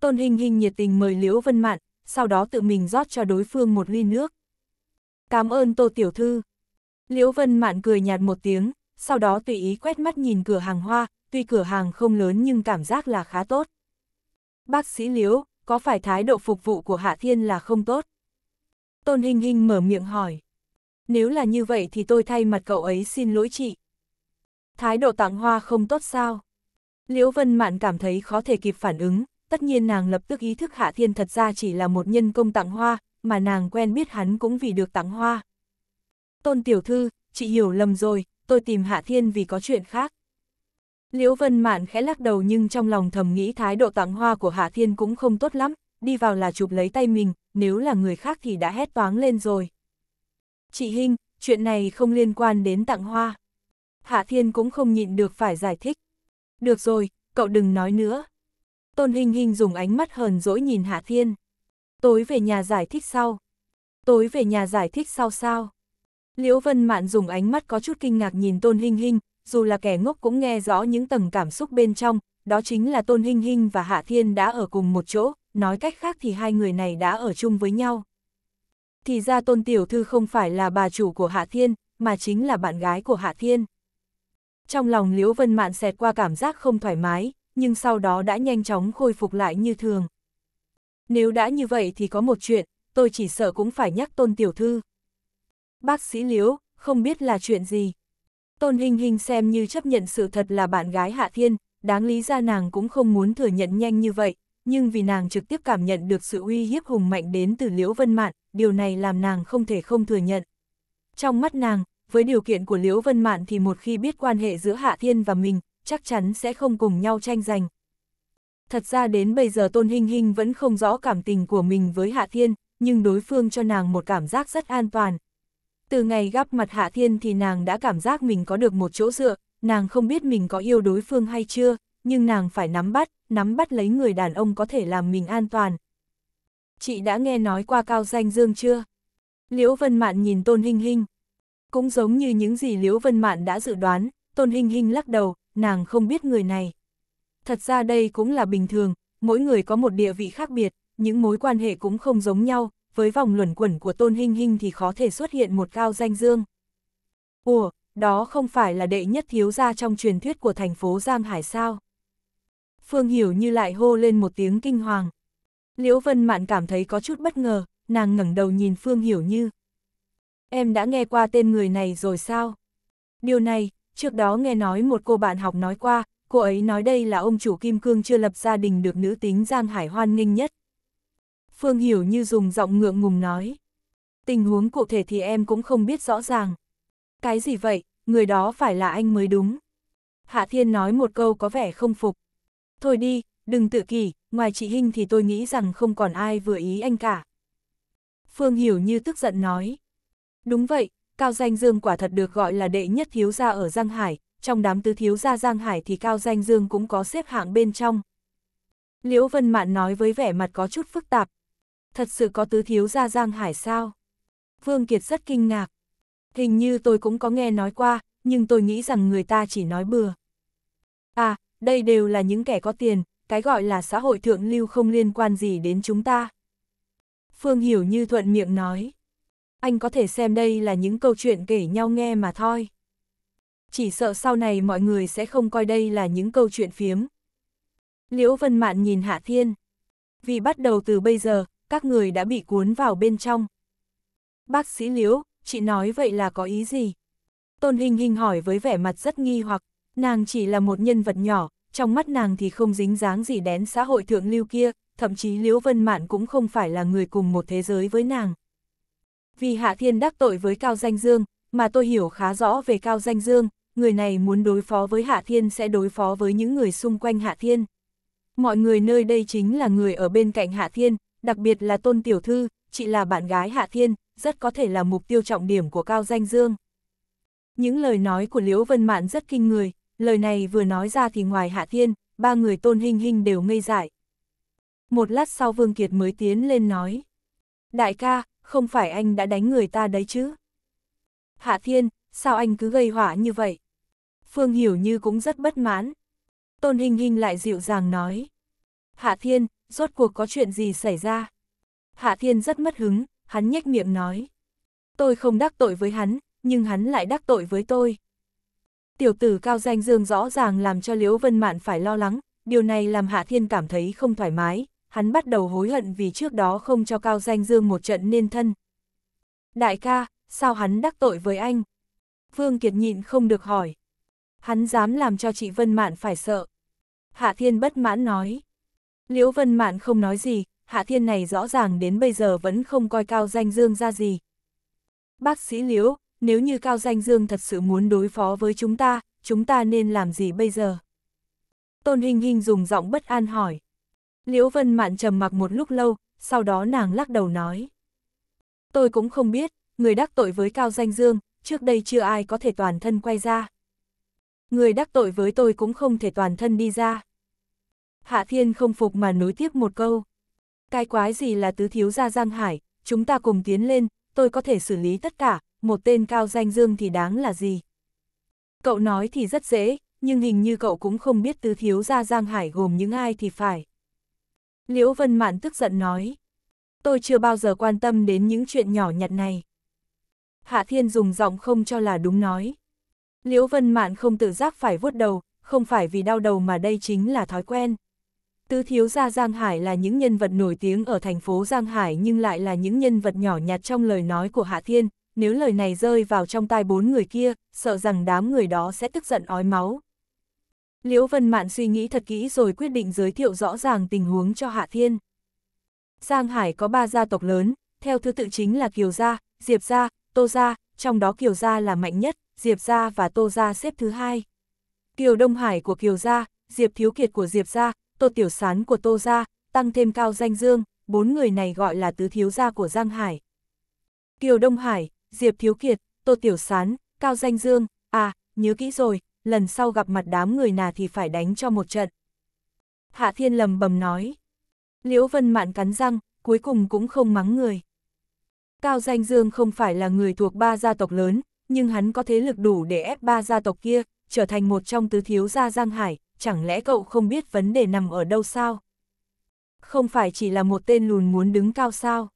Tôn Hinh Hinh nhiệt tình mời Liễu Vân Mạn, sau đó tự mình rót cho đối phương một ly nước. Cảm ơn Tô Tiểu Thư. Liễu Vân Mạn cười nhạt một tiếng, sau đó tùy ý quét mắt nhìn cửa hàng hoa, tuy cửa hàng không lớn nhưng cảm giác là khá tốt. Bác sĩ Liễu, có phải thái độ phục vụ của Hạ Thiên là không tốt? Tôn Hình Hình mở miệng hỏi. Nếu là như vậy thì tôi thay mặt cậu ấy xin lỗi chị. Thái độ tặng hoa không tốt sao? Liễu Vân Mạn cảm thấy khó thể kịp phản ứng, tất nhiên nàng lập tức ý thức Hạ Thiên thật ra chỉ là một nhân công tặng hoa, mà nàng quen biết hắn cũng vì được tặng hoa. Tôn Tiểu Thư, chị hiểu lầm rồi, tôi tìm Hạ Thiên vì có chuyện khác. Liễu Vân Mạn khẽ lắc đầu nhưng trong lòng thầm nghĩ thái độ tặng hoa của Hạ Thiên cũng không tốt lắm, đi vào là chụp lấy tay mình, nếu là người khác thì đã hét toáng lên rồi. Chị Hinh, chuyện này không liên quan đến tặng hoa. Hạ Thiên cũng không nhịn được phải giải thích. Được rồi, cậu đừng nói nữa. Tôn Hinh Hinh dùng ánh mắt hờn dỗi nhìn Hạ Thiên. Tối về nhà giải thích sau. Tối về nhà giải thích sau sao? Liễu Vân Mạn dùng ánh mắt có chút kinh ngạc nhìn Tôn Hinh Hinh, dù là kẻ ngốc cũng nghe rõ những tầng cảm xúc bên trong, đó chính là Tôn Hinh Hinh và Hạ Thiên đã ở cùng một chỗ, nói cách khác thì hai người này đã ở chung với nhau. Thì ra Tôn Tiểu Thư không phải là bà chủ của Hạ Thiên, mà chính là bạn gái của Hạ Thiên. Trong lòng Liễu Vân Mạn xẹt qua cảm giác không thoải mái, nhưng sau đó đã nhanh chóng khôi phục lại như thường. Nếu đã như vậy thì có một chuyện, tôi chỉ sợ cũng phải nhắc Tôn Tiểu Thư bác sĩ Liễu, không biết là chuyện gì. Tôn Hình Hình xem như chấp nhận sự thật là bạn gái Hạ Thiên, đáng lý ra nàng cũng không muốn thừa nhận nhanh như vậy, nhưng vì nàng trực tiếp cảm nhận được sự uy hiếp hùng mạnh đến từ Liễu Vân Mạn, điều này làm nàng không thể không thừa nhận. Trong mắt nàng, với điều kiện của Liễu Vân Mạn thì một khi biết quan hệ giữa Hạ Thiên và mình, chắc chắn sẽ không cùng nhau tranh giành. Thật ra đến bây giờ Tôn hình hình vẫn không rõ cảm tình của mình với Hạ Thiên, nhưng đối phương cho nàng một cảm giác rất an toàn, từ ngày gặp mặt Hạ Thiên thì nàng đã cảm giác mình có được một chỗ dựa, nàng không biết mình có yêu đối phương hay chưa, nhưng nàng phải nắm bắt, nắm bắt lấy người đàn ông có thể làm mình an toàn. Chị đã nghe nói qua Cao Danh Dương chưa? Liễu Vân Mạn nhìn Tôn Hinh Hinh. Cũng giống như những gì Liễu Vân Mạn đã dự đoán, Tôn Hinh Hinh lắc đầu, nàng không biết người này. Thật ra đây cũng là bình thường, mỗi người có một địa vị khác biệt, những mối quan hệ cũng không giống nhau, với vòng luẩn quẩn của Tôn Hinh Hinh thì khó thể xuất hiện một cao danh dương. Ủa, đó không phải là đệ nhất thiếu gia trong truyền thuyết của thành phố Giang Hải sao? Phương Hiểu như lại hô lên một tiếng kinh hoàng. Liễu Vân Mạn cảm thấy có chút bất ngờ, nàng ngẩng đầu nhìn Phương Hiểu như. Em đã nghe qua tên người này rồi sao? Điều này, trước đó nghe nói một cô bạn học nói qua, cô ấy nói đây là ông chủ Kim Cương chưa lập gia đình được nữ tính Giang Hải hoan nghênh nhất. Phương Hiểu như dùng giọng ngượng ngùng nói. Tình huống cụ thể thì em cũng không biết rõ ràng. Cái gì vậy, người đó phải là anh mới đúng. Hạ Thiên nói một câu có vẻ không phục. Thôi đi, đừng tự kỷ, ngoài chị Hinh thì tôi nghĩ rằng không còn ai vừa ý anh cả. Phương Hiểu như tức giận nói. Đúng vậy, Cao Danh Dương quả thật được gọi là đệ nhất thiếu gia ở Giang Hải, trong đám tứ thiếu gia Giang Hải thì Cao Danh Dương cũng có xếp hạng bên trong. Liễu Vân Mạn nói với vẻ mặt có chút phức tạp, thật sự có tứ thiếu gia Giang Hải sao? Vương Kiệt rất kinh ngạc. Hình như tôi cũng có nghe nói qua, nhưng tôi nghĩ rằng người ta chỉ nói bừa. À, đây đều là những kẻ có tiền, cái gọi là xã hội thượng lưu không liên quan gì đến chúng ta. Phương Hiểu như thuận miệng nói. Anh có thể xem đây là những câu chuyện kể nhau nghe mà thôi. Chỉ sợ sau này mọi người sẽ không coi đây là những câu chuyện phiếm. Liễu Vân Mạn nhìn Hạ Thiên. Vì bắt đầu từ bây giờ, các người đã bị cuốn vào bên trong. Bác sĩ Liễu, chị nói vậy là có ý gì? Tôn Hình Hình hỏi với vẻ mặt rất nghi hoặc, nàng chỉ là một nhân vật nhỏ, trong mắt nàng thì không dính dáng gì đến xã hội thượng lưu kia, thậm chí Liễu Vân Mạn cũng không phải là người cùng một thế giới với nàng. Vì Hạ Thiên đắc tội với Cao Danh Dương, mà tôi hiểu khá rõ về Cao Danh Dương, người này muốn đối phó với Hạ Thiên sẽ đối phó với những người xung quanh Hạ Thiên. Mọi người nơi đây chính là người ở bên cạnh Hạ Thiên, đặc biệt là tôn tiểu thư, chị là bạn gái Hạ Thiên, rất có thể là mục tiêu trọng điểm của Cao Danh Dương. Những lời nói của Liễu Vân Mạn rất kinh người, lời này vừa nói ra thì ngoài Hạ Thiên, ba người tôn hình hình đều ngây dại. Một lát sau Vương Kiệt mới tiến lên nói. Đại ca, không phải anh đã đánh người ta đấy chứ? Hạ Thiên, sao anh cứ gây hỏa như vậy? Phương Hiểu Như cũng rất bất mãn. Tôn Hình Hình lại dịu dàng nói. Hạ Thiên, rốt cuộc có chuyện gì xảy ra? Hạ Thiên rất mất hứng, hắn nhếch miệng nói. Tôi không đắc tội với hắn, nhưng hắn lại đắc tội với tôi. Tiểu tử cao danh dương rõ ràng làm cho Liễu Vân Mạn phải lo lắng, điều này làm Hạ Thiên cảm thấy không thoải mái, hắn bắt đầu hối hận vì trước đó không cho cao danh dương một trận nên thân. Đại ca, sao hắn đắc tội với anh? Vương Kiệt nhịn không được hỏi. Hắn dám làm cho chị Vân Mạn phải sợ. Hạ Thiên bất mãn nói. Liễu Vân Mạn không nói gì, Hạ Thiên này rõ ràng đến bây giờ vẫn không coi Cao Danh Dương ra gì. Bác sĩ Liễu, nếu như Cao Danh Dương thật sự muốn đối phó với chúng ta, chúng ta nên làm gì bây giờ? Tôn Hình Hình dùng giọng bất an hỏi. Liễu Vân Mạn trầm mặc một lúc lâu, sau đó nàng lắc đầu nói. Tôi cũng không biết, người đắc tội với Cao Danh Dương, trước đây chưa ai có thể toàn thân quay ra. Người đắc tội với tôi cũng không thể toàn thân đi ra. Hạ Thiên không phục mà nối tiếp một câu. Cái quái gì là tứ thiếu gia Giang Hải, chúng ta cùng tiến lên, tôi có thể xử lý tất cả, một tên cao danh dương thì đáng là gì. Cậu nói thì rất dễ, nhưng hình như cậu cũng không biết tứ thiếu gia Giang Hải gồm những ai thì phải. Liễu Vân Mạn tức giận nói, tôi chưa bao giờ quan tâm đến những chuyện nhỏ nhặt này. Hạ Thiên dùng giọng không cho là đúng nói. Liễu Vân Mạn không tự giác phải vuốt đầu, không phải vì đau đầu mà đây chính là thói quen. Tứ thiếu gia Giang Hải là những nhân vật nổi tiếng ở thành phố Giang Hải nhưng lại là những nhân vật nhỏ nhặt trong lời nói của Hạ Thiên, nếu lời này rơi vào trong tai bốn người kia, sợ rằng đám người đó sẽ tức giận ói máu. Liễu Vân Mạn suy nghĩ thật kỹ rồi quyết định giới thiệu rõ ràng tình huống cho Hạ Thiên. Giang Hải có ba gia tộc lớn, theo thứ tự chính là Kiều Gia, Diệp Gia, Tô Gia, trong đó Kiều Gia là mạnh nhất, Diệp Gia và Tô Gia xếp thứ hai. Kiều Đông Hải của Kiều Gia, Diệp Thiếu Kiệt của Diệp Gia, Tô Tiểu Sán của Tô Gia, tăng thêm Cao Danh Dương, bốn người này gọi là tứ thiếu gia của Giang Hải. Kiều Đông Hải, Diệp Thiếu Kiệt, Tô Tiểu Sán, Cao Danh Dương, à, nhớ kỹ rồi, lần sau gặp mặt đám người nào thì phải đánh cho một trận. Hạ Thiên lầm bầm nói. Liễu Vân Mạn cắn răng, cuối cùng cũng không mắng người. Cao Danh Dương không phải là người thuộc ba gia tộc lớn, nhưng hắn có thế lực đủ để ép ba gia tộc kia, trở thành một trong tứ thiếu gia Giang Hải, chẳng lẽ cậu không biết vấn đề nằm ở đâu sao? Không phải chỉ là một tên lùn muốn đứng cao sao?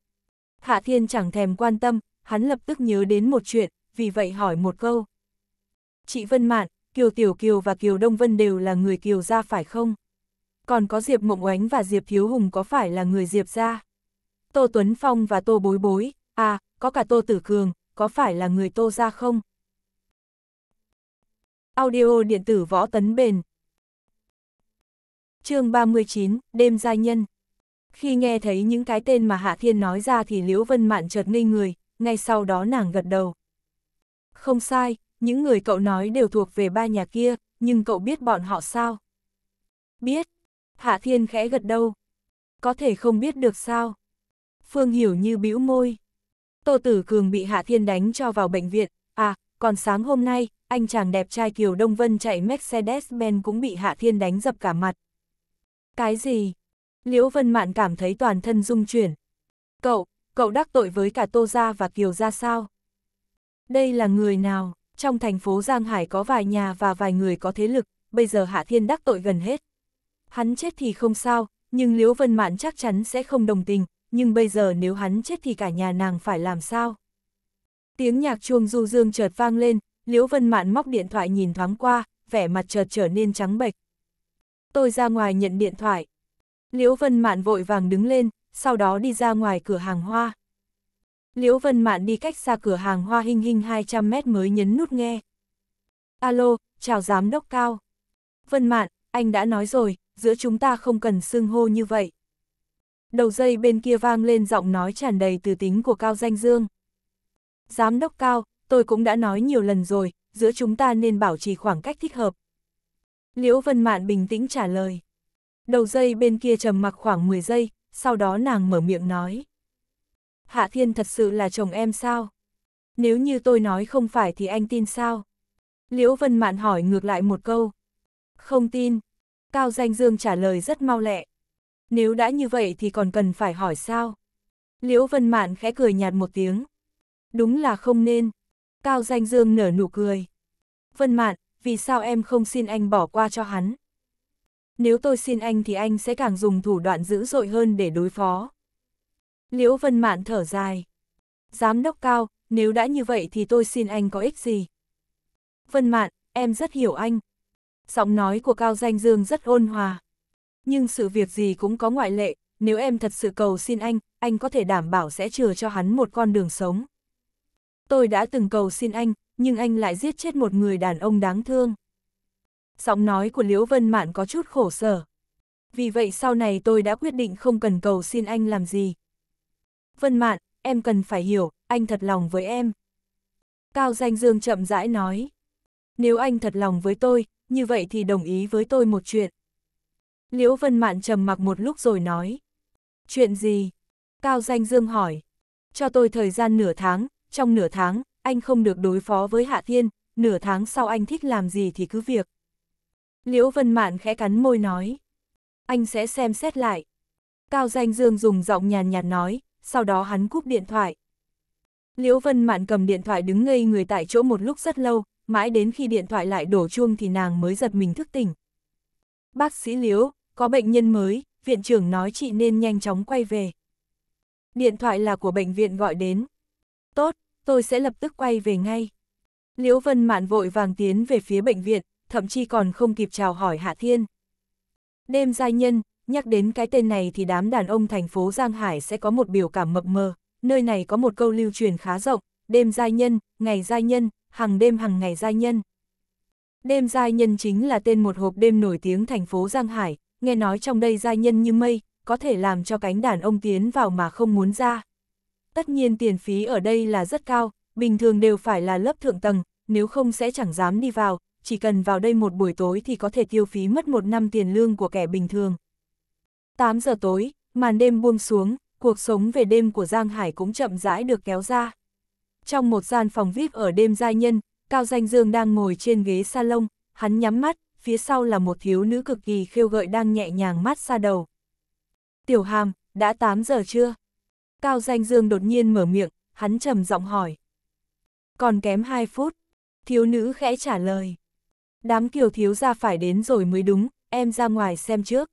Hạ Thiên chẳng thèm quan tâm, hắn lập tức nhớ đến một chuyện, vì vậy hỏi một câu. Chị Vân Mạn, Kiều Tiểu Kiều và Kiều Đông Vân đều là người Kiều gia phải không? Còn có Diệp Mộng Oánh và Diệp Thiếu Hùng có phải là người Diệp gia? Tô Tuấn Phong và Tô Bối Bối, à, có cả Tô Tử Cường, có phải là người Tô gia không? Audio điện tử võ tấn bền chương 39, đêm gia nhân. Khi nghe thấy những cái tên mà Hạ Thiên nói ra thì Liễu Vân Mạn chợt ngây người, ngay sau đó nàng gật đầu. Không sai, những người cậu nói đều thuộc về ba nhà kia, nhưng cậu biết bọn họ sao? Biết. Hạ Thiên khẽ gật đầu. Có thể không biết được sao? Phương Hiểu như bĩu môi. Tô Tử Cường bị Hạ Thiên đánh cho vào bệnh viện, à, còn sáng hôm nay, anh chàng đẹp trai Kiều Đông Vân chạy Mercedes-Benz cũng bị Hạ Thiên đánh dập cả mặt. Cái gì? Liễu Vân Mạn cảm thấy toàn thân rung chuyển. Cậu, cậu đắc tội với cả Tô Gia và Kiều Gia sao? Đây là người nào? Trong thành phố Giang Hải có vài nhà và vài người có thế lực, bây giờ Hạ Thiên đắc tội gần hết. Hắn chết thì không sao, nhưng Liễu Vân Mạn chắc chắn sẽ không đồng tình, nhưng bây giờ nếu hắn chết thì cả nhà nàng phải làm sao? Tiếng nhạc chuông du dương chợt vang lên, Liễu Vân Mạn móc điện thoại nhìn thoáng qua, vẻ mặt chợt trở nên trắng bệch tôi ra ngoài nhận điện thoại. Liễu Vân Mạn vội vàng đứng lên, sau đó đi ra ngoài cửa hàng hoa. Liễu Vân Mạn đi cách xa cửa hàng hoa hình hình 200 mét mới nhấn nút nghe. Alo, chào giám đốc cao. Vân Mạn, anh đã nói rồi, giữa chúng ta không cần xưng hô như vậy. Đầu dây bên kia vang lên giọng nói tràn đầy từ tính của Cao Danh Dương. Giám đốc Cao, tôi cũng đã nói nhiều lần rồi, giữa chúng ta nên bảo trì khoảng cách thích hợp, Liễu Vân Mạn bình tĩnh trả lời. Đầu dây bên kia trầm mặc khoảng 10 giây, sau đó nàng mở miệng nói. Hạ Thiên thật sự là chồng em sao? Nếu như tôi nói không phải thì anh tin sao? Liễu Vân Mạn hỏi ngược lại một câu. Không tin. Cao Danh Dương trả lời rất mau lẹ. Nếu đã như vậy thì còn cần phải hỏi sao? Liễu Vân Mạn khẽ cười nhạt một tiếng. Đúng là không nên. Cao Danh Dương nở nụ cười. Vân Mạn, vì sao em không xin anh bỏ qua cho hắn? Nếu tôi xin anh thì anh sẽ càng dùng thủ đoạn dữ dội hơn để đối phó. Liễu Vân Mạn thở dài. Giám đốc cao, nếu đã như vậy thì tôi xin anh có ích gì? Vân Mạn, em rất hiểu anh. Giọng nói của Cao Danh Dương rất ôn hòa. Nhưng sự việc gì cũng có ngoại lệ, nếu em thật sự cầu xin anh, anh có thể đảm bảo sẽ chừa cho hắn một con đường sống. Tôi đã từng cầu xin anh, nhưng anh lại giết chết một người đàn ông đáng thương. Giọng nói của Liễu Vân Mạn có chút khổ sở. Vì vậy sau này tôi đã quyết định không cần cầu xin anh làm gì. Vân Mạn, em cần phải hiểu, anh thật lòng với em. Cao Danh Dương chậm rãi nói. Nếu anh thật lòng với tôi, như vậy thì đồng ý với tôi một chuyện. Liễu Vân Mạn trầm mặc một lúc rồi nói. Chuyện gì? Cao Danh Dương hỏi. Cho tôi thời gian nửa tháng, trong nửa tháng, anh không được đối phó với Hạ Thiên, nửa tháng sau anh thích làm gì thì cứ việc. Liễu Vân Mạn khẽ cắn môi nói. Anh sẽ xem xét lại. Cao Danh Dương dùng giọng nhàn nhạt nói, sau đó hắn cúp điện thoại. Liễu Vân Mạn cầm điện thoại đứng ngây người tại chỗ một lúc rất lâu, mãi đến khi điện thoại lại đổ chuông thì nàng mới giật mình thức tỉnh. Bác sĩ Liễu, có bệnh nhân mới, viện trưởng nói chị nên nhanh chóng quay về. Điện thoại là của bệnh viện gọi đến. Tốt, tôi sẽ lập tức quay về ngay. Liễu Vân Mạn vội vàng tiến về phía bệnh viện, thậm chí còn không kịp chào hỏi Hạ Thiên. Đêm giai nhân, nhắc đến cái tên này thì đám đàn ông thành phố Giang Hải sẽ có một biểu cảm mập mờ, nơi này có một câu lưu truyền khá rộng, đêm giai nhân, ngày giai nhân, hàng đêm hàng ngày giai nhân. Đêm giai nhân chính là tên một hộp đêm nổi tiếng thành phố Giang Hải, nghe nói trong đây giai nhân như mây, có thể làm cho cánh đàn ông tiến vào mà không muốn ra. Tất nhiên tiền phí ở đây là rất cao, bình thường đều phải là lớp thượng tầng, nếu không sẽ chẳng dám đi vào, chỉ cần vào đây một buổi tối thì có thể tiêu phí mất một năm tiền lương của kẻ bình thường. 8 giờ tối, màn đêm buông xuống, cuộc sống về đêm của Giang Hải cũng chậm rãi được kéo ra. Trong một gian phòng VIP ở đêm giai nhân, Cao Danh Dương đang ngồi trên ghế salon, hắn nhắm mắt, phía sau là một thiếu nữ cực kỳ khêu gợi đang nhẹ nhàng mát xa đầu. Tiểu Hàm, đã 8 giờ chưa? Cao Danh Dương đột nhiên mở miệng, hắn trầm giọng hỏi. Còn kém 2 phút, thiếu nữ khẽ trả lời. Đám kiều thiếu ra phải đến rồi mới đúng, em ra ngoài xem trước.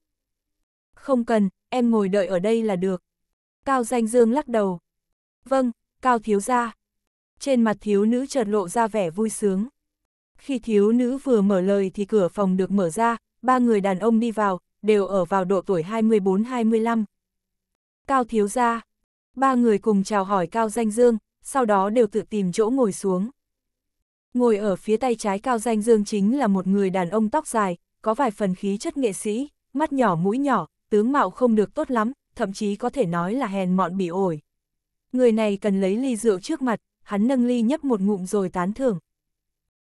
Không cần, em ngồi đợi ở đây là được. Cao Danh Dương lắc đầu. Vâng, Cao thiếu ra. Trên mặt thiếu nữ chợt lộ ra vẻ vui sướng. Khi thiếu nữ vừa mở lời thì cửa phòng được mở ra, ba người đàn ông đi vào, đều ở vào độ tuổi 24-25. Cao thiếu ra ba người cùng chào hỏi Cao Danh Dương, sau đó đều tự tìm chỗ ngồi xuống. Ngồi ở phía tay trái Cao Danh Dương chính là một người đàn ông tóc dài, có vài phần khí chất nghệ sĩ, mắt nhỏ mũi nhỏ, tướng mạo không được tốt lắm, thậm chí có thể nói là hèn mọn bị ổi. Người này cần lấy ly rượu trước mặt, hắn nâng ly nhấp một ngụm rồi tán thưởng.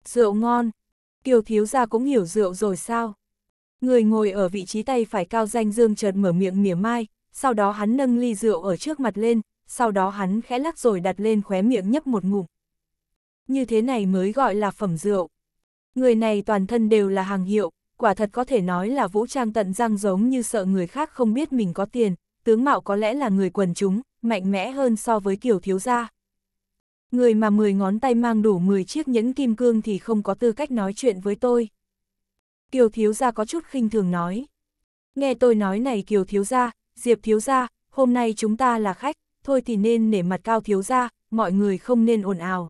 Rượu ngon, Kiều Thiếu Gia cũng hiểu rượu rồi sao? Người ngồi ở vị trí tay phải Cao Danh Dương chợt mở miệng mỉa mai, sau đó hắn nâng ly rượu ở trước mặt lên, sau đó hắn khẽ lắc rồi đặt lên khóe miệng nhấp một ngụm. Như thế này mới gọi là phẩm rượu. Người này toàn thân đều là hàng hiệu, quả thật có thể nói là vũ trang tận răng giống như sợ người khác không biết mình có tiền, tướng mạo có lẽ là người quần chúng, mạnh mẽ hơn so với kiểu thiếu gia. Người mà 10 ngón tay mang đủ 10 chiếc nhẫn kim cương thì không có tư cách nói chuyện với tôi. Kiều thiếu gia có chút khinh thường nói. Nghe tôi nói này Kiều thiếu gia, Diệp thiếu gia, hôm nay chúng ta là khách, thôi thì nên nể mặt cao thiếu gia, mọi người không nên ồn ào.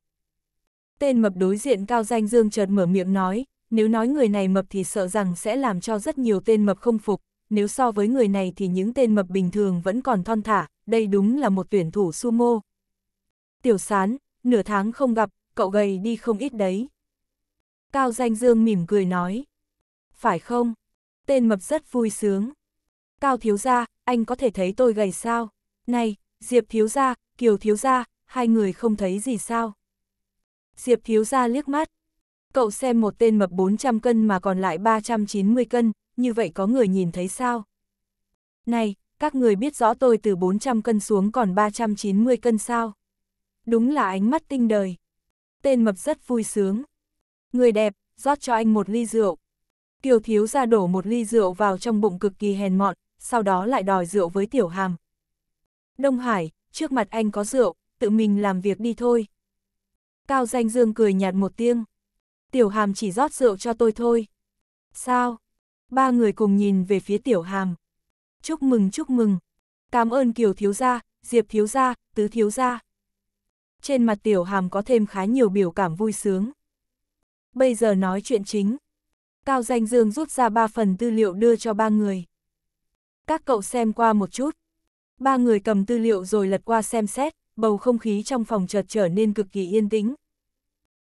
Tên mập đối diện cao danh dương chợt mở miệng nói, nếu nói người này mập thì sợ rằng sẽ làm cho rất nhiều tên mập không phục, nếu so với người này thì những tên mập bình thường vẫn còn thon thả, đây đúng là một tuyển thủ sumo. Tiểu sán, nửa tháng không gặp, cậu gầy đi không ít đấy. Cao danh dương mỉm cười nói. Phải không? Tên mập rất vui sướng. Cao thiếu gia, anh có thể thấy tôi gầy sao? Này, Diệp thiếu gia, Kiều thiếu gia, hai người không thấy gì sao? Diệp thiếu gia liếc mắt. Cậu xem một tên mập 400 cân mà còn lại 390 cân, như vậy có người nhìn thấy sao? Này, các người biết rõ tôi từ 400 cân xuống còn 390 cân sao? Đúng là ánh mắt tinh đời. Tên mập rất vui sướng. Người đẹp, rót cho anh một ly rượu. Kiều thiếu ra đổ một ly rượu vào trong bụng cực kỳ hèn mọn, sau đó lại đòi rượu với Tiểu Hàm. Đông Hải, trước mặt anh có rượu, tự mình làm việc đi thôi. Cao Danh Dương cười nhạt một tiếng. Tiểu Hàm chỉ rót rượu cho tôi thôi. Sao? Ba người cùng nhìn về phía Tiểu Hàm. Chúc mừng chúc mừng. Cảm ơn Kiều Thiếu Gia, Diệp Thiếu Gia, Tứ Thiếu Gia. Trên mặt Tiểu Hàm có thêm khá nhiều biểu cảm vui sướng. Bây giờ nói chuyện chính. Cao Danh Dương rút ra ba phần tư liệu đưa cho ba người các cậu xem qua một chút. Ba người cầm tư liệu rồi lật qua xem xét, bầu không khí trong phòng chợt trở nên cực kỳ yên tĩnh.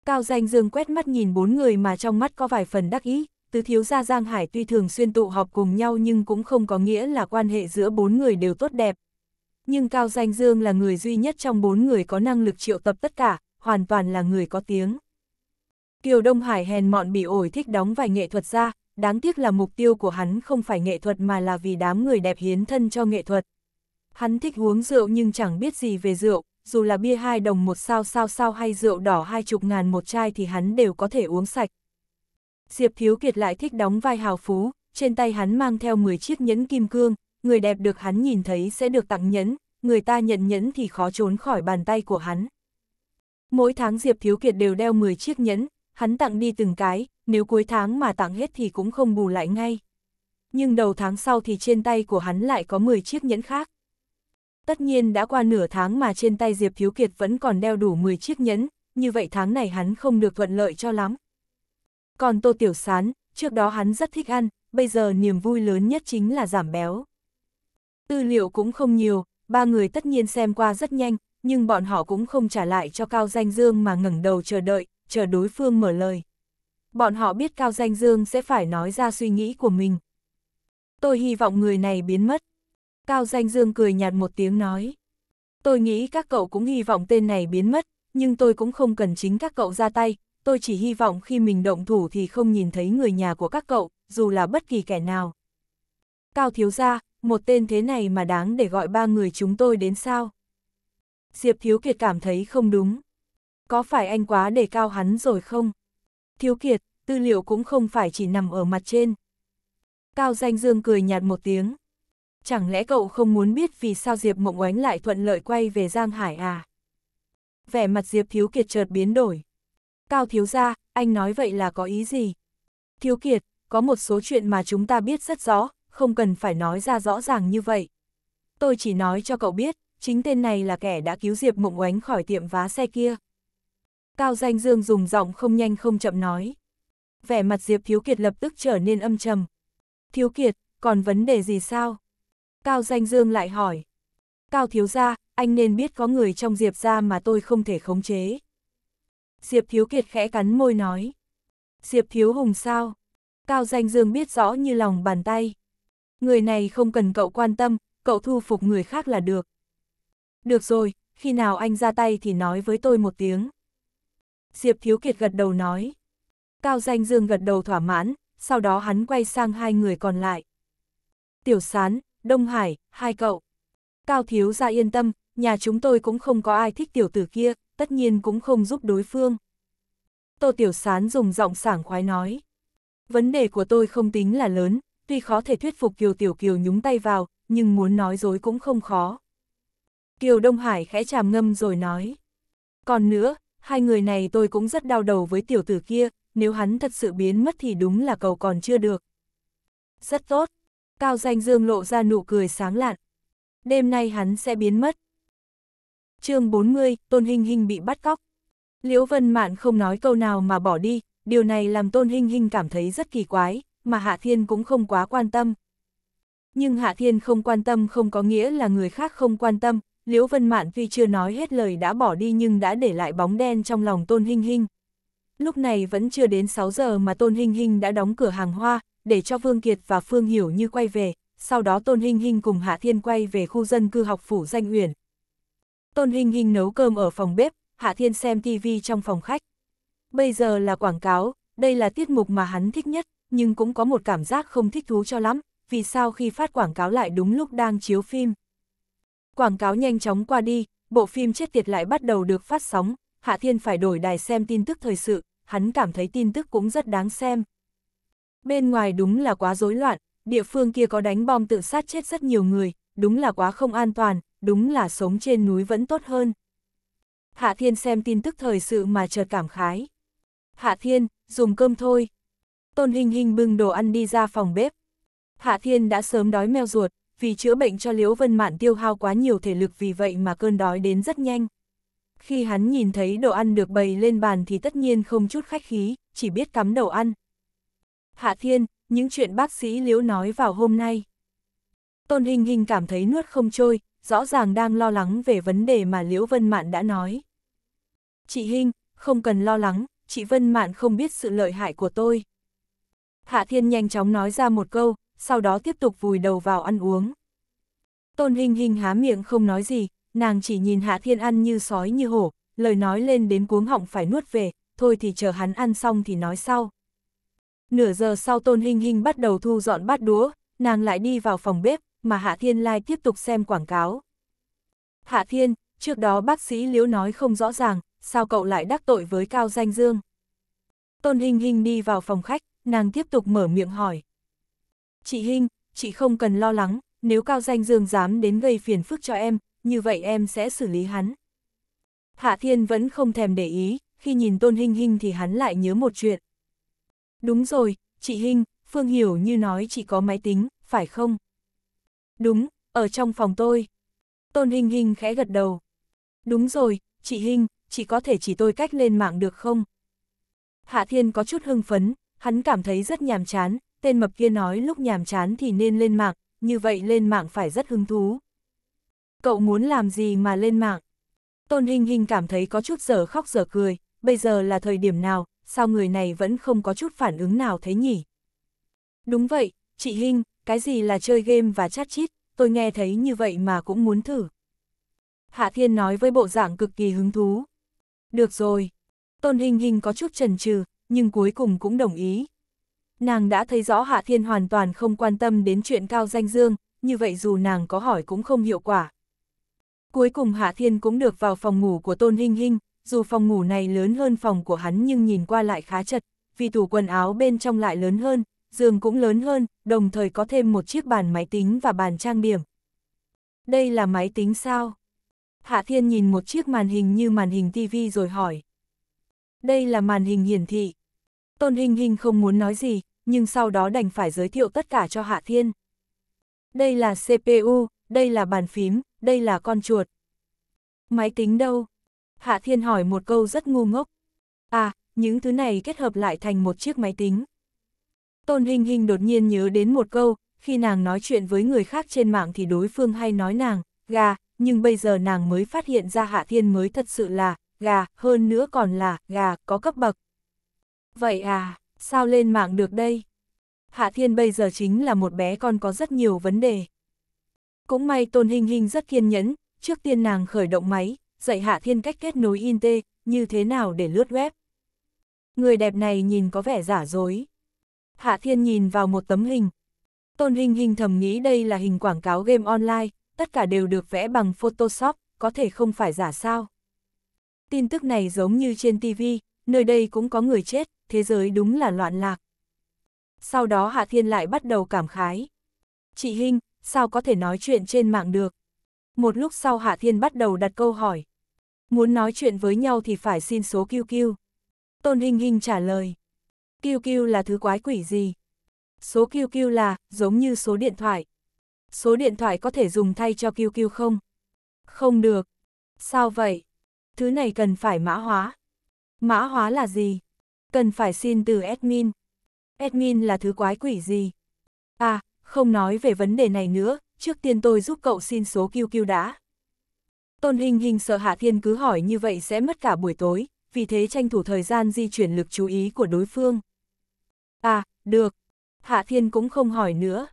Cao Danh Dương quét mắt nhìn bốn người mà trong mắt có vài phần đắc ý, tứ thiếu gia Giang Hải tuy thường xuyên tụ họp cùng nhau nhưng cũng không có nghĩa là quan hệ giữa bốn người đều tốt đẹp. Nhưng Cao Danh Dương là người duy nhất trong bốn người có năng lực triệu tập tất cả, hoàn toàn là người có tiếng. Kiều Đông Hải hèn mọn bị ổi thích đóng vài nghệ thuật ra, đáng tiếc là mục tiêu của hắn không phải nghệ thuật mà là vì đám người đẹp hiến thân cho nghệ thuật. Hắn thích uống rượu nhưng chẳng biết gì về rượu, dù là bia hai đồng một sao sao sao hay rượu đỏ hai chục ngàn một chai thì hắn đều có thể uống sạch. Diệp Thiếu Kiệt lại thích đóng vai hào phú, trên tay hắn mang theo 10 chiếc nhẫn kim cương, người đẹp được hắn nhìn thấy sẽ được tặng nhẫn, người ta nhận nhẫn thì khó trốn khỏi bàn tay của hắn. Mỗi tháng Diệp Thiếu Kiệt đều đeo 10 chiếc nhẫn, hắn tặng đi từng cái, nếu cuối tháng mà tặng hết thì cũng không bù lại ngay. Nhưng đầu tháng sau thì trên tay của hắn lại có 10 chiếc nhẫn khác. Tất nhiên đã qua nửa tháng mà trên tay Diệp Thiếu Kiệt vẫn còn đeo đủ 10 chiếc nhẫn, như vậy tháng này hắn không được thuận lợi cho lắm. Còn Tô Tiểu Sán, trước đó hắn rất thích ăn, bây giờ niềm vui lớn nhất chính là giảm béo. Tư liệu cũng không nhiều, ba người tất nhiên xem qua rất nhanh, nhưng bọn họ cũng không trả lại cho Cao Danh Dương mà ngẩng đầu chờ đợi, chờ đối phương mở lời bọn họ biết Cao Danh Dương sẽ phải nói ra suy nghĩ của mình. Tôi hy vọng người này biến mất. Cao Danh Dương cười nhạt một tiếng nói. Tôi nghĩ các cậu cũng hy vọng tên này biến mất, nhưng tôi cũng không cần chính các cậu ra tay, tôi chỉ hy vọng khi mình động thủ thì không nhìn thấy người nhà của các cậu, dù là bất kỳ kẻ nào. Cao Thiếu Gia, một tên thế này mà đáng để gọi ba người chúng tôi đến sao? Diệp Thiếu Kiệt cảm thấy không đúng. Có phải anh quá để cao hắn rồi không? thiếu kiệt, tư liệu cũng không phải chỉ nằm ở mặt trên. Cao Danh Dương cười nhạt một tiếng. Chẳng lẽ cậu không muốn biết vì sao Diệp Mộng Oánh lại thuận lợi quay về Giang Hải à? Vẻ mặt Diệp Thiếu Kiệt chợt biến đổi. Cao Thiếu gia, anh nói vậy là có ý gì? Thiếu Kiệt, có một số chuyện mà chúng ta biết rất rõ, không cần phải nói ra rõ ràng như vậy. Tôi chỉ nói cho cậu biết, chính tên này là kẻ đã cứu Diệp Mộng Oánh khỏi tiệm vá xe kia. Cao Danh Dương dùng giọng không nhanh không chậm nói. Vẻ mặt Diệp Thiếu Kiệt lập tức trở nên âm trầm. Thiếu Kiệt, còn vấn đề gì sao? Cao Danh Dương lại hỏi. Cao Thiếu Gia, anh nên biết có người trong Diệp Gia mà tôi không thể khống chế. Diệp Thiếu Kiệt khẽ cắn môi nói. Diệp Thiếu Hùng sao? Cao Danh Dương biết rõ như lòng bàn tay. Người này không cần cậu quan tâm, cậu thu phục người khác là được. Được rồi, khi nào anh ra tay thì nói với tôi một tiếng. Diệp Thiếu Kiệt gật đầu nói. Cao Danh Dương gật đầu thỏa mãn, sau đó hắn quay sang hai người còn lại. Tiểu Sán, Đông Hải, hai cậu. Cao Thiếu ra yên tâm, nhà chúng tôi cũng không có ai thích tiểu tử kia, tất nhiên cũng không giúp đối phương. Tô Tiểu Sán dùng giọng sảng khoái nói. Vấn đề của tôi không tính là lớn, tuy khó thể thuyết phục Kiều Tiểu Kiều nhúng tay vào, nhưng muốn nói dối cũng không khó. Kiều Đông Hải khẽ chàm ngâm rồi nói. Còn nữa, hai người này tôi cũng rất đau đầu với tiểu tử kia, nếu hắn thật sự biến mất thì đúng là cầu còn chưa được. Rất tốt, Cao Danh Dương lộ ra nụ cười sáng lạn. Đêm nay hắn sẽ biến mất. chương 40, Tôn Hinh Hinh bị bắt cóc. Liễu Vân Mạn không nói câu nào mà bỏ đi, điều này làm Tôn Hinh Hinh cảm thấy rất kỳ quái, mà Hạ Thiên cũng không quá quan tâm. Nhưng Hạ Thiên không quan tâm không có nghĩa là người khác không quan tâm, Liễu Vân Mạn tuy chưa nói hết lời đã bỏ đi nhưng đã để lại bóng đen trong lòng Tôn Hinh Hinh. Lúc này vẫn chưa đến 6 giờ mà Tôn Hinh Hinh đã đóng cửa hàng hoa, để cho Vương Kiệt và Phương Hiểu Như quay về, sau đó Tôn Hinh Hinh cùng Hạ Thiên quay về khu dân cư học phủ danh uyển. Tôn Hinh Hinh nấu cơm ở phòng bếp, Hạ Thiên xem TV trong phòng khách. Bây giờ là quảng cáo, đây là tiết mục mà hắn thích nhất, nhưng cũng có một cảm giác không thích thú cho lắm, vì sao khi phát quảng cáo lại đúng lúc đang chiếu phim. Quảng cáo nhanh chóng qua đi, bộ phim chết tiệt lại bắt đầu được phát sóng, Hạ Thiên phải đổi đài xem tin tức thời sự, hắn cảm thấy tin tức cũng rất đáng xem. Bên ngoài đúng là quá rối loạn, địa phương kia có đánh bom tự sát chết rất nhiều người, đúng là quá không an toàn, đúng là sống trên núi vẫn tốt hơn. Hạ Thiên xem tin tức thời sự mà chợt cảm khái. Hạ Thiên, dùng cơm thôi. Tôn Hình Hình bưng đồ ăn đi ra phòng bếp. Hạ Thiên đã sớm đói meo ruột, vì chữa bệnh cho Liễu Vân Mạn tiêu hao quá nhiều thể lực vì vậy mà cơn đói đến rất nhanh. Khi hắn nhìn thấy đồ ăn được bày lên bàn thì tất nhiên không chút khách khí, chỉ biết cắm đầu ăn. Hạ Thiên, những chuyện bác sĩ Liễu nói vào hôm nay. Tôn Hình Hình cảm thấy nuốt không trôi, rõ ràng đang lo lắng về vấn đề mà Liễu Vân Mạn đã nói. Chị Hình, không cần lo lắng, chị Vân Mạn không biết sự lợi hại của tôi. Hạ Thiên nhanh chóng nói ra một câu, sau đó tiếp tục vùi đầu vào ăn uống. Tôn Hình Hình há miệng không nói gì, nàng chỉ nhìn Hạ Thiên ăn như sói như hổ, lời nói lên đến cuống họng phải nuốt về, thôi thì chờ hắn ăn xong thì nói sau. Nửa giờ sau Tôn Hình Hình bắt đầu thu dọn bát đũa, nàng lại đi vào phòng bếp, mà Hạ Thiên Lai tiếp tục xem quảng cáo. Hạ Thiên, trước đó bác sĩ Liễu nói không rõ ràng, sao cậu lại đắc tội với Cao Danh Dương? Tôn Hình Hình đi vào phòng khách, nàng tiếp tục mở miệng hỏi chị Hinh, chị không cần lo lắng, nếu Cao Danh Dương dám đến gây phiền phức cho em, như vậy em sẽ xử lý hắn. Hạ Thiên vẫn không thèm để ý, khi nhìn Tôn Hinh Hinh thì hắn lại nhớ một chuyện. Đúng rồi, chị Hinh, Phương Hiểu như nói chị có máy tính, phải không? Đúng, ở trong phòng tôi. Tôn Hinh Hinh khẽ gật đầu. Đúng rồi, chị Hinh, chị có thể chỉ tôi cách lên mạng được không? Hạ Thiên có chút hưng phấn, hắn cảm thấy rất nhàm chán, tên mập kia nói lúc nhàm chán thì nên lên mạng, như vậy lên mạng phải rất hứng thú. Cậu muốn làm gì mà lên mạng? Tôn Hinh Hinh cảm thấy có chút giờ khóc giờ cười, bây giờ là thời điểm nào, sao người này vẫn không có chút phản ứng nào thế nhỉ? Đúng vậy, chị Hinh, cái gì là chơi game và chat chít, tôi nghe thấy như vậy mà cũng muốn thử. Hạ Thiên nói với bộ dạng cực kỳ hứng thú. Được rồi, Tôn Hinh Hinh có chút chần chừ, nhưng cuối cùng cũng đồng ý nàng đã thấy rõ Hạ Thiên hoàn toàn không quan tâm đến chuyện Cao Danh Dương, như vậy dù nàng có hỏi cũng không hiệu quả. Cuối cùng Hạ Thiên cũng được vào phòng ngủ của Tôn Hinh Hinh, dù phòng ngủ này lớn hơn phòng của hắn nhưng nhìn qua lại khá chật, vì tủ quần áo bên trong lại lớn hơn, giường cũng lớn hơn, đồng thời có thêm một chiếc bàn máy tính và bàn trang điểm. Đây là máy tính sao? Hạ Thiên nhìn một chiếc màn hình như màn hình TV rồi hỏi. Đây là màn hình hiển thị. Tôn Hinh Hinh không muốn nói gì, nhưng sau đó đành phải giới thiệu tất cả cho Hạ Thiên. Đây là CPU, đây là bàn phím, đây là con chuột. Máy tính đâu? Hạ Thiên hỏi một câu rất ngu ngốc. À, những thứ này kết hợp lại thành một chiếc máy tính. Tôn Hình Hình đột nhiên nhớ đến một câu, khi nàng nói chuyện với người khác trên mạng thì đối phương hay nói nàng, gà, nhưng bây giờ nàng mới phát hiện ra Hạ Thiên mới thật sự là, gà, hơn nữa còn là, gà, có cấp bậc. Vậy à, Sao lên mạng được đây? Hạ Thiên bây giờ chính là một bé con có rất nhiều vấn đề. Cũng may Tôn Hình Hình rất kiên nhẫn, trước tiên nàng khởi động máy, dạy Hạ Thiên cách kết nối in như thế nào để lướt web. Người đẹp này nhìn có vẻ giả dối. Hạ Thiên nhìn vào một tấm hình. Tôn Hình Hình thầm nghĩ đây là hình quảng cáo game online, tất cả đều được vẽ bằng Photoshop, có thể không phải giả sao. Tin tức này giống như trên TV, nơi đây cũng có người chết, thế giới đúng là loạn lạc. Sau đó Hạ Thiên lại bắt đầu cảm khái. Chị Hinh, sao có thể nói chuyện trên mạng được? Một lúc sau Hạ Thiên bắt đầu đặt câu hỏi. Muốn nói chuyện với nhau thì phải xin số QQ. Tôn Hinh Hinh trả lời. QQ là thứ quái quỷ gì? Số QQ là, giống như số điện thoại. Số điện thoại có thể dùng thay cho QQ không? Không được. Sao vậy? Thứ này cần phải mã hóa. Mã hóa là gì? Cần phải xin từ admin. Admin là thứ quái quỷ gì? À, không nói về vấn đề này nữa, trước tiên tôi giúp cậu xin số QQ đã. Tôn Hình Hình sợ Hạ Thiên cứ hỏi như vậy sẽ mất cả buổi tối, vì thế tranh thủ thời gian di chuyển lực chú ý của đối phương. À, được. Hạ Thiên cũng không hỏi nữa.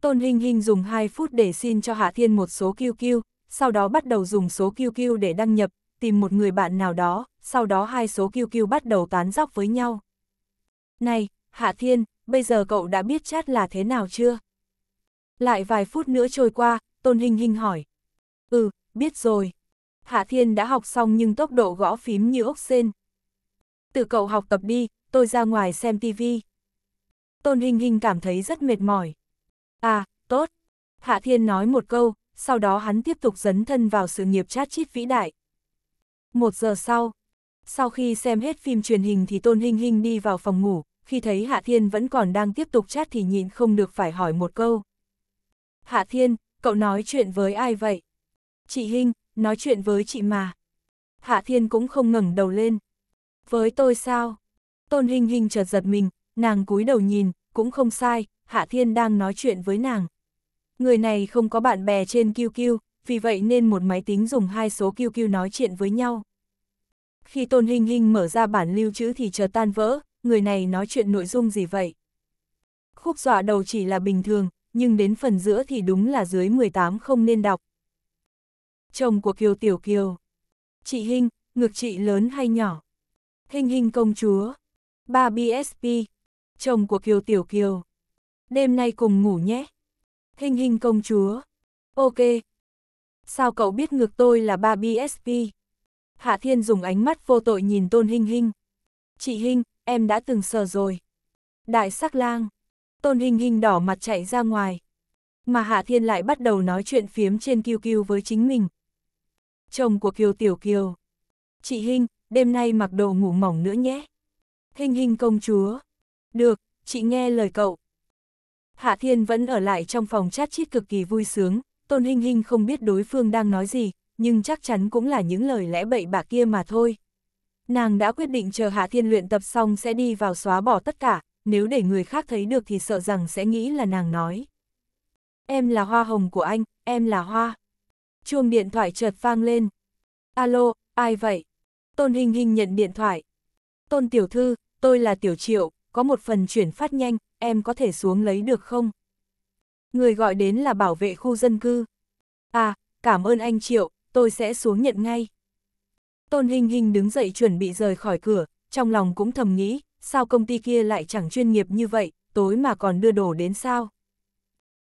Tôn Hình Hình dùng 2 phút để xin cho Hạ Thiên một số QQ, sau đó bắt đầu dùng số QQ để đăng nhập, tìm một người bạn nào đó, sau đó hai số QQ bắt đầu tán dóc với nhau. Này, Hạ Thiên, bây giờ cậu đã biết chat là thế nào chưa? Lại vài phút nữa trôi qua, Tôn Hình Hình hỏi. Ừ, biết rồi. Hạ Thiên đã học xong nhưng tốc độ gõ phím như ốc sen. Tự cậu học tập đi, tôi ra ngoài xem tivi. Tôn Hình Hình cảm thấy rất mệt mỏi. À, tốt. Hạ Thiên nói một câu, sau đó hắn tiếp tục dấn thân vào sự nghiệp chat chít vĩ đại. Một giờ sau, sau khi xem hết phim truyền hình thì Tôn Hinh Hinh đi vào phòng ngủ, khi thấy Hạ Thiên vẫn còn đang tiếp tục chat thì nhịn không được phải hỏi một câu. Hạ Thiên, cậu nói chuyện với ai vậy? Chị Hinh, nói chuyện với chị mà. Hạ Thiên cũng không ngẩng đầu lên. Với tôi sao? Tôn Hinh Hinh chợt giật mình, nàng cúi đầu nhìn, cũng không sai, Hạ Thiên đang nói chuyện với nàng. Người này không có bạn bè trên QQ, vì vậy nên một máy tính dùng hai số QQ nói chuyện với nhau. Khi Tôn hình Hinh mở ra bản lưu trữ thì chợt tan vỡ, người này nói chuyện nội dung gì vậy? Khúc dọa đầu chỉ là bình thường, nhưng đến phần giữa thì đúng là dưới 18 không nên đọc. Chồng của Kiều Tiểu Kiều. Chị Hinh, ngược chị lớn hay nhỏ? hình hình công chúa. Ba BSP. Chồng của Kiều Tiểu Kiều. Đêm nay cùng ngủ nhé. hình hình công chúa. Ok, sao cậu biết ngược tôi là ba BSP? Hạ Thiên dùng ánh mắt vô tội nhìn Tôn Hinh Hinh. Chị Hinh, em đã từng sờ rồi. Đại sắc lang. Tôn Hinh Hinh đỏ mặt chạy ra ngoài. Mà Hạ Thiên lại bắt đầu nói chuyện phiếm trên QQ với chính mình. Chồng của Kiều Tiểu Kiều. Chị Hinh, đêm nay mặc đồ ngủ mỏng nữa nhé. Hinh Hinh công chúa. Được, chị nghe lời cậu. Hạ Thiên vẫn ở lại trong phòng chat chít cực kỳ vui sướng, Tôn Hinh Hinh không biết đối phương đang nói gì, nhưng chắc chắn cũng là những lời lẽ bậy bạ kia mà thôi. Nàng đã quyết định chờ Hạ Thiên luyện tập xong sẽ đi vào xóa bỏ tất cả, nếu để người khác thấy được thì sợ rằng sẽ nghĩ là nàng nói. Em là hoa hồng của anh, em là hoa. Chuông điện thoại chợt vang lên. Alo, ai vậy? Tôn Hinh Hinh nhận điện thoại. Tôn Tiểu Thư, tôi là Tiểu Triệu, có một phần chuyển phát nhanh, em có thể xuống lấy được không? Người gọi đến là bảo vệ khu dân cư. À, cảm ơn anh Triệu, tôi sẽ xuống nhận ngay. Tôn Hình Hình đứng dậy chuẩn bị rời khỏi cửa, trong lòng cũng thầm nghĩ, sao công ty kia lại chẳng chuyên nghiệp như vậy, tối mà còn đưa đồ đến sao.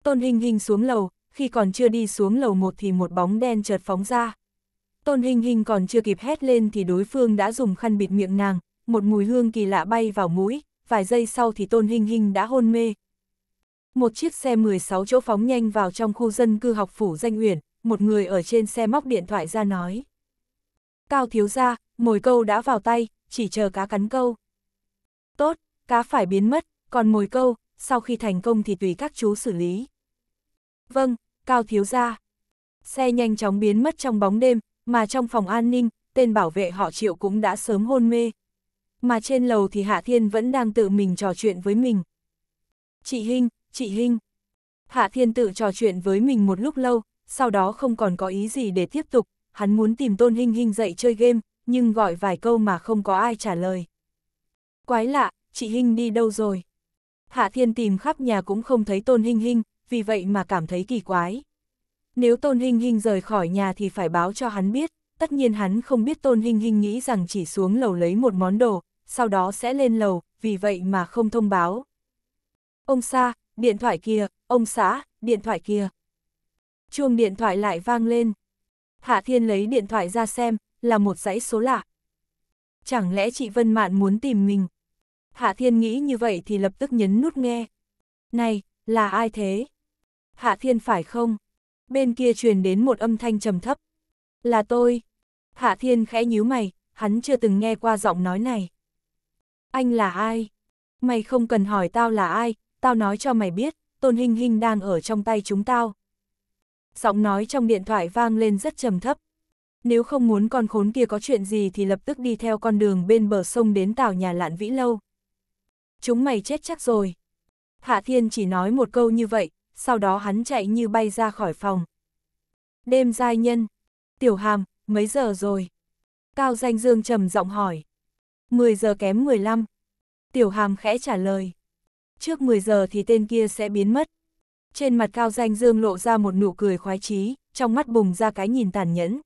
Tôn Hình Hình xuống lầu, khi còn chưa đi xuống lầu một thì một bóng đen chợt phóng ra. Tôn Hình Hình còn chưa kịp hét lên thì đối phương đã dùng khăn bịt miệng nàng, một mùi hương kỳ lạ bay vào mũi, vài giây sau thì Tôn Hình Hình đã hôn mê, một chiếc xe 16 chỗ phóng nhanh vào trong khu dân cư học phủ danh uyển, một người ở trên xe móc điện thoại ra nói. Cao thiếu ra, mồi câu đã vào tay, chỉ chờ cá cắn câu. Tốt, cá phải biến mất, còn mồi câu, sau khi thành công thì tùy các chú xử lý. Vâng, Cao thiếu ra. Xe nhanh chóng biến mất trong bóng đêm, mà trong phòng an ninh, tên bảo vệ họ triệu cũng đã sớm hôn mê. Mà trên lầu thì Hạ Thiên vẫn đang tự mình trò chuyện với mình. Chị Hinh, chị Hinh. Hạ thiên tự trò chuyện với mình một lúc lâu, sau đó không còn có ý gì để tiếp tục, hắn muốn tìm tôn Hinh Hinh dậy chơi game, nhưng gọi vài câu mà không có ai trả lời. Quái lạ, chị Hinh đi đâu rồi? Hạ thiên tìm khắp nhà cũng không thấy tôn Hinh Hinh, vì vậy mà cảm thấy kỳ quái. Nếu tôn Hinh Hinh rời khỏi nhà thì phải báo cho hắn biết, tất nhiên hắn không biết tôn Hinh Hinh nghĩ rằng chỉ xuống lầu lấy một món đồ, sau đó sẽ lên lầu, vì vậy mà không thông báo. Ông Sa, điện thoại kia, ông xã, điện thoại kia. Chuông điện thoại lại vang lên. Hạ Thiên lấy điện thoại ra xem, là một dãy số lạ. Chẳng lẽ chị Vân Mạn muốn tìm mình? Hạ Thiên nghĩ như vậy thì lập tức nhấn nút nghe. Này, là ai thế? Hạ Thiên phải không? Bên kia truyền đến một âm thanh trầm thấp. Là tôi. Hạ Thiên khẽ nhíu mày, hắn chưa từng nghe qua giọng nói này. Anh là ai? Mày không cần hỏi tao là ai, tao nói cho mày biết, Tôn Hinh Hinh đang ở trong tay chúng tao. Giọng nói trong điện thoại vang lên rất trầm thấp. Nếu không muốn con khốn kia có chuyện gì thì lập tức đi theo con đường bên bờ sông đến tàu nhà lạn vĩ lâu. Chúng mày chết chắc rồi. Hạ Thiên chỉ nói một câu như vậy, sau đó hắn chạy như bay ra khỏi phòng. Đêm giai nhân. Tiểu Hàm, mấy giờ rồi? Cao Danh Dương trầm giọng hỏi. 10 giờ kém 15. Tiểu Hàm khẽ trả lời trước 10 giờ thì tên kia sẽ biến mất. Trên mặt Cao Danh Dương lộ ra một nụ cười khoái chí, trong mắt bùng ra cái nhìn tàn nhẫn.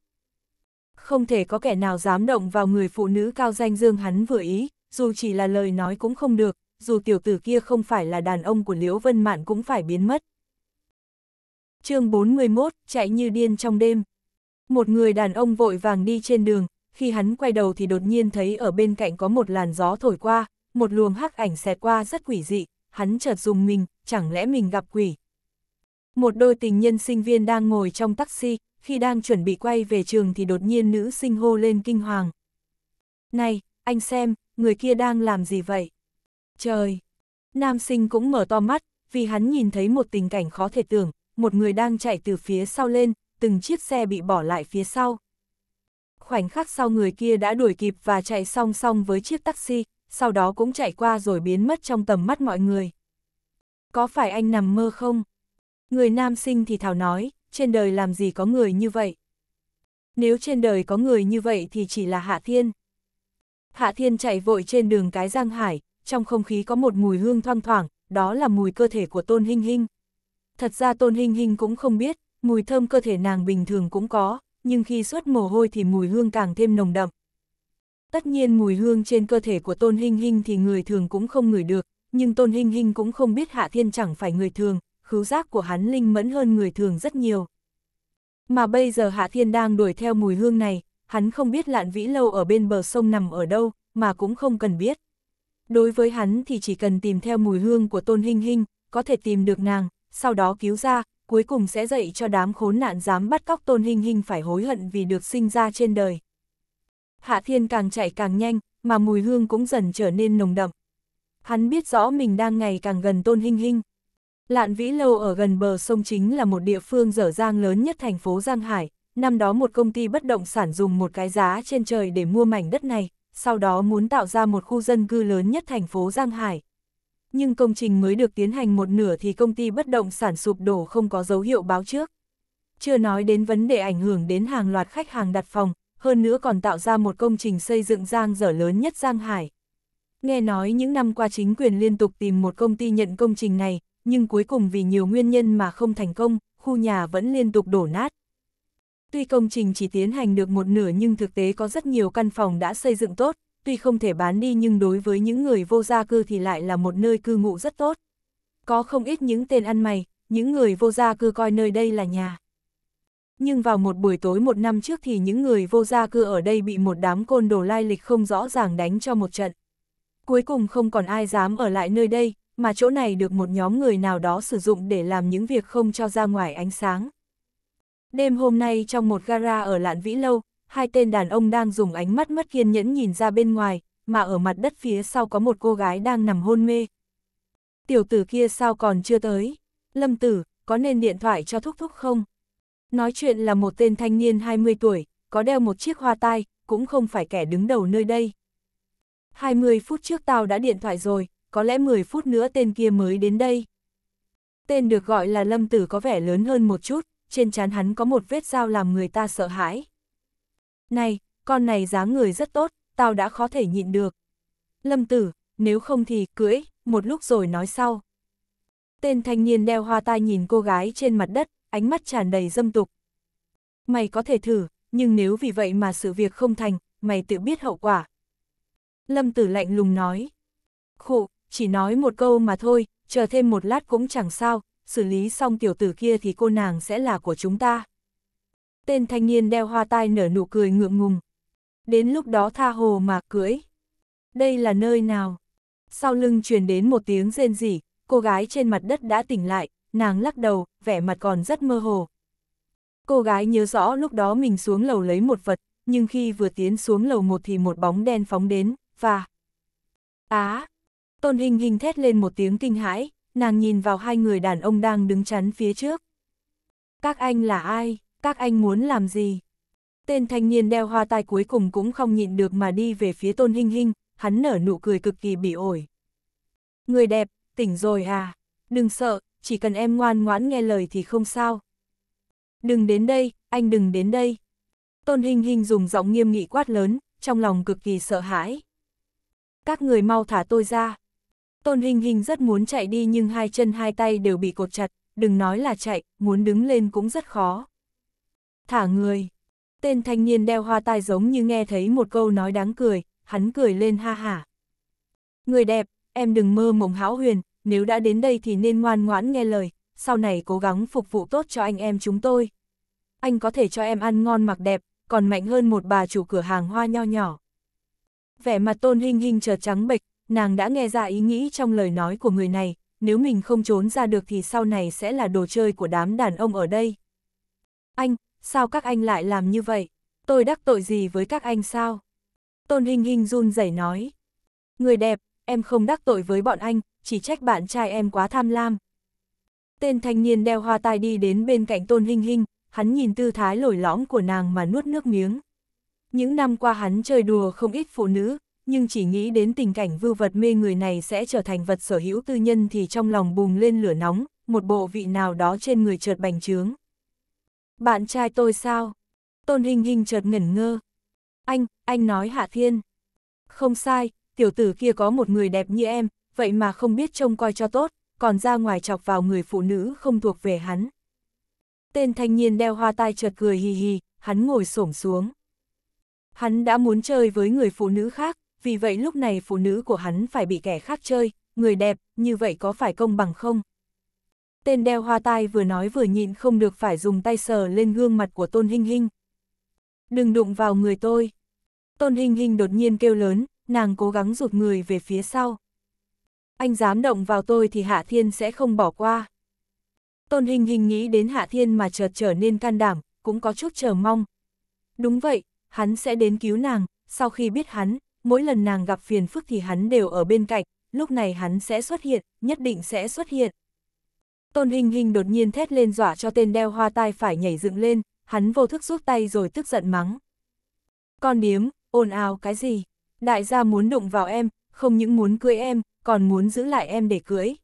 Không thể có kẻ nào dám động vào người phụ nữ Cao Danh Dương hắn vừa ý, dù chỉ là lời nói cũng không được, dù tiểu tử kia không phải là đàn ông của Liễu Vân Mạn cũng phải biến mất. chương 41, chạy như điên trong đêm. Một người đàn ông vội vàng đi trên đường, khi hắn quay đầu thì đột nhiên thấy ở bên cạnh có một làn gió thổi qua, một luồng hắc ảnh xẹt qua rất quỷ dị, hắn chợt dùng mình, chẳng lẽ mình gặp quỷ. Một đôi tình nhân sinh viên đang ngồi trong taxi, khi đang chuẩn bị quay về trường thì đột nhiên nữ sinh hô lên kinh hoàng. Này, anh xem, người kia đang làm gì vậy? Trời! Nam sinh cũng mở to mắt, vì hắn nhìn thấy một tình cảnh khó thể tưởng, một người đang chạy từ phía sau lên, từng chiếc xe bị bỏ lại phía sau. Khoảnh khắc sau người kia đã đuổi kịp và chạy song song với chiếc taxi, sau đó cũng chạy qua rồi biến mất trong tầm mắt mọi người. Có phải anh nằm mơ không? Người nam sinh thì thảo nói, trên đời làm gì có người như vậy? Nếu trên đời có người như vậy thì chỉ là Hạ Thiên. Hạ Thiên chạy vội trên đường cái Giang Hải, trong không khí có một mùi hương thoang thoảng, đó là mùi cơ thể của Tôn Hinh Hinh. Thật ra Tôn Hinh Hinh cũng không biết, mùi thơm cơ thể nàng bình thường cũng có, nhưng khi xuất mồ hôi thì mùi hương càng thêm nồng đậm. Tất nhiên mùi hương trên cơ thể của Tôn Hinh Hinh thì người thường cũng không ngửi được, nhưng Tôn Hinh Hinh cũng không biết Hạ Thiên chẳng phải người thường, khứu giác của hắn linh mẫn hơn người thường rất nhiều. Mà bây giờ Hạ Thiên đang đuổi theo mùi hương này, hắn không biết Lạn Vĩ Lâu ở bên bờ sông nằm ở đâu, mà cũng không cần biết. Đối với hắn thì chỉ cần tìm theo mùi hương của Tôn Hinh Hinh, có thể tìm được nàng, sau đó cứu ra, cuối cùng sẽ dạy cho đám khốn nạn dám bắt cóc Tôn Hinh Hinh phải hối hận vì được sinh ra trên đời. Hạ Thiên càng chạy càng nhanh, mà mùi hương cũng dần trở nên nồng đậm. Hắn biết rõ mình đang ngày càng gần Tôn Hinh Hinh. Lạn Vĩ Lâu ở gần bờ sông chính là một địa phương dở dang lớn nhất thành phố Giang Hải. Năm đó một công ty bất động sản dùng một cái giá trên trời để mua mảnh đất này, sau đó muốn tạo ra một khu dân cư lớn nhất thành phố Giang Hải. Nhưng công trình mới được tiến hành một nửa thì công ty bất động sản sụp đổ không có dấu hiệu báo trước. Chưa nói đến vấn đề ảnh hưởng đến hàng loạt khách hàng đặt phòng, hơn nữa còn tạo ra một công trình xây dựng giang dở lớn nhất Giang Hải. Nghe nói những năm qua chính quyền liên tục tìm một công ty nhận công trình này, nhưng cuối cùng vì nhiều nguyên nhân mà không thành công, khu nhà vẫn liên tục đổ nát. Tuy công trình chỉ tiến hành được một nửa nhưng thực tế có rất nhiều căn phòng đã xây dựng tốt, tuy không thể bán đi nhưng đối với những người vô gia cư thì lại là một nơi cư ngụ rất tốt. Có không ít những tên ăn mày, những người vô gia cư coi nơi đây là nhà. Nhưng vào một buổi tối một năm trước thì những người vô gia cư ở đây bị một đám côn đồ lai lịch không rõ ràng đánh cho một trận. Cuối cùng không còn ai dám ở lại nơi đây, mà chỗ này được một nhóm người nào đó sử dụng để làm những việc không cho ra ngoài ánh sáng. Đêm hôm nay trong một gara ở Lạn Vĩ Lâu, hai tên đàn ông đang dùng ánh mắt mất kiên nhẫn nhìn ra bên ngoài, mà ở mặt đất phía sau có một cô gái đang nằm hôn mê. Tiểu tử kia sao còn chưa tới? Lâm tử, có nên điện thoại cho thúc thúc không? Nói chuyện là một tên thanh niên 20 tuổi, có đeo một chiếc hoa tai, cũng không phải kẻ đứng đầu nơi đây. 20 phút trước tao đã điện thoại rồi, có lẽ 10 phút nữa tên kia mới đến đây. Tên được gọi là Lâm Tử có vẻ lớn hơn một chút, trên trán hắn có một vết dao làm người ta sợ hãi. Này, con này dáng người rất tốt, tao đã khó thể nhịn được. Lâm Tử, nếu không thì cưỡi, một lúc rồi nói sau. Tên thanh niên đeo hoa tai nhìn cô gái trên mặt đất, ánh mắt tràn đầy dâm tục. Mày có thể thử, nhưng nếu vì vậy mà sự việc không thành, mày tự biết hậu quả. Lâm tử lạnh lùng nói. Khụ, chỉ nói một câu mà thôi, chờ thêm một lát cũng chẳng sao, xử lý xong tiểu tử kia thì cô nàng sẽ là của chúng ta. Tên thanh niên đeo hoa tai nở nụ cười ngượng ngùng. Đến lúc đó tha hồ mà cưỡi. Đây là nơi nào? Sau lưng truyền đến một tiếng rên rỉ, cô gái trên mặt đất đã tỉnh lại, nàng lắc đầu, vẻ mặt còn rất mơ hồ. Cô gái nhớ rõ lúc đó mình xuống lầu lấy một vật, nhưng khi vừa tiến xuống lầu một thì một bóng đen phóng đến, và... Á! tôn hình hình thét lên một tiếng kinh hãi, nàng nhìn vào hai người đàn ông đang đứng chắn phía trước. Các anh là ai? Các anh muốn làm gì? Tên thanh niên đeo hoa tai cuối cùng cũng không nhịn được mà đi về phía tôn hình hình, hắn nở nụ cười cực kỳ bị ổi. Người đẹp, tỉnh rồi à? Đừng sợ, chỉ cần em ngoan ngoãn nghe lời thì không sao. Đừng đến đây, anh đừng đến đây. Tôn Hình Hình dùng giọng nghiêm nghị quát lớn, trong lòng cực kỳ sợ hãi. Các người mau thả tôi ra. Tôn Hình Hình rất muốn chạy đi nhưng hai chân hai tay đều bị cột chặt, đừng nói là chạy, muốn đứng lên cũng rất khó. Thả người. Tên thanh niên đeo hoa tai giống như nghe thấy một câu nói đáng cười, hắn cười lên ha hả. Người đẹp, em đừng mơ mộng hão huyền, nếu đã đến đây thì nên ngoan ngoãn nghe lời, sau này cố gắng phục vụ tốt cho anh em chúng tôi. Anh có thể cho em ăn ngon mặc đẹp, còn mạnh hơn một bà chủ cửa hàng hoa nho nhỏ. Vẻ mặt tôn hình hình chợt trắng bệch, nàng đã nghe ra ý nghĩ trong lời nói của người này, nếu mình không trốn ra được thì sau này sẽ là đồ chơi của đám đàn ông ở đây. Anh, sao các anh lại làm như vậy? Tôi đắc tội gì với các anh sao? Tôn Hình Hình run rẩy nói. Người đẹp, em không đắc tội với bọn anh, chỉ trách bạn trai em quá tham lam. Tên thanh niên đeo hoa tai đi đến bên cạnh Tôn Hinh Hinh, hắn nhìn tư thái lồi lõm của nàng mà nuốt nước miếng. Những năm qua hắn chơi đùa không ít phụ nữ, nhưng chỉ nghĩ đến tình cảnh vưu vật mê người này sẽ trở thành vật sở hữu tư nhân thì trong lòng bùng lên lửa nóng, một bộ vị nào đó trên người chợt bành trướng. Bạn trai tôi sao? Tôn Hình Hình chợt ngẩn ngơ. Anh, anh nói Hạ Thiên. Không sai, tiểu tử kia có một người đẹp như em, vậy mà không biết trông coi cho tốt, còn ra ngoài chọc vào người phụ nữ không thuộc về hắn. Tên thanh niên đeo hoa tai chợt cười hì hì, hắn ngồi xổm xuống. Hắn đã muốn chơi với người phụ nữ khác, vì vậy lúc này phụ nữ của hắn phải bị kẻ khác chơi, người đẹp, như vậy có phải công bằng không? Tên đeo hoa tai vừa nói vừa nhịn không được phải dùng tay sờ lên gương mặt của Tôn Hinh Hinh. Đừng đụng vào người tôi. Tôn Hinh Hinh đột nhiên kêu lớn, nàng cố gắng rụt người về phía sau anh dám động vào tôi thì Hạ Thiên sẽ không bỏ qua. Tôn Hình Hình nghĩ đến Hạ Thiên mà chợt trở nên can đảm, cũng có chút chờ mong. Đúng vậy, hắn sẽ đến cứu nàng, sau khi biết hắn, mỗi lần nàng gặp phiền phức thì hắn đều ở bên cạnh, lúc này hắn sẽ xuất hiện, nhất định sẽ xuất hiện. Tôn Hình Hình đột nhiên thét lên dọa cho tên đeo hoa tai phải nhảy dựng lên, hắn vô thức rút tay rồi tức giận mắng. Con điếm, ồn ào cái gì? Đại gia muốn đụng vào em, không những muốn cưới em, còn muốn giữ lại em để cưới.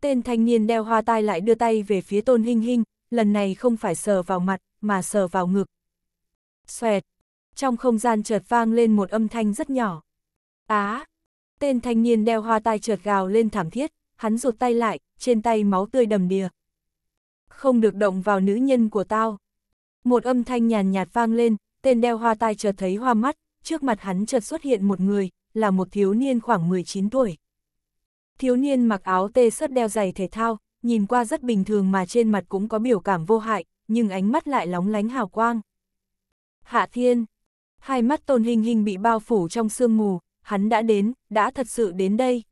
Tên thanh niên đeo hoa tai lại đưa tay về phía tôn hinh hinh, lần này không phải sờ vào mặt, mà sờ vào ngực. Xoẹt, trong không gian chợt vang lên một âm thanh rất nhỏ. Á, tên thanh niên đeo hoa tai chợt gào lên thảm thiết, hắn rụt tay lại, trên tay máu tươi đầm đìa. Không được động vào nữ nhân của tao. Một âm thanh nhàn nhạt vang lên, tên đeo hoa tai chợt thấy hoa mắt, trước mặt hắn chợt xuất hiện một người, là một thiếu niên khoảng 19 tuổi. Thiếu niên mặc áo tê sất đeo giày thể thao, nhìn qua rất bình thường mà trên mặt cũng có biểu cảm vô hại, nhưng ánh mắt lại lóng lánh hào quang. Hạ Thiên, hai mắt Tôn Hình Hình bị bao phủ trong sương mù, hắn đã đến, đã thật sự đến đây.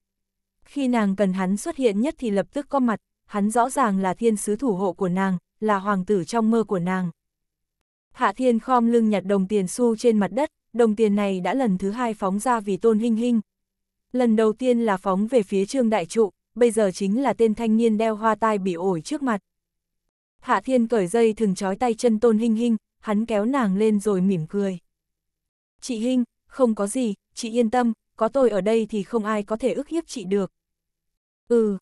Khi nàng cần hắn xuất hiện nhất thì lập tức có mặt, hắn rõ ràng là thiên sứ thủ hộ của nàng, là hoàng tử trong mơ của nàng. Hạ Thiên khom lưng nhặt đồng tiền xu trên mặt đất, đồng tiền này đã lần thứ hai phóng ra vì Tôn Hinh Hinh. Lần đầu tiên là phóng về phía Trương Đại Trụ, bây giờ chính là tên thanh niên đeo hoa tai bị ổi trước mặt. Hạ Thiên cởi dây thường trói tay chân Tôn Hinh Hinh, hắn kéo nàng lên rồi mỉm cười. Chị Hinh, không có gì, chị yên tâm, có tôi ở đây thì không ai có thể ức hiếp chị được. Ừ,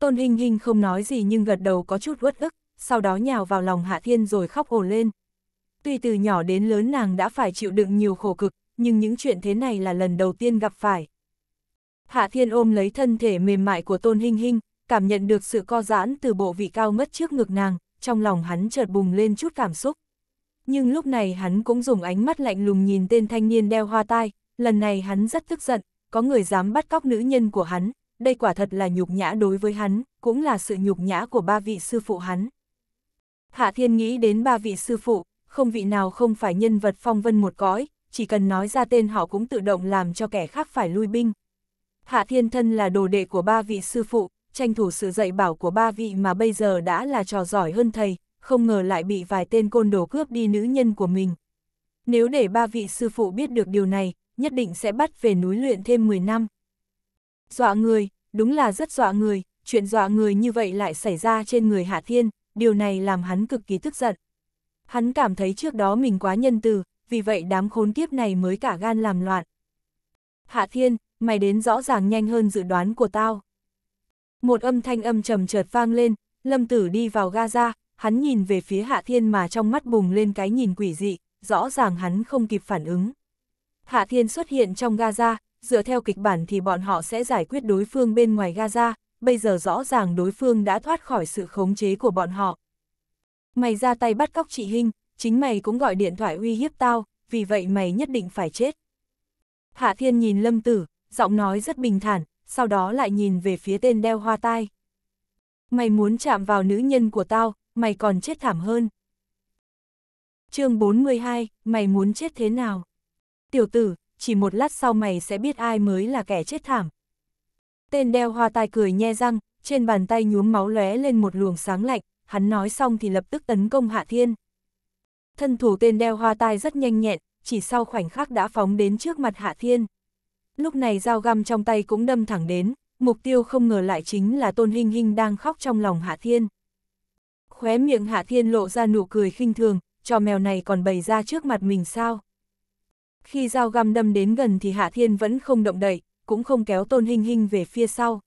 Tôn Hinh Hinh không nói gì nhưng gật đầu có chút uất ức, sau đó nhào vào lòng Hạ Thiên rồi khóc ồ lên. Tuy từ nhỏ đến lớn nàng đã phải chịu đựng nhiều khổ cực, nhưng những chuyện thế này là lần đầu tiên gặp phải. Hạ Thiên ôm lấy thân thể mềm mại của Tôn Hinh Hinh, cảm nhận được sự co giãn từ bộ vị cao mất trước ngực nàng, trong lòng hắn chợt bùng lên chút cảm xúc. Nhưng lúc này hắn cũng dùng ánh mắt lạnh lùng nhìn tên thanh niên đeo hoa tai, lần này hắn rất tức giận, có người dám bắt cóc nữ nhân của hắn, đây quả thật là nhục nhã đối với hắn, cũng là sự nhục nhã của ba vị sư phụ hắn. Hạ Thiên nghĩ đến ba vị sư phụ, không vị nào không phải nhân vật phong vân một cõi, chỉ cần nói ra tên họ cũng tự động làm cho kẻ khác phải lui binh. Hạ Thiên Thân là đồ đệ của ba vị sư phụ, tranh thủ sự dạy bảo của ba vị mà bây giờ đã là trò giỏi hơn thầy, không ngờ lại bị vài tên côn đồ cướp đi nữ nhân của mình. Nếu để ba vị sư phụ biết được điều này, nhất định sẽ bắt về núi luyện thêm 10 năm. Dọa người, đúng là rất dọa người, chuyện dọa người như vậy lại xảy ra trên người Hạ Thiên, điều này làm hắn cực kỳ tức giận hắn cảm thấy trước đó mình quá nhân từ, vì vậy đám khốn kiếp này mới cả gan làm loạn. Hạ Thiên, mày đến rõ ràng nhanh hơn dự đoán của tao. Một âm thanh âm trầm chợt vang lên, Lâm Tử đi vào Gaza, hắn nhìn về phía Hạ Thiên mà trong mắt bùng lên cái nhìn quỷ dị, rõ ràng hắn không kịp phản ứng. Hạ Thiên xuất hiện trong Gaza, dựa theo kịch bản thì bọn họ sẽ giải quyết đối phương bên ngoài Gaza, bây giờ rõ ràng đối phương đã thoát khỏi sự khống chế của bọn họ, mày ra tay bắt cóc chị Hinh, chính mày cũng gọi điện thoại uy hiếp tao, vì vậy mày nhất định phải chết. Hạ Thiên nhìn Lâm Tử, giọng nói rất bình thản, sau đó lại nhìn về phía tên đeo hoa tai. Mày muốn chạm vào nữ nhân của tao, mày còn chết thảm hơn. chương 42, mày muốn chết thế nào? Tiểu tử, chỉ một lát sau mày sẽ biết ai mới là kẻ chết thảm. Tên đeo hoa tai cười nhe răng, trên bàn tay nhuốm máu lóe lên một luồng sáng lạnh, hắn nói xong thì lập tức tấn công Hạ Thiên. Thân thủ tên đeo hoa tai rất nhanh nhẹn, chỉ sau khoảnh khắc đã phóng đến trước mặt Hạ Thiên. Lúc này dao găm trong tay cũng đâm thẳng đến, mục tiêu không ngờ lại chính là Tôn Hinh Hinh đang khóc trong lòng Hạ Thiên. Khóe miệng Hạ Thiên lộ ra nụ cười khinh thường, cho mèo này còn bày ra trước mặt mình sao. Khi dao găm đâm đến gần thì Hạ Thiên vẫn không động đậy, cũng không kéo Tôn Hinh Hinh về phía sau.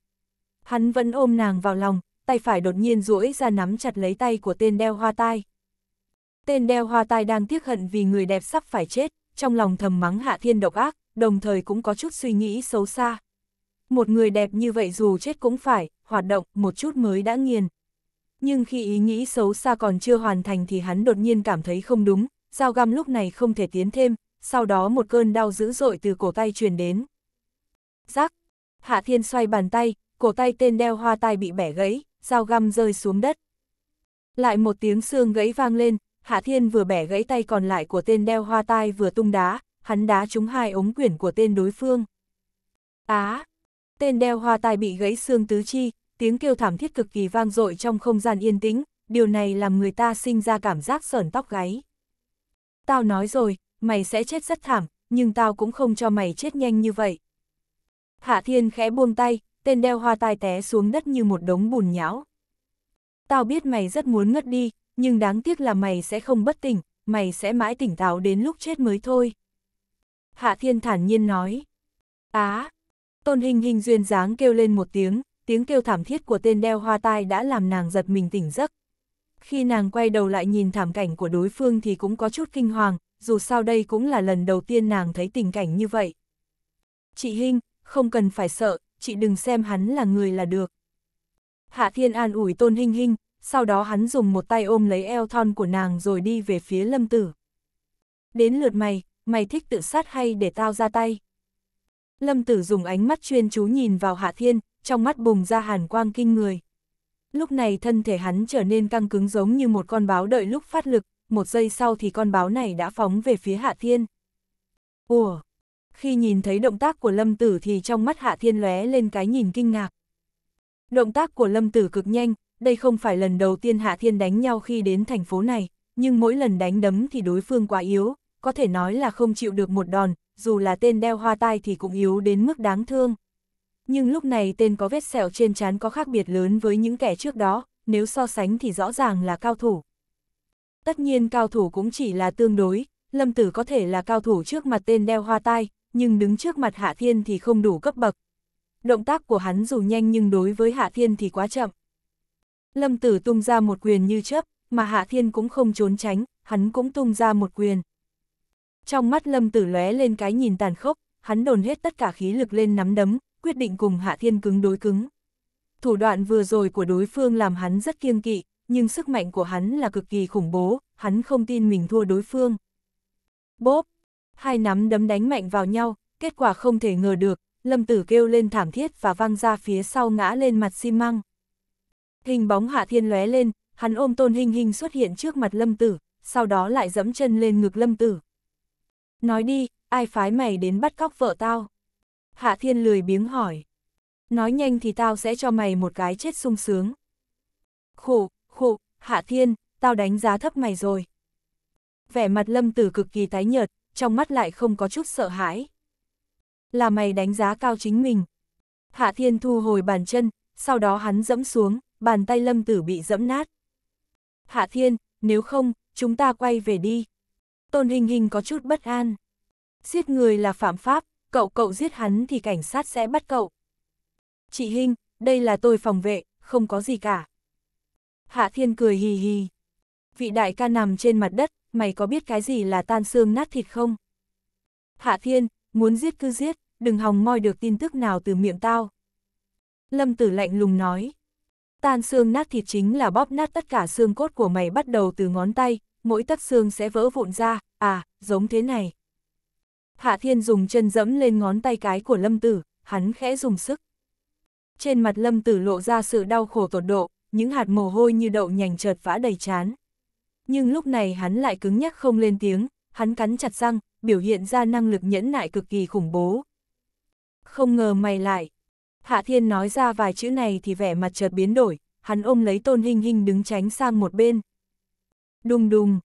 Hắn vẫn ôm nàng vào lòng, tay phải đột nhiên duỗi ra nắm chặt lấy tay của tên đeo hoa tai. Tên đeo hoa tai đang tiếc hận vì người đẹp sắp phải chết, trong lòng thầm mắng hạ thiên độc ác, đồng thời cũng có chút suy nghĩ xấu xa. Một người đẹp như vậy dù chết cũng phải, hoạt động một chút mới đã nghiền. Nhưng khi ý nghĩ xấu xa còn chưa hoàn thành thì hắn đột nhiên cảm thấy không đúng, dao găm lúc này không thể tiến thêm, sau đó một cơn đau dữ dội từ cổ tay truyền đến. Giác! Hạ thiên xoay bàn tay, cổ tay tên đeo hoa tai bị bẻ gãy, dao găm rơi xuống đất. Lại một tiếng xương gãy vang lên, Hạ Thiên vừa bẻ gãy tay còn lại của tên đeo hoa tai vừa tung đá, hắn đá trúng hai ống quyển của tên đối phương. Á! tên đeo hoa tai bị gãy xương tứ chi, tiếng kêu thảm thiết cực kỳ vang dội trong không gian yên tĩnh, điều này làm người ta sinh ra cảm giác sờn tóc gáy. Tao nói rồi, mày sẽ chết rất thảm, nhưng tao cũng không cho mày chết nhanh như vậy. Hạ Thiên khẽ buông tay, tên đeo hoa tai té xuống đất như một đống bùn nhão. Tao biết mày rất muốn ngất đi, nhưng đáng tiếc là mày sẽ không bất tỉnh, mày sẽ mãi tỉnh táo đến lúc chết mới thôi. Hạ Thiên thản nhiên nói. Á! À, tôn hình hình duyên dáng kêu lên một tiếng, tiếng kêu thảm thiết của tên đeo hoa tai đã làm nàng giật mình tỉnh giấc. Khi nàng quay đầu lại nhìn thảm cảnh của đối phương thì cũng có chút kinh hoàng, dù sao đây cũng là lần đầu tiên nàng thấy tình cảnh như vậy. Chị Hinh, không cần phải sợ, chị đừng xem hắn là người là được. Hạ Thiên an ủi Tôn Hinh Hinh, sau đó hắn dùng một tay ôm lấy eo thon của nàng rồi đi về phía lâm tử. Đến lượt mày, mày thích tự sát hay để tao ra tay? Lâm tử dùng ánh mắt chuyên chú nhìn vào Hạ Thiên, trong mắt bùng ra hàn quang kinh người. Lúc này thân thể hắn trở nên căng cứng giống như một con báo đợi lúc phát lực, một giây sau thì con báo này đã phóng về phía Hạ Thiên. Ủa, khi nhìn thấy động tác của lâm tử thì trong mắt hạ thiên lóe lên cái nhìn kinh ngạc. Động tác của lâm tử cực nhanh, đây không phải lần đầu tiên hạ thiên đánh nhau khi đến thành phố này, nhưng mỗi lần đánh đấm thì đối phương quá yếu, có thể nói là không chịu được một đòn, dù là tên đeo hoa tai thì cũng yếu đến mức đáng thương. Nhưng lúc này tên có vết sẹo trên trán có khác biệt lớn với những kẻ trước đó, nếu so sánh thì rõ ràng là cao thủ. Tất nhiên cao thủ cũng chỉ là tương đối, lâm tử có thể là cao thủ trước mặt tên đeo hoa tai, nhưng đứng trước mặt Hạ Thiên thì không đủ cấp bậc. Động tác của hắn dù nhanh nhưng đối với Hạ Thiên thì quá chậm. Lâm Tử tung ra một quyền như chớp, mà Hạ Thiên cũng không trốn tránh, hắn cũng tung ra một quyền. Trong mắt Lâm Tử lóe lên cái nhìn tàn khốc, hắn đồn hết tất cả khí lực lên nắm đấm, quyết định cùng Hạ Thiên cứng đối cứng. Thủ đoạn vừa rồi của đối phương làm hắn rất kiêng kỵ, nhưng sức mạnh của hắn là cực kỳ khủng bố, hắn không tin mình thua đối phương. Bốp, hai nắm đấm đánh mạnh vào nhau, kết quả không thể ngờ được, lâm tử kêu lên thảm thiết và văng ra phía sau ngã lên mặt xi măng. Hình bóng hạ thiên lóe lên, hắn ôm tôn hình hình xuất hiện trước mặt lâm tử, sau đó lại dẫm chân lên ngực lâm tử. Nói đi, ai phái mày đến bắt cóc vợ tao? Hạ thiên lười biếng hỏi. Nói nhanh thì tao sẽ cho mày một cái chết sung sướng. Khổ, khổ, hạ thiên, tao đánh giá thấp mày rồi. Vẻ mặt lâm tử cực kỳ tái nhợt, trong mắt lại không có chút sợ hãi. Là mày đánh giá cao chính mình. Hạ Thiên thu hồi bàn chân, sau đó hắn dẫm xuống, bàn tay lâm tử bị dẫm nát. Hạ Thiên, nếu không, chúng ta quay về đi. Tôn Hình Hình có chút bất an. Giết người là phạm pháp, cậu cậu giết hắn thì cảnh sát sẽ bắt cậu. Chị Hình, đây là tôi phòng vệ, không có gì cả. Hạ Thiên cười hì hì. Vị đại ca nằm trên mặt đất, mày có biết cái gì là tan xương nát thịt không? Hạ Thiên, muốn giết cứ giết, đừng hòng moi được tin tức nào từ miệng tao. Lâm Tử lạnh lùng nói. Tan xương nát thịt chính là bóp nát tất cả xương cốt của mày bắt đầu từ ngón tay, mỗi tấc xương sẽ vỡ vụn ra, à, giống thế này. Hạ Thiên dùng chân dẫm lên ngón tay cái của Lâm Tử, hắn khẽ dùng sức. Trên mặt Lâm Tử lộ ra sự đau khổ tột độ, những hạt mồ hôi như đậu nhành chợt vã đầy chán nhưng lúc này hắn lại cứng nhắc không lên tiếng, hắn cắn chặt răng, biểu hiện ra năng lực nhẫn nại cực kỳ khủng bố. Không ngờ mày lại. Hạ Thiên nói ra vài chữ này thì vẻ mặt chợt biến đổi, hắn ôm lấy Tôn Hinh Hinh đứng tránh sang một bên. Đùng đùng,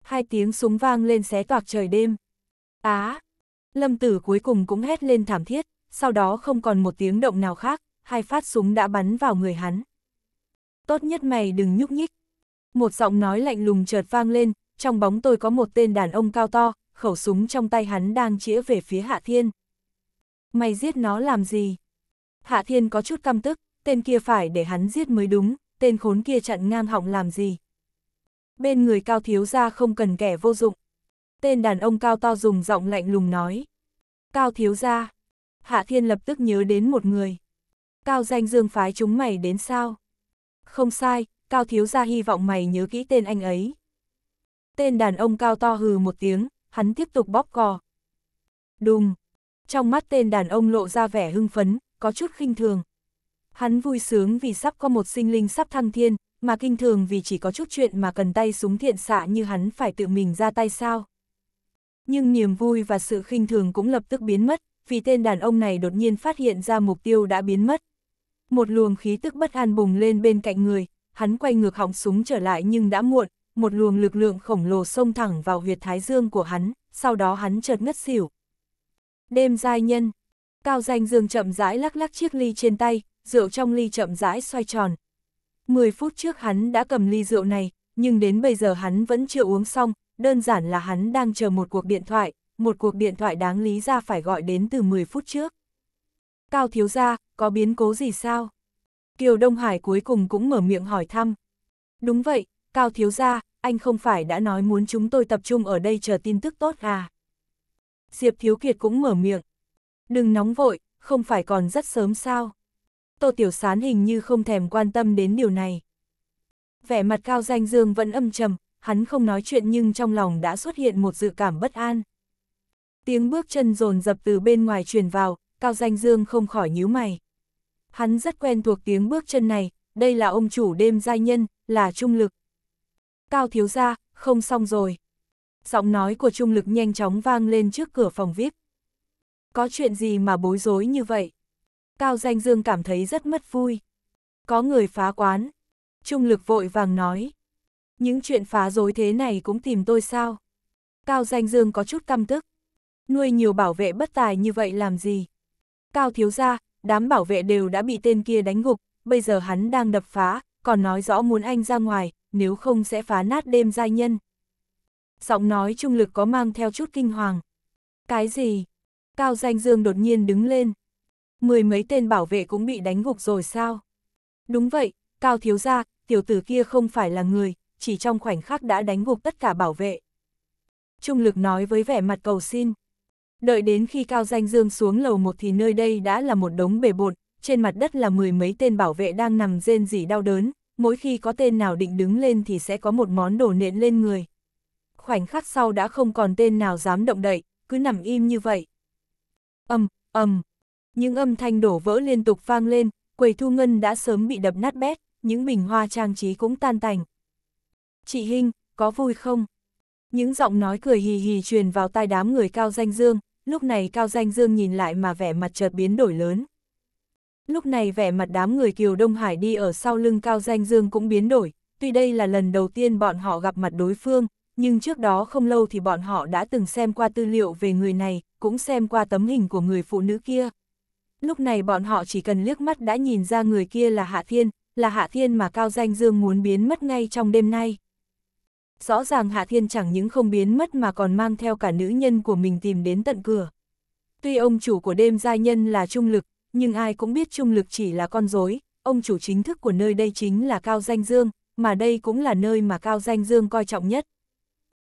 hai tiếng súng vang lên xé toạc trời đêm. Á! lâm tử cuối cùng cũng hét lên thảm thiết, sau đó không còn một tiếng động nào khác, hai phát súng đã bắn vào người hắn. Tốt nhất mày đừng nhúc nhích, một giọng nói lạnh lùng chợt vang lên, trong bóng tôi có một tên đàn ông cao to, khẩu súng trong tay hắn đang chĩa về phía Hạ Thiên. Mày giết nó làm gì? Hạ Thiên có chút căm tức, tên kia phải để hắn giết mới đúng, tên khốn kia chặn ngang họng làm gì? Bên người cao thiếu ra không cần kẻ vô dụng. Tên đàn ông cao to dùng giọng lạnh lùng nói. Cao thiếu ra. Hạ Thiên lập tức nhớ đến một người. Cao danh dương phái chúng mày đến sao? Không sai, Cao Thiếu Gia hy vọng mày nhớ kỹ tên anh ấy. Tên đàn ông cao to hừ một tiếng, hắn tiếp tục bóp cò. Đùng! Trong mắt tên đàn ông lộ ra vẻ hưng phấn, có chút khinh thường. Hắn vui sướng vì sắp có một sinh linh sắp thăng thiên, mà kinh thường vì chỉ có chút chuyện mà cần tay súng thiện xạ như hắn phải tự mình ra tay sao. Nhưng niềm vui và sự khinh thường cũng lập tức biến mất, vì tên đàn ông này đột nhiên phát hiện ra mục tiêu đã biến mất. Một luồng khí tức bất an bùng lên bên cạnh người, hắn quay ngược họng súng trở lại nhưng đã muộn, một luồng lực lượng khổng lồ xông thẳng vào huyệt thái dương của hắn, sau đó hắn chợt ngất xỉu. Đêm giai nhân, Cao Danh Dương chậm rãi lắc lắc chiếc ly trên tay, rượu trong ly chậm rãi xoay tròn. Mười phút trước hắn đã cầm ly rượu này, nhưng đến bây giờ hắn vẫn chưa uống xong, đơn giản là hắn đang chờ một cuộc điện thoại, một cuộc điện thoại đáng lý ra phải gọi đến từ 10 phút trước. Cao thiếu gia, có biến cố gì sao? Kiều Đông Hải cuối cùng cũng mở miệng hỏi thăm. Đúng vậy, Cao Thiếu Gia, anh không phải đã nói muốn chúng tôi tập trung ở đây chờ tin tức tốt à? Diệp Thiếu Kiệt cũng mở miệng. Đừng nóng vội, không phải còn rất sớm sao? Tô Tiểu Sán hình như không thèm quan tâm đến điều này. Vẻ mặt Cao Danh Dương vẫn âm trầm, hắn không nói chuyện nhưng trong lòng đã xuất hiện một dự cảm bất an. Tiếng bước chân rồn dập từ bên ngoài truyền vào, Cao Danh Dương không khỏi nhíu mày hắn rất quen thuộc tiếng bước chân này, đây là ông chủ đêm giai nhân, là trung lực. Cao thiếu gia, không xong rồi. Giọng nói của trung lực nhanh chóng vang lên trước cửa phòng VIP. Có chuyện gì mà bối rối như vậy? Cao Danh Dương cảm thấy rất mất vui. Có người phá quán. Trung lực vội vàng nói. Những chuyện phá rối thế này cũng tìm tôi sao? Cao Danh Dương có chút căm tức. Nuôi nhiều bảo vệ bất tài như vậy làm gì? Cao thiếu gia, đám bảo vệ đều đã bị tên kia đánh gục, bây giờ hắn đang đập phá, còn nói rõ muốn anh ra ngoài, nếu không sẽ phá nát đêm giai nhân. Giọng nói trung lực có mang theo chút kinh hoàng. Cái gì? Cao Danh Dương đột nhiên đứng lên. Mười mấy tên bảo vệ cũng bị đánh gục rồi sao? Đúng vậy, Cao Thiếu Gia, tiểu tử kia không phải là người, chỉ trong khoảnh khắc đã đánh gục tất cả bảo vệ. Trung lực nói với vẻ mặt cầu xin. Đợi đến khi Cao Danh Dương xuống lầu một thì nơi đây đã là một đống bể bột, trên mặt đất là mười mấy tên bảo vệ đang nằm rên rỉ đau đớn, mỗi khi có tên nào định đứng lên thì sẽ có một món đổ nện lên người. Khoảnh khắc sau đã không còn tên nào dám động đậy, cứ nằm im như vậy. Âm, âm, những âm thanh đổ vỡ liên tục vang lên, quầy thu ngân đã sớm bị đập nát bét, những bình hoa trang trí cũng tan tành. Chị Hinh, có vui không? Những giọng nói cười hì hì truyền vào tai đám người cao danh dương, lúc này Cao Danh Dương nhìn lại mà vẻ mặt chợt biến đổi lớn. Lúc này vẻ mặt đám người Kiều Đông Hải đi ở sau lưng Cao Danh Dương cũng biến đổi, tuy đây là lần đầu tiên bọn họ gặp mặt đối phương, nhưng trước đó không lâu thì bọn họ đã từng xem qua tư liệu về người này, cũng xem qua tấm hình của người phụ nữ kia. Lúc này bọn họ chỉ cần liếc mắt đã nhìn ra người kia là Hạ Thiên, là Hạ Thiên mà Cao Danh Dương muốn biến mất ngay trong đêm nay rõ ràng Hạ Thiên chẳng những không biến mất mà còn mang theo cả nữ nhân của mình tìm đến tận cửa. Tuy ông chủ của đêm giai nhân là trung lực, nhưng ai cũng biết trung lực chỉ là con rối. ông chủ chính thức của nơi đây chính là Cao Danh Dương, mà đây cũng là nơi mà Cao Danh Dương coi trọng nhất.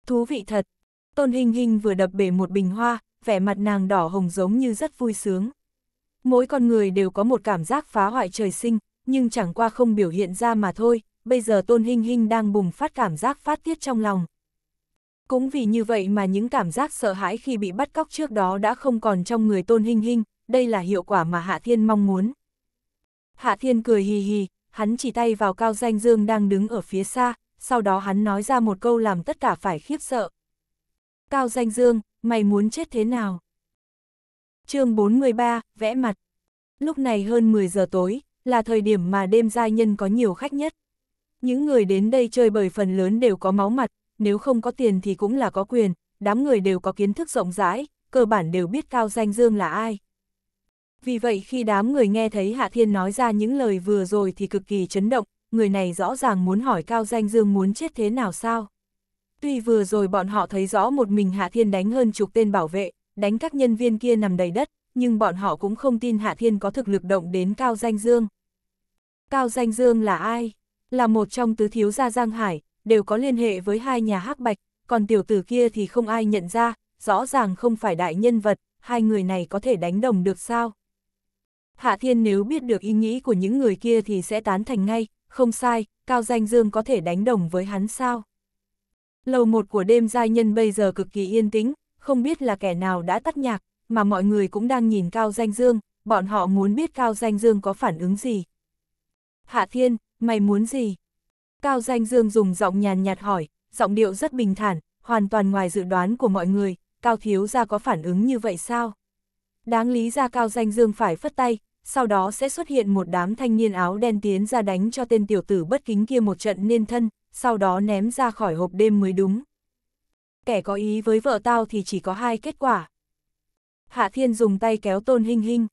Thú vị thật, Tôn Hình Hình vừa đập bể một bình hoa, vẻ mặt nàng đỏ hồng giống như rất vui sướng. Mỗi con người đều có một cảm giác phá hoại trời sinh, nhưng chẳng qua không biểu hiện ra mà thôi, bây giờ Tôn Hinh Hinh đang bùng phát cảm giác phát tiết trong lòng. Cũng vì như vậy mà những cảm giác sợ hãi khi bị bắt cóc trước đó đã không còn trong người Tôn Hinh Hinh, đây là hiệu quả mà Hạ Thiên mong muốn. Hạ Thiên cười hì hì, hắn chỉ tay vào Cao Danh Dương đang đứng ở phía xa, sau đó hắn nói ra một câu làm tất cả phải khiếp sợ. Cao Danh Dương, mày muốn chết thế nào? chương 43, vẽ mặt. Lúc này hơn 10 giờ tối, là thời điểm mà đêm giai nhân có nhiều khách nhất. Những người đến đây chơi bời phần lớn đều có máu mặt, nếu không có tiền thì cũng là có quyền, đám người đều có kiến thức rộng rãi, cơ bản đều biết Cao Danh Dương là ai. Vì vậy khi đám người nghe thấy Hạ Thiên nói ra những lời vừa rồi thì cực kỳ chấn động, người này rõ ràng muốn hỏi Cao Danh Dương muốn chết thế nào sao. Tuy vừa rồi bọn họ thấy rõ một mình Hạ Thiên đánh hơn chục tên bảo vệ, đánh các nhân viên kia nằm đầy đất, nhưng bọn họ cũng không tin Hạ Thiên có thực lực động đến Cao Danh Dương. Cao Danh Dương là ai? là một trong tứ thiếu gia Giang Hải, đều có liên hệ với hai nhà hắc bạch, còn tiểu tử kia thì không ai nhận ra, rõ ràng không phải đại nhân vật, hai người này có thể đánh đồng được sao? Hạ Thiên nếu biết được ý nghĩ của những người kia thì sẽ tán thành ngay, không sai, Cao Danh Dương có thể đánh đồng với hắn sao? Lầu một của đêm giai nhân bây giờ cực kỳ yên tĩnh, không biết là kẻ nào đã tắt nhạc, mà mọi người cũng đang nhìn Cao Danh Dương, bọn họ muốn biết Cao Danh Dương có phản ứng gì. Hạ Thiên, mày muốn gì? Cao Danh Dương dùng giọng nhàn nhạt hỏi, giọng điệu rất bình thản, hoàn toàn ngoài dự đoán của mọi người, Cao Thiếu Gia có phản ứng như vậy sao? Đáng lý ra Cao Danh Dương phải phất tay, sau đó sẽ xuất hiện một đám thanh niên áo đen tiến ra đánh cho tên tiểu tử bất kính kia một trận nên thân, sau đó ném ra khỏi hộp đêm mới đúng. Kẻ có ý với vợ tao thì chỉ có hai kết quả. Hạ Thiên dùng tay kéo Tôn Hinh Hinh.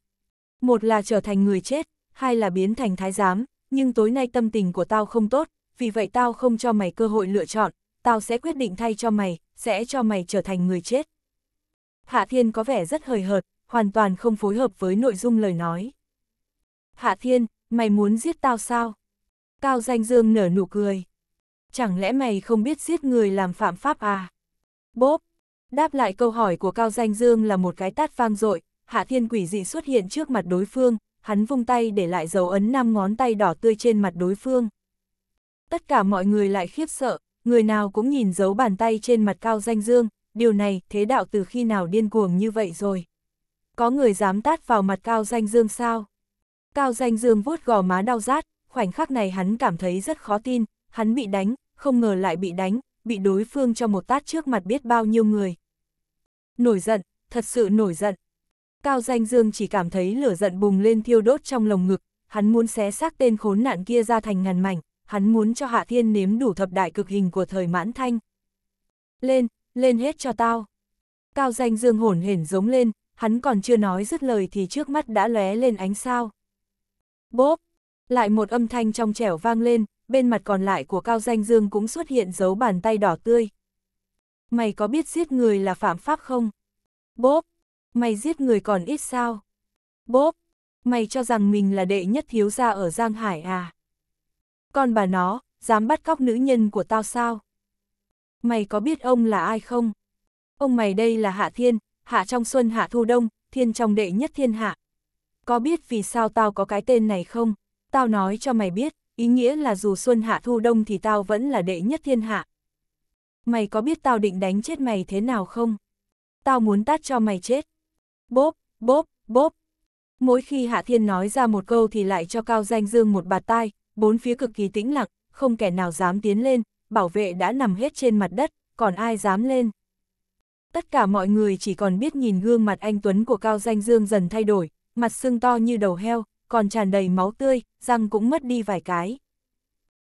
Một là trở thành người chết, hai là biến thành thái giám, nhưng tối nay tâm tình của tao không tốt, vì vậy tao không cho mày cơ hội lựa chọn, tao sẽ quyết định thay cho mày, sẽ cho mày trở thành người chết. Hạ Thiên có vẻ rất hời hợt, hoàn toàn không phối hợp với nội dung lời nói. Hạ Thiên, mày muốn giết tao sao? Cao Danh Dương nở nụ cười. Chẳng lẽ mày không biết giết người làm phạm pháp à? Bốp! Đáp lại câu hỏi của Cao Danh Dương là một cái tát vang dội Hạ Thiên quỷ dị xuất hiện trước mặt đối phương, hắn vung tay để lại dấu ấn năm ngón tay đỏ tươi trên mặt đối phương. Tất cả mọi người lại khiếp sợ, người nào cũng nhìn dấu bàn tay trên mặt cao danh dương, điều này thế đạo từ khi nào điên cuồng như vậy rồi. Có người dám tát vào mặt cao danh dương sao? Cao danh dương vuốt gò má đau rát, khoảnh khắc này hắn cảm thấy rất khó tin, hắn bị đánh, không ngờ lại bị đánh, bị đối phương cho một tát trước mặt biết bao nhiêu người. Nổi giận, thật sự nổi giận, Cao Danh Dương chỉ cảm thấy lửa giận bùng lên thiêu đốt trong lồng ngực, hắn muốn xé xác tên khốn nạn kia ra thành ngàn mảnh, hắn muốn cho Hạ Thiên nếm đủ thập đại cực hình của thời mãn thanh. Lên, lên hết cho tao. Cao Danh Dương hổn hển giống lên, hắn còn chưa nói dứt lời thì trước mắt đã lóe lên ánh sao. Bốp, lại một âm thanh trong trẻo vang lên, bên mặt còn lại của Cao Danh Dương cũng xuất hiện dấu bàn tay đỏ tươi. Mày có biết giết người là phạm pháp không? Bốp, Mày giết người còn ít sao? Bốp! Mày cho rằng mình là đệ nhất thiếu gia ở Giang Hải à? Con bà nó, dám bắt cóc nữ nhân của tao sao? Mày có biết ông là ai không? Ông mày đây là Hạ Thiên, Hạ trong xuân Hạ thu đông, Thiên trong đệ nhất thiên hạ. Có biết vì sao tao có cái tên này không? Tao nói cho mày biết, ý nghĩa là dù xuân hạ thu đông thì tao vẫn là đệ nhất thiên hạ. Mày có biết tao định đánh chết mày thế nào không? Tao muốn tát cho mày chết bốp, bốp, bốp. Mỗi khi Hạ Thiên nói ra một câu thì lại cho Cao Danh Dương một bạt tai, bốn phía cực kỳ tĩnh lặng, không kẻ nào dám tiến lên, bảo vệ đã nằm hết trên mặt đất, còn ai dám lên. Tất cả mọi người chỉ còn biết nhìn gương mặt anh Tuấn của Cao Danh Dương dần thay đổi, mặt sưng to như đầu heo, còn tràn đầy máu tươi, răng cũng mất đi vài cái.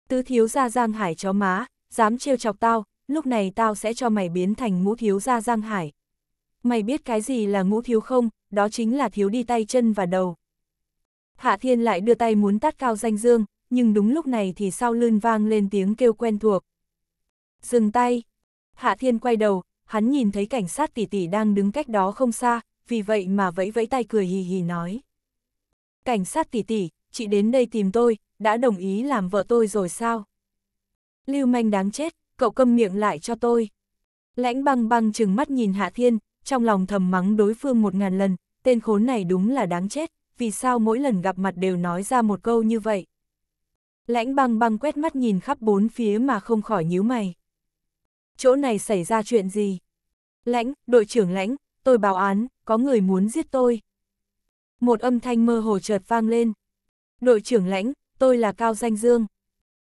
Tứ thiếu gia Giang Hải chó má, dám trêu chọc tao, lúc này tao sẽ cho mày biến thành ngũ thiếu gia Giang Hải mày biết cái gì là ngũ thiếu không, đó chính là thiếu đi tay chân và đầu. Hạ Thiên lại đưa tay muốn tát cao danh dương, nhưng đúng lúc này thì sau lưng vang lên tiếng kêu quen thuộc. Dừng tay. Hạ Thiên quay đầu, hắn nhìn thấy cảnh sát tỷ tỷ đang đứng cách đó không xa, vì vậy mà vẫy vẫy tay cười hì hì nói. Cảnh sát tỷ tỷ, chị đến đây tìm tôi, đã đồng ý làm vợ tôi rồi sao? Lưu manh đáng chết, cậu câm miệng lại cho tôi. Lãnh băng băng chừng mắt nhìn Hạ Thiên, trong lòng thầm mắng đối phương một ngàn lần, tên khốn này đúng là đáng chết, vì sao mỗi lần gặp mặt đều nói ra một câu như vậy. Lãnh băng băng quét mắt nhìn khắp bốn phía mà không khỏi nhíu mày. Chỗ này xảy ra chuyện gì? Lãnh, đội trưởng lãnh, tôi báo án, có người muốn giết tôi. Một âm thanh mơ hồ chợt vang lên. Đội trưởng lãnh, tôi là Cao Danh Dương.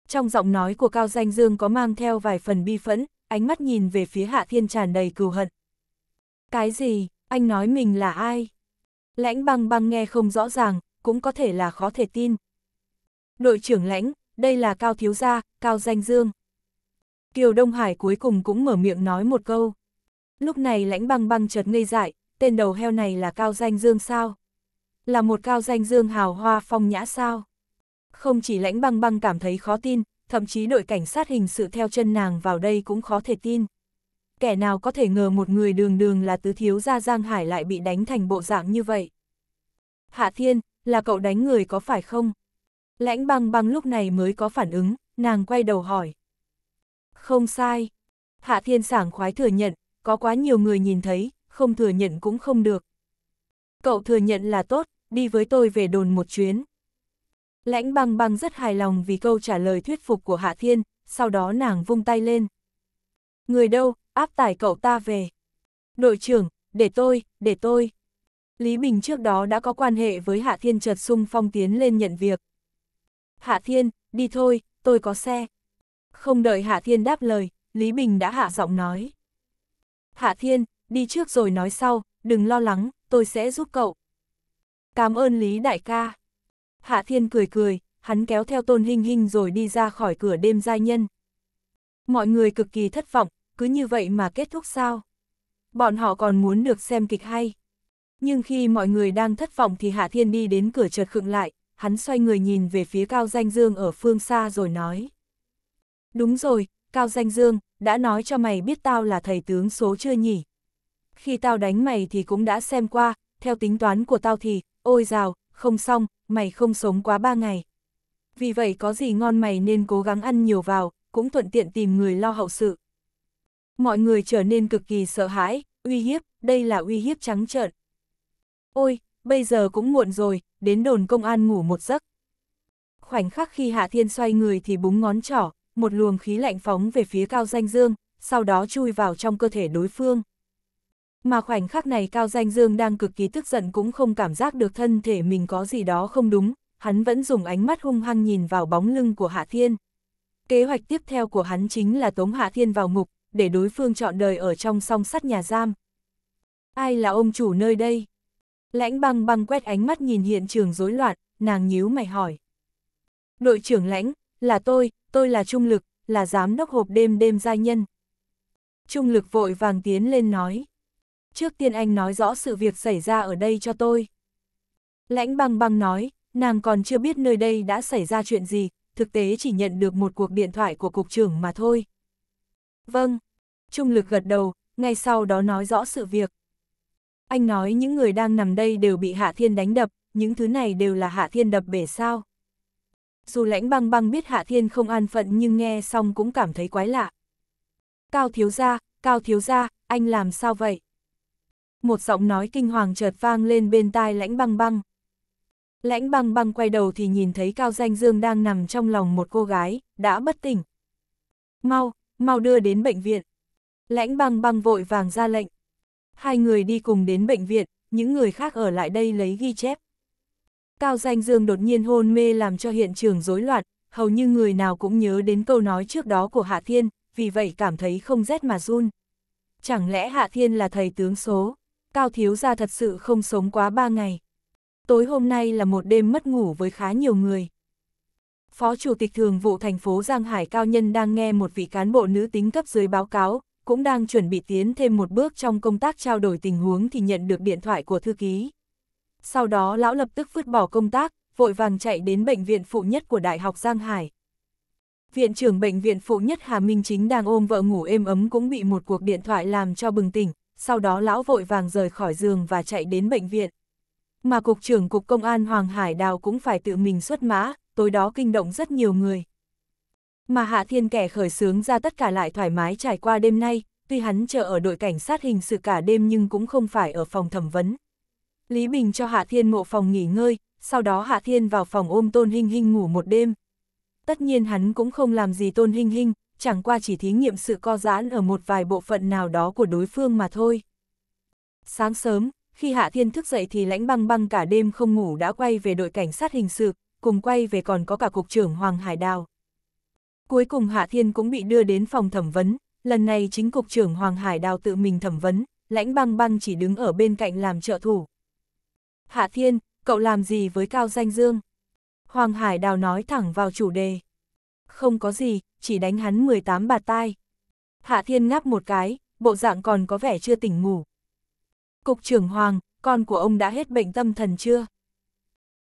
Trong giọng nói của Cao Danh Dương có mang theo vài phần bi phẫn, ánh mắt nhìn về phía Hạ Thiên tràn đầy cừu hận, cái gì, anh nói mình là ai? Lãnh băng băng nghe không rõ ràng, cũng có thể là khó thể tin. Đội trưởng lãnh, đây là Cao Thiếu Gia, Cao Danh Dương. Kiều Đông Hải cuối cùng cũng mở miệng nói một câu. Lúc này lãnh băng băng chợt ngây dại, tên đầu heo này là Cao Danh Dương sao? Là một Cao Danh Dương hào hoa phong nhã sao? Không chỉ lãnh băng băng cảm thấy khó tin, thậm chí đội cảnh sát hình sự theo chân nàng vào đây cũng khó thể tin kẻ nào có thể ngờ một người đường đường là tứ thiếu gia Giang Hải lại bị đánh thành bộ dạng như vậy. Hạ Thiên, là cậu đánh người có phải không? Lãnh băng băng lúc này mới có phản ứng, nàng quay đầu hỏi. Không sai. Hạ Thiên sảng khoái thừa nhận, có quá nhiều người nhìn thấy, không thừa nhận cũng không được. Cậu thừa nhận là tốt, đi với tôi về đồn một chuyến. Lãnh băng băng rất hài lòng vì câu trả lời thuyết phục của Hạ Thiên, sau đó nàng vung tay lên. Người đâu, áp tải cậu ta về. Đội trưởng, để tôi, để tôi. Lý Bình trước đó đã có quan hệ với Hạ Thiên chợt sung phong tiến lên nhận việc. Hạ Thiên, đi thôi, tôi có xe. Không đợi Hạ Thiên đáp lời, Lý Bình đã hạ giọng nói. Hạ Thiên, đi trước rồi nói sau, đừng lo lắng, tôi sẽ giúp cậu. Cảm ơn Lý đại ca. Hạ Thiên cười cười, hắn kéo theo Tôn Hinh Hinh rồi đi ra khỏi cửa đêm giai nhân. Mọi người cực kỳ thất vọng, cứ như vậy mà kết thúc sao? Bọn họ còn muốn được xem kịch hay. Nhưng khi mọi người đang thất vọng thì Hạ Thiên đi đến cửa chợt khựng lại, hắn xoay người nhìn về phía Cao Danh Dương ở phương xa rồi nói. Đúng rồi, Cao Danh Dương, đã nói cho mày biết tao là thầy tướng số chưa nhỉ? Khi tao đánh mày thì cũng đã xem qua, theo tính toán của tao thì, ôi rào, không xong, mày không sống quá ba ngày. Vì vậy có gì ngon mày nên cố gắng ăn nhiều vào, cũng thuận tiện tìm người lo hậu sự. Mọi người trở nên cực kỳ sợ hãi, uy hiếp, đây là uy hiếp trắng trợn. Ôi, bây giờ cũng muộn rồi, đến đồn công an ngủ một giấc. Khoảnh khắc khi Hạ Thiên xoay người thì búng ngón trỏ, một luồng khí lạnh phóng về phía Cao Danh Dương, sau đó chui vào trong cơ thể đối phương. Mà khoảnh khắc này Cao Danh Dương đang cực kỳ tức giận cũng không cảm giác được thân thể mình có gì đó không đúng, hắn vẫn dùng ánh mắt hung hăng nhìn vào bóng lưng của Hạ Thiên. Kế hoạch tiếp theo của hắn chính là tống Hạ Thiên vào ngục, để đối phương chọn đời ở trong song sắt nhà giam. Ai là ông chủ nơi đây? Lãnh băng băng quét ánh mắt nhìn hiện trường rối loạn, nàng nhíu mày hỏi. Đội trưởng lãnh, là tôi, tôi là Trung Lực, là giám đốc hộp đêm đêm gia nhân. Trung Lực vội vàng tiến lên nói. Trước tiên anh nói rõ sự việc xảy ra ở đây cho tôi. Lãnh băng băng nói, nàng còn chưa biết nơi đây đã xảy ra chuyện gì, thực tế chỉ nhận được một cuộc điện thoại của cục trưởng mà thôi. Vâng. Trung lực gật đầu, ngay sau đó nói rõ sự việc. Anh nói những người đang nằm đây đều bị Hạ Thiên đánh đập, những thứ này đều là Hạ Thiên đập bể sao. Dù lãnh băng băng biết Hạ Thiên không an phận nhưng nghe xong cũng cảm thấy quái lạ. Cao thiếu gia, cao thiếu gia, anh làm sao vậy? Một giọng nói kinh hoàng chợt vang lên bên tai lãnh băng băng. Lãnh băng băng quay đầu thì nhìn thấy Cao Danh Dương đang nằm trong lòng một cô gái, đã bất tỉnh. Mau, mau đưa đến bệnh viện. Lãnh băng băng vội vàng ra lệnh. Hai người đi cùng đến bệnh viện, những người khác ở lại đây lấy ghi chép. Cao Danh Dương đột nhiên hôn mê làm cho hiện trường rối loạn, hầu như người nào cũng nhớ đến câu nói trước đó của Hạ Thiên, vì vậy cảm thấy không rét mà run. Chẳng lẽ Hạ Thiên là thầy tướng số, Cao Thiếu Gia thật sự không sống quá ba ngày. Tối hôm nay là một đêm mất ngủ với khá nhiều người. Phó Chủ tịch Thường vụ thành phố Giang Hải Cao Nhân đang nghe một vị cán bộ nữ tính cấp dưới báo cáo, cũng đang chuẩn bị tiến thêm một bước trong công tác trao đổi tình huống thì nhận được điện thoại của thư ký. Sau đó lão lập tức vứt bỏ công tác, vội vàng chạy đến bệnh viện phụ nhất của Đại học Giang Hải. Viện trưởng bệnh viện phụ nhất Hà Minh Chính đang ôm vợ ngủ êm ấm cũng bị một cuộc điện thoại làm cho bừng tỉnh, sau đó lão vội vàng rời khỏi giường và chạy đến bệnh viện. Mà cục trưởng cục công an Hoàng Hải Đào cũng phải tự mình xuất mã, tối đó kinh động rất nhiều người. Mà Hạ Thiên kẻ khởi sướng ra tất cả lại thoải mái trải qua đêm nay, tuy hắn chờ ở đội cảnh sát hình sự cả đêm nhưng cũng không phải ở phòng thẩm vấn. Lý Bình cho Hạ Thiên mộ phòng nghỉ ngơi, sau đó Hạ Thiên vào phòng ôm Tôn Hinh Hinh ngủ một đêm. Tất nhiên hắn cũng không làm gì Tôn Hinh Hinh, chẳng qua chỉ thí nghiệm sự co giãn ở một vài bộ phận nào đó của đối phương mà thôi. Sáng sớm, khi Hạ Thiên thức dậy thì lãnh băng băng cả đêm không ngủ đã quay về đội cảnh sát hình sự, cùng quay về còn có cả Cục trưởng Hoàng Hải Đào. Cuối cùng Hạ Thiên cũng bị đưa đến phòng thẩm vấn, lần này chính Cục trưởng Hoàng Hải Đào tự mình thẩm vấn, lãnh băng băng chỉ đứng ở bên cạnh làm trợ thủ. Hạ Thiên, cậu làm gì với Cao Danh Dương? Hoàng Hải Đào nói thẳng vào chủ đề. Không có gì, chỉ đánh hắn 18 bạt tai. Hạ Thiên ngáp một cái, bộ dạng còn có vẻ chưa tỉnh ngủ. Cục trưởng Hoàng, con của ông đã hết bệnh tâm thần chưa?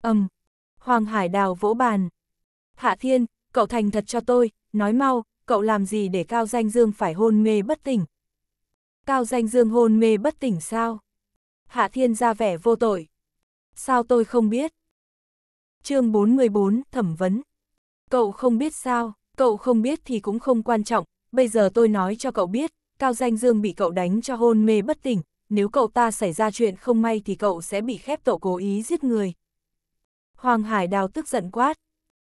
Ừm, Hoàng Hải Đào vỗ bàn. Hạ Thiên, cậu thành thật cho tôi, nói mau, cậu làm gì để Cao Danh Dương phải hôn mê bất tỉnh? Cao Danh Dương hôn mê bất tỉnh sao? Hạ Thiên ra vẻ vô tội. Sao tôi không biết? chương 44, thẩm vấn. Cậu không biết sao, cậu không biết thì cũng không quan trọng, bây giờ tôi nói cho cậu biết, Cao Danh Dương bị cậu đánh cho hôn mê bất tỉnh, nếu cậu ta xảy ra chuyện không may thì cậu sẽ bị khép tội cố ý giết người. Hoàng Hải Đào tức giận quát.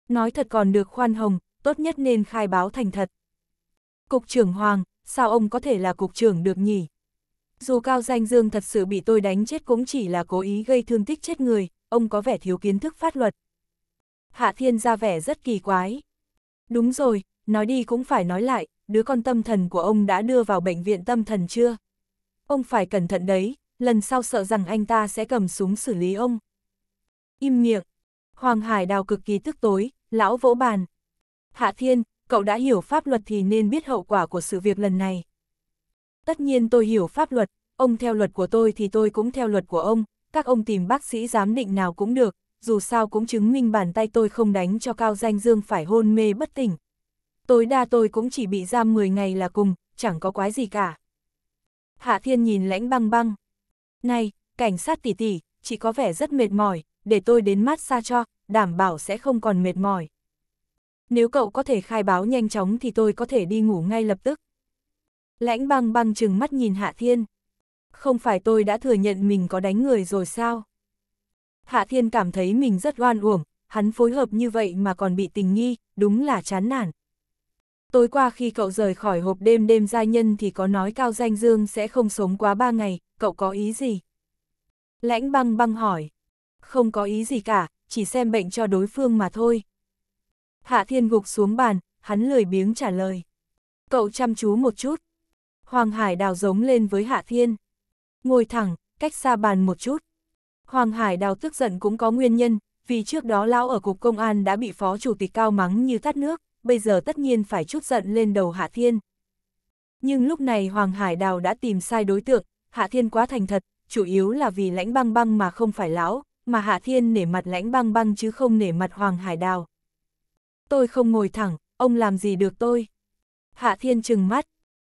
Nói thật còn được khoan hồng, tốt nhất nên khai báo thành thật. Cục trưởng Hoàng, sao ông có thể là cục trưởng được nhỉ? Dù Cao Danh Dương thật sự bị tôi đánh chết cũng chỉ là cố ý gây thương tích chết người, ông có vẻ thiếu kiến thức pháp luật. Hạ Thiên ra vẻ rất kỳ quái. Đúng rồi, nói đi cũng phải nói lại, đứa con tâm thần của ông đã đưa vào bệnh viện tâm thần chưa? Ông phải cẩn thận đấy, lần sau sợ rằng anh ta sẽ cầm súng xử lý ông. Im miệng, Hoàng Hải Đào cực kỳ tức tối, lão vỗ bàn. Hạ Thiên, cậu đã hiểu pháp luật thì nên biết hậu quả của sự việc lần này. Tất nhiên tôi hiểu pháp luật, ông theo luật của tôi thì tôi cũng theo luật của ông, các ông tìm bác sĩ giám định nào cũng được, dù sao cũng chứng minh bàn tay tôi không đánh cho Cao Danh Dương phải hôn mê bất tỉnh. Tối đa tôi cũng chỉ bị giam 10 ngày là cùng, chẳng có quái gì cả. Hạ Thiên nhìn lãnh băng băng. Này, cảnh sát tỷ tỷ, chỉ có vẻ rất mệt mỏi, để tôi đến mát xa cho, đảm bảo sẽ không còn mệt mỏi. Nếu cậu có thể khai báo nhanh chóng thì tôi có thể đi ngủ ngay lập tức. Lãnh băng băng chừng mắt nhìn Hạ Thiên. Không phải tôi đã thừa nhận mình có đánh người rồi sao? Hạ Thiên cảm thấy mình rất oan uổng, hắn phối hợp như vậy mà còn bị tình nghi, đúng là chán nản. Tối qua khi cậu rời khỏi hộp đêm đêm gia nhân thì có nói Cao Danh Dương sẽ không sống quá ba ngày, cậu có ý gì? Lãnh băng băng hỏi không có ý gì cả, chỉ xem bệnh cho đối phương mà thôi. Hạ Thiên gục xuống bàn, hắn lười biếng trả lời. Cậu chăm chú một chút. Hoàng Hải đào giống lên với Hạ Thiên. Ngồi thẳng, cách xa bàn một chút. Hoàng Hải đào tức giận cũng có nguyên nhân, vì trước đó lão ở cục công an đã bị phó chủ tịch cao mắng như tắt nước, bây giờ tất nhiên phải chút giận lên đầu Hạ Thiên. Nhưng lúc này Hoàng Hải đào đã tìm sai đối tượng, Hạ Thiên quá thành thật, chủ yếu là vì lãnh băng băng mà không phải lão, mà Hạ Thiên nể mặt lãnh băng băng chứ không nể mặt Hoàng Hải Đào. Tôi không ngồi thẳng, ông làm gì được tôi? Hạ Thiên trừng mắt,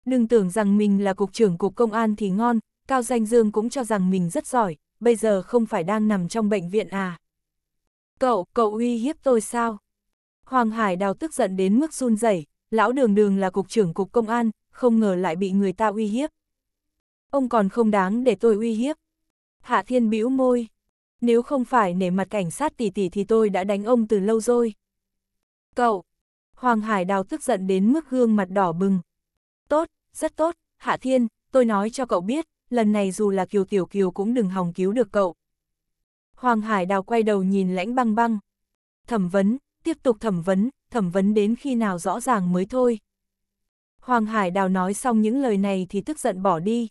đừng tưởng rằng mình là cục trưởng cục công an thì ngon, Cao Danh Dương cũng cho rằng mình rất giỏi, bây giờ không phải đang nằm trong bệnh viện à. Cậu, cậu uy hiếp tôi sao? Hoàng Hải Đào tức giận đến mức run rẩy, lão đường đường là cục trưởng cục công an, không ngờ lại bị người ta uy hiếp. Ông còn không đáng để tôi uy hiếp. Hạ Thiên bĩu môi nếu không phải nể mặt cảnh sát tỷ tỷ thì tôi đã đánh ông từ lâu rồi. Cậu! Hoàng Hải Đào tức giận đến mức gương mặt đỏ bừng. Tốt, rất tốt, Hạ Thiên, tôi nói cho cậu biết, lần này dù là Kiều Tiểu Kiều cũng đừng hòng cứu được cậu. Hoàng Hải Đào quay đầu nhìn lãnh băng băng. Thẩm vấn, tiếp tục thẩm vấn, thẩm vấn đến khi nào rõ ràng mới thôi. Hoàng Hải Đào nói xong những lời này thì tức giận bỏ đi.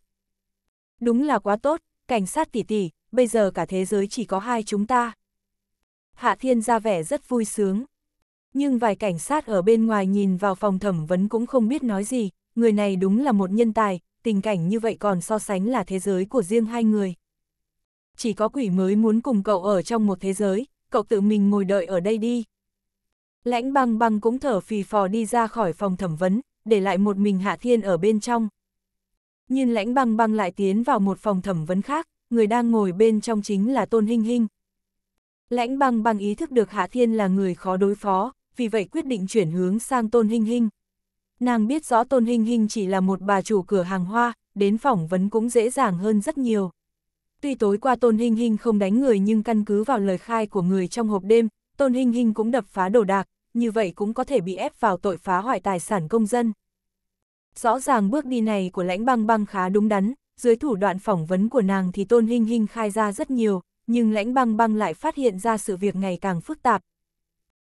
Đúng là quá tốt, cảnh sát tỷ tỷ, bây giờ cả thế giới chỉ có hai chúng ta. Hạ Thiên ra vẻ rất vui sướng. Nhưng vài cảnh sát ở bên ngoài nhìn vào phòng thẩm vấn cũng không biết nói gì, người này đúng là một nhân tài, tình cảnh như vậy còn so sánh là thế giới của riêng hai người. Chỉ có quỷ mới muốn cùng cậu ở trong một thế giới, cậu tự mình ngồi đợi ở đây đi. Lãnh băng băng cũng thở phì phò đi ra khỏi phòng thẩm vấn, để lại một mình Hạ Thiên ở bên trong. nhìn lãnh băng băng lại tiến vào một phòng thẩm vấn khác, người đang ngồi bên trong chính là Tôn Hinh Hinh. Lãnh băng băng ý thức được Hạ Thiên là người khó đối phó, vì vậy quyết định chuyển hướng sang Tôn Hinh Hinh. Nàng biết rõ Tôn Hinh Hinh chỉ là một bà chủ cửa hàng hoa, đến phỏng vấn cũng dễ dàng hơn rất nhiều. Tuy tối qua Tôn Hinh Hinh không đánh người nhưng căn cứ vào lời khai của người trong hộp đêm, Tôn Hinh Hinh cũng đập phá đồ đạc, như vậy cũng có thể bị ép vào tội phá hoại tài sản công dân. Rõ ràng bước đi này của lãnh băng băng khá đúng đắn, dưới thủ đoạn phỏng vấn của nàng thì Tôn Hinh Hinh khai ra rất nhiều, nhưng lãnh băng băng lại phát hiện ra sự việc ngày càng phức tạp.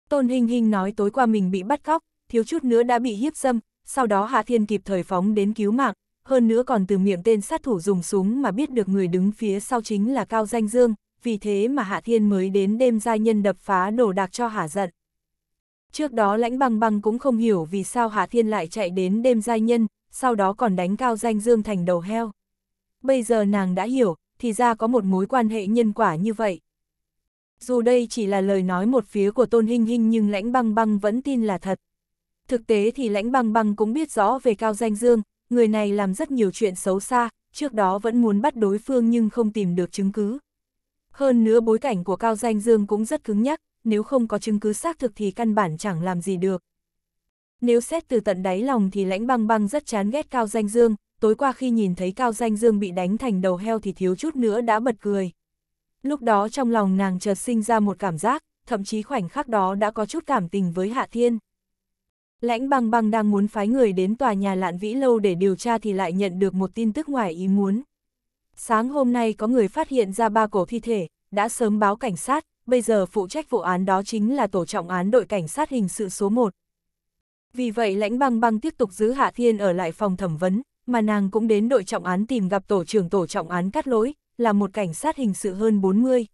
Tôn Hinh Hinh nói tối qua mình bị bắt cóc, thiếu chút nữa đã bị hiếp dâm, sau đó Hạ Thiên kịp thời phóng đến cứu mạng, hơn nữa còn từ miệng tên sát thủ dùng súng mà biết được người đứng phía sau chính là Cao Danh Dương, vì thế mà Hạ Thiên mới đến đêm gia nhân đập phá đồ đạc cho Hạ giận. Trước đó lãnh băng băng cũng không hiểu vì sao Hạ Thiên lại chạy đến đêm gia nhân, sau đó còn đánh Cao Danh Dương thành đầu heo bây giờ nàng đã hiểu, thì ra có một mối quan hệ nhân quả như vậy. Dù đây chỉ là lời nói một phía của Tôn Hinh Hinh nhưng Lãnh Băng Băng vẫn tin là thật. Thực tế thì Lãnh Băng Băng cũng biết rõ về Cao Danh Dương, người này làm rất nhiều chuyện xấu xa, trước đó vẫn muốn bắt đối phương nhưng không tìm được chứng cứ. Hơn nữa bối cảnh của Cao Danh Dương cũng rất cứng nhắc, nếu không có chứng cứ xác thực thì căn bản chẳng làm gì được. Nếu xét từ tận đáy lòng thì Lãnh Băng Băng rất chán ghét Cao Danh Dương, tối qua khi nhìn thấy Cao Danh Dương bị đánh thành đầu heo thì thiếu chút nữa đã bật cười. Lúc đó trong lòng nàng chợt sinh ra một cảm giác, thậm chí khoảnh khắc đó đã có chút cảm tình với Hạ Thiên. Lãnh băng băng đang muốn phái người đến tòa nhà lạn vĩ lâu để điều tra thì lại nhận được một tin tức ngoài ý muốn. Sáng hôm nay có người phát hiện ra ba cổ thi thể, đã sớm báo cảnh sát, bây giờ phụ trách vụ án đó chính là tổ trọng án đội cảnh sát hình sự số 1. Vì vậy lãnh băng băng tiếp tục giữ Hạ Thiên ở lại phòng thẩm vấn, mà nàng cũng đến đội trọng án tìm gặp tổ trưởng tổ trọng án cắt lỗi, là một cảnh sát hình sự hơn 40.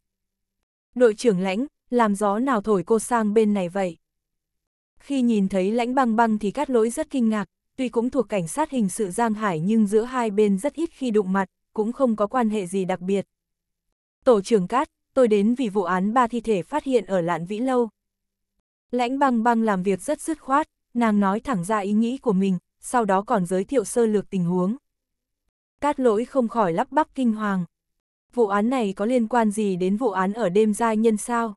Đội trưởng lãnh, làm gió nào thổi cô sang bên này vậy? Khi nhìn thấy lãnh băng băng thì cắt lỗi rất kinh ngạc, tuy cũng thuộc cảnh sát hình sự Giang Hải nhưng giữa hai bên rất ít khi đụng mặt, cũng không có quan hệ gì đặc biệt. Tổ trưởng Cát, tôi đến vì vụ án ba thi thể phát hiện ở Lạn Vĩ Lâu. Lãnh băng băng làm việc rất dứt khoát, nàng nói thẳng ra ý nghĩ của mình, sau đó còn giới thiệu sơ lược tình huống. Cát lỗi không khỏi lắp bắp kinh hoàng. Vụ án này có liên quan gì đến vụ án ở đêm giai nhân sao?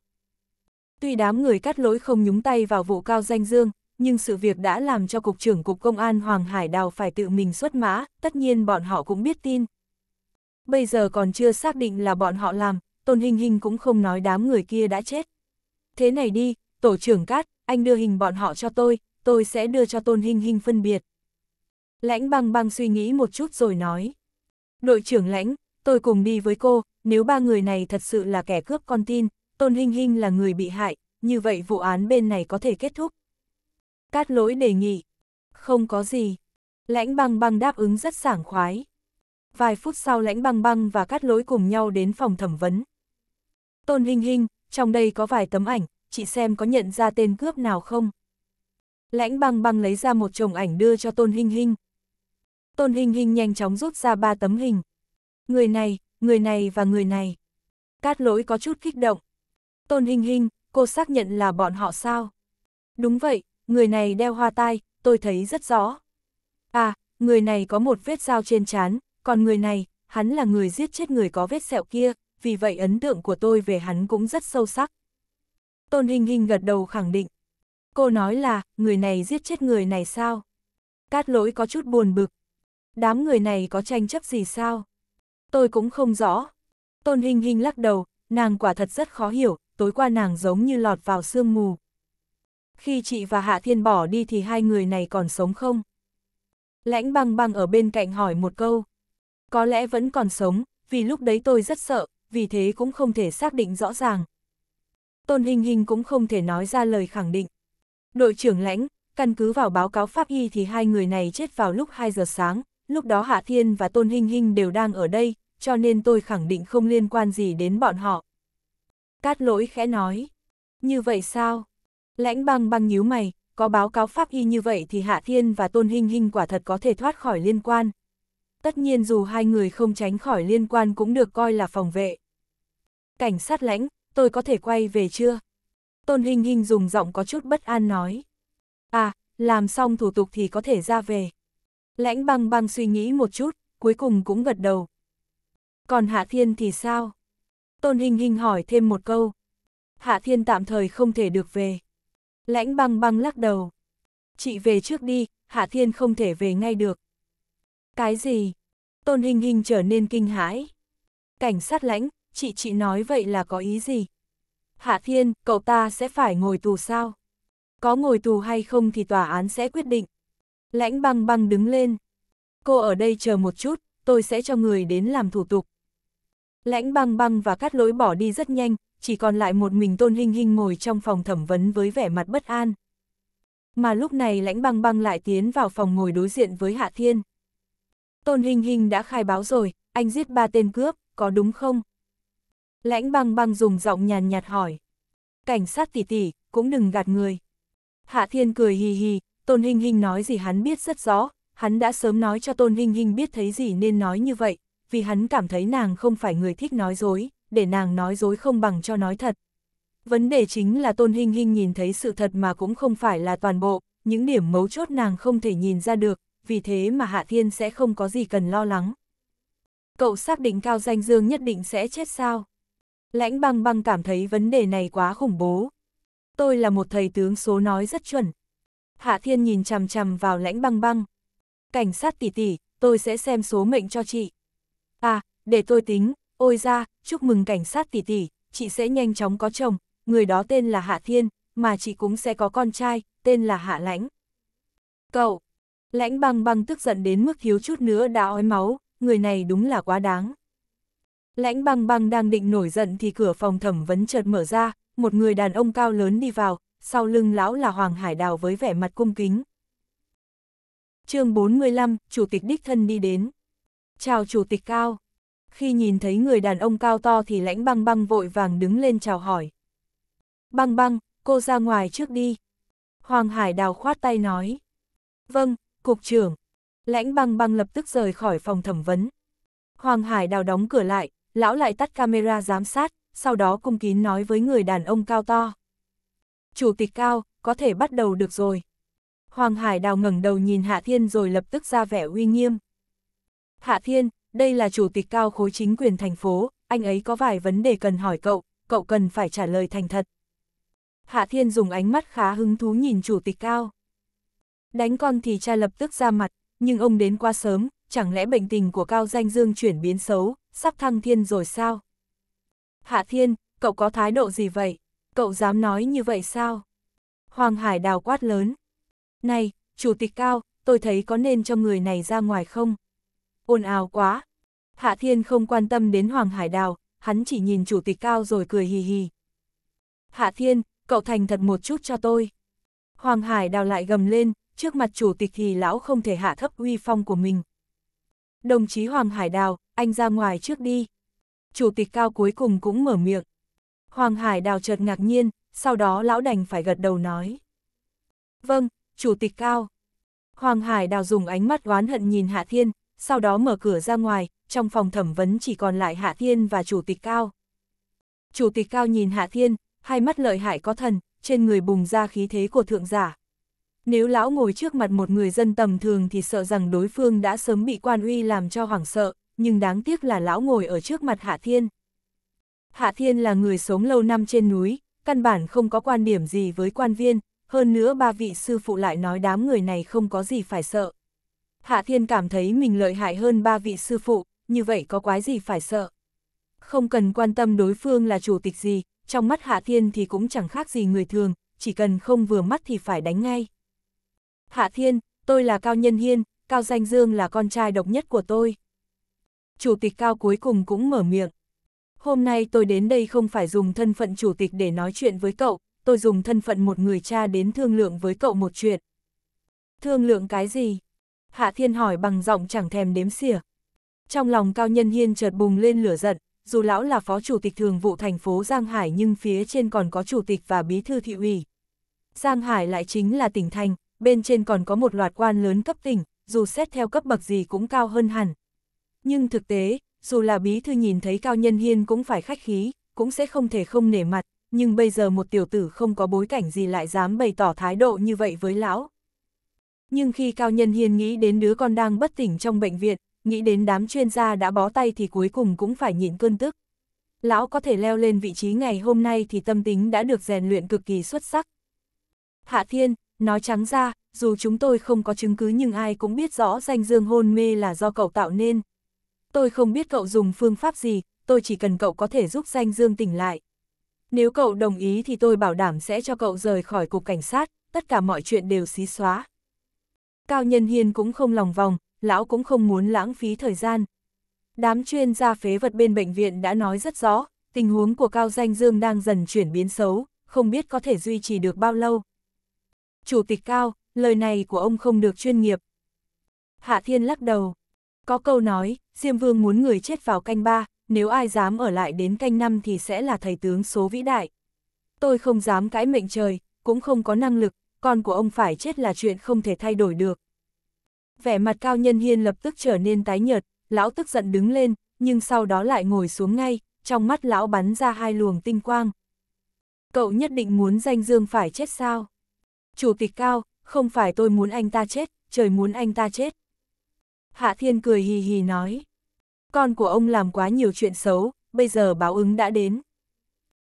Tuy đám người cắt lỗi không nhúng tay vào vụ cao danh dương, nhưng sự việc đã làm cho Cục trưởng Cục Công an Hoàng Hải Đào phải tự mình xuất mã, tất nhiên bọn họ cũng biết tin. Bây giờ còn chưa xác định là bọn họ làm, Tôn Hình Hình cũng không nói đám người kia đã chết. Thế này đi, Tổ trưởng Cát, anh đưa hình bọn họ cho tôi, tôi sẽ đưa cho Tôn Hình Hình phân biệt. Lãnh băng băng suy nghĩ một chút rồi nói. Đội trưởng lãnh, tôi cùng đi với cô, nếu ba người này thật sự là kẻ cướp con tin, Tôn Hinh Hinh là người bị hại, như vậy vụ án bên này có thể kết thúc. Cát lỗi đề nghị. Không có gì. Lãnh băng băng đáp ứng rất sảng khoái. Vài phút sau lãnh băng băng và cát lỗi cùng nhau đến phòng thẩm vấn. Tôn Hinh Hinh, trong đây có vài tấm ảnh, chị xem có nhận ra tên cướp nào không? Lãnh băng băng lấy ra một chồng ảnh đưa cho Tôn Hinh Hinh, Tôn Hình Hình nhanh chóng rút ra ba tấm hình. Người này, người này và người này. Cát lỗi có chút kích động. Tôn Hình Hình, cô xác nhận là bọn họ sao? Đúng vậy, người này đeo hoa tai, tôi thấy rất rõ. À, người này có một vết dao trên trán, còn người này, hắn là người giết chết người có vết sẹo kia, vì vậy ấn tượng của tôi về hắn cũng rất sâu sắc. Tôn Hình Hình gật đầu khẳng định. Cô nói là, người này giết chết người này sao? Cát lỗi có chút buồn bực. Đám người này có tranh chấp gì sao? Tôi cũng không rõ. Tôn Hinh Hinh lắc đầu, nàng quả thật rất khó hiểu, tối qua nàng giống như lọt vào sương mù. Khi chị và Hạ Thiên bỏ đi thì hai người này còn sống không? Lãnh băng băng ở bên cạnh hỏi một câu. Có lẽ vẫn còn sống, vì lúc đấy tôi rất sợ, vì thế cũng không thể xác định rõ ràng. Tôn Hình Hình cũng không thể nói ra lời khẳng định. Đội trưởng lãnh, căn cứ vào báo cáo pháp y thì hai người này chết vào lúc 2 giờ sáng, lúc đó Hạ Thiên và Tôn Hinh Hinh đều đang ở đây, cho nên tôi khẳng định không liên quan gì đến bọn họ. Cát lỗi khẽ nói, như vậy sao? Lãnh băng băng nhíu mày, có báo cáo pháp y như vậy thì Hạ Thiên và Tôn Hinh Hinh quả thật có thể thoát khỏi liên quan. Tất nhiên dù hai người không tránh khỏi liên quan cũng được coi là phòng vệ. Cảnh sát lãnh, tôi có thể quay về chưa? Tôn Hinh Hinh dùng giọng có chút bất an nói. À, làm xong thủ tục thì có thể ra về. Lãnh băng băng suy nghĩ một chút, cuối cùng cũng gật đầu. Còn Hạ Thiên thì sao? Tôn Hình Hình hỏi thêm một câu. Hạ Thiên tạm thời không thể được về. Lãnh băng băng lắc đầu. Chị về trước đi, Hạ Thiên không thể về ngay được. Cái gì? Tôn Hình Hình trở nên kinh hãi. Cảnh sát lãnh, chị chị nói vậy là có ý gì? Hạ Thiên, cậu ta sẽ phải ngồi tù sao? Có ngồi tù hay không thì tòa án sẽ quyết định. Lãnh băng băng đứng lên. Cô ở đây chờ một chút, tôi sẽ cho người đến làm thủ tục. Lãnh băng băng và cắt lối bỏ đi rất nhanh, chỉ còn lại một mình tôn hình hình ngồi trong phòng thẩm vấn với vẻ mặt bất an. Mà lúc này lãnh băng băng lại tiến vào phòng ngồi đối diện với Hạ Thiên. Tôn hình hình đã khai báo rồi, anh giết ba tên cướp, có đúng không? Lãnh băng băng dùng giọng nhàn nhạt hỏi. Cảnh sát tỉ tỉ, cũng đừng gạt người. Hạ Thiên cười hì hì, Tôn Hinh Hinh nói gì hắn biết rất rõ, hắn đã sớm nói cho Tôn Hinh Hinh biết thấy gì nên nói như vậy, vì hắn cảm thấy nàng không phải người thích nói dối, để nàng nói dối không bằng cho nói thật. Vấn đề chính là Tôn Hinh Hinh nhìn thấy sự thật mà cũng không phải là toàn bộ, những điểm mấu chốt nàng không thể nhìn ra được, vì thế mà Hạ Thiên sẽ không có gì cần lo lắng. Cậu xác định Cao Danh Dương nhất định sẽ chết sao? Lãnh băng băng cảm thấy vấn đề này quá khủng bố. Tôi là một thầy tướng số nói rất chuẩn, Hạ Thiên nhìn chằm chằm vào lãnh băng băng. Cảnh sát tỷ tỷ, tôi sẽ xem số mệnh cho chị. À, để tôi tính, ôi ra, chúc mừng cảnh sát tỷ tỷ, chị sẽ nhanh chóng có chồng, người đó tên là Hạ Thiên, mà chị cũng sẽ có con trai, tên là Hạ Lãnh. Cậu, lãnh băng băng tức giận đến mức thiếu chút nữa đã ói máu, người này đúng là quá đáng. Lãnh băng băng đang định nổi giận thì cửa phòng thẩm vấn chợt mở ra, một người đàn ông cao lớn đi vào, sau lưng lão là Hoàng Hải Đào với vẻ mặt cung kính. chương 45, Chủ tịch Đích Thân đi đến. Chào Chủ tịch Cao. Khi nhìn thấy người đàn ông cao to thì lãnh băng băng vội vàng đứng lên chào hỏi. Băng băng, cô ra ngoài trước đi. Hoàng Hải Đào khoát tay nói. Vâng, Cục trưởng. Lãnh băng băng lập tức rời khỏi phòng thẩm vấn. Hoàng Hải Đào đóng cửa lại, lão lại tắt camera giám sát, sau đó cung kín nói với người đàn ông cao to. Chủ tịch cao, có thể bắt đầu được rồi. Hoàng Hải Đào ngẩng đầu nhìn Hạ Thiên rồi lập tức ra vẻ uy nghiêm. Hạ Thiên, đây là chủ tịch cao khối chính quyền thành phố, anh ấy có vài vấn đề cần hỏi cậu, cậu cần phải trả lời thành thật. Hạ Thiên dùng ánh mắt khá hứng thú nhìn chủ tịch cao. Đánh con thì cha lập tức ra mặt, nhưng ông đến quá sớm, chẳng lẽ bệnh tình của Cao Danh Dương chuyển biến xấu, sắp thăng thiên rồi sao? Hạ Thiên, cậu có thái độ gì vậy? Cậu dám nói như vậy sao? Hoàng Hải đào quát lớn. Này, Chủ tịch Cao, tôi thấy có nên cho người này ra ngoài không? Ồn ào quá. Hạ Thiên không quan tâm đến Hoàng Hải đào, hắn chỉ nhìn Chủ tịch Cao rồi cười hì hì. Hạ Thiên, cậu thành thật một chút cho tôi. Hoàng Hải đào lại gầm lên, trước mặt Chủ tịch thì lão không thể hạ thấp uy phong của mình. Đồng chí Hoàng Hải đào, anh ra ngoài trước đi. Chủ tịch Cao cuối cùng cũng mở miệng. Hoàng Hải Đào chợt ngạc nhiên, sau đó lão đành phải gật đầu nói. Vâng, Chủ tịch Cao. Hoàng Hải Đào dùng ánh mắt oán hận nhìn Hạ Thiên, sau đó mở cửa ra ngoài, trong phòng thẩm vấn chỉ còn lại Hạ Thiên và Chủ tịch Cao. Chủ tịch Cao nhìn Hạ Thiên, hai mắt lợi hại có thần, trên người bùng ra khí thế của thượng giả. Nếu lão ngồi trước mặt một người dân tầm thường thì sợ rằng đối phương đã sớm bị quan uy làm cho hoảng sợ, nhưng đáng tiếc là lão ngồi ở trước mặt Hạ Thiên. Hạ Thiên là người sống lâu năm trên núi, căn bản không có quan điểm gì với quan viên, hơn nữa ba vị sư phụ lại nói đám người này không có gì phải sợ. Hạ Thiên cảm thấy mình lợi hại hơn ba vị sư phụ, như vậy có quái gì phải sợ. Không cần quan tâm đối phương là chủ tịch gì, trong mắt Hạ Thiên thì cũng chẳng khác gì người thường, chỉ cần không vừa mắt thì phải đánh ngay. Hạ Thiên, tôi là Cao Nhân Hiên, Cao Danh Dương là con trai độc nhất của tôi. Chủ tịch Cao cuối cùng cũng mở miệng hôm nay tôi đến đây không phải dùng thân phận chủ tịch để nói chuyện với cậu, tôi dùng thân phận một người cha đến thương lượng với cậu một chuyện. Thương lượng cái gì? Hạ Thiên hỏi bằng giọng chẳng thèm đếm xỉa. Trong lòng Cao Nhân Hiên chợt bùng lên lửa giận, dù lão là phó chủ tịch thường vụ thành phố Giang Hải nhưng phía trên còn có chủ tịch và bí thư thị ủy. Giang Hải lại chính là tỉnh thành, bên trên còn có một loạt quan lớn cấp tỉnh, dù xét theo cấp bậc gì cũng cao hơn hẳn. Nhưng thực tế, dù là bí thư nhìn thấy Cao Nhân Hiên cũng phải khách khí, cũng sẽ không thể không nể mặt, nhưng bây giờ một tiểu tử không có bối cảnh gì lại dám bày tỏ thái độ như vậy với lão. Nhưng khi Cao Nhân Hiên nghĩ đến đứa con đang bất tỉnh trong bệnh viện, nghĩ đến đám chuyên gia đã bó tay thì cuối cùng cũng phải nhịn cơn tức. Lão có thể leo lên vị trí ngày hôm nay thì tâm tính đã được rèn luyện cực kỳ xuất sắc. Hạ Thiên, nói trắng ra, dù chúng tôi không có chứng cứ nhưng ai cũng biết rõ danh dương hôn mê là do cậu tạo nên tôi không biết cậu dùng phương pháp gì, tôi chỉ cần cậu có thể giúp danh Dương tỉnh lại. Nếu cậu đồng ý thì tôi bảo đảm sẽ cho cậu rời khỏi cục cảnh sát, tất cả mọi chuyện đều xí xóa. Cao Nhân Hiên cũng không lòng vòng, lão cũng không muốn lãng phí thời gian. Đám chuyên gia phế vật bên bệnh viện đã nói rất rõ, tình huống của Cao Danh Dương đang dần chuyển biến xấu, không biết có thể duy trì được bao lâu. Chủ tịch Cao, lời này của ông không được chuyên nghiệp. Hạ Thiên lắc đầu. Có câu nói, Diêm Vương muốn người chết vào canh ba, nếu ai dám ở lại đến canh năm thì sẽ là thầy tướng số vĩ đại. Tôi không dám cãi mệnh trời, cũng không có năng lực, con của ông phải chết là chuyện không thể thay đổi được. Vẻ mặt cao nhân hiên lập tức trở nên tái nhợt, lão tức giận đứng lên, nhưng sau đó lại ngồi xuống ngay, trong mắt lão bắn ra hai luồng tinh quang. Cậu nhất định muốn danh dương phải chết sao? Chủ tịch cao, không phải tôi muốn anh ta chết, trời muốn anh ta chết. Hạ Thiên cười hì hì nói. Con của ông làm quá nhiều chuyện xấu, bây giờ báo ứng đã đến.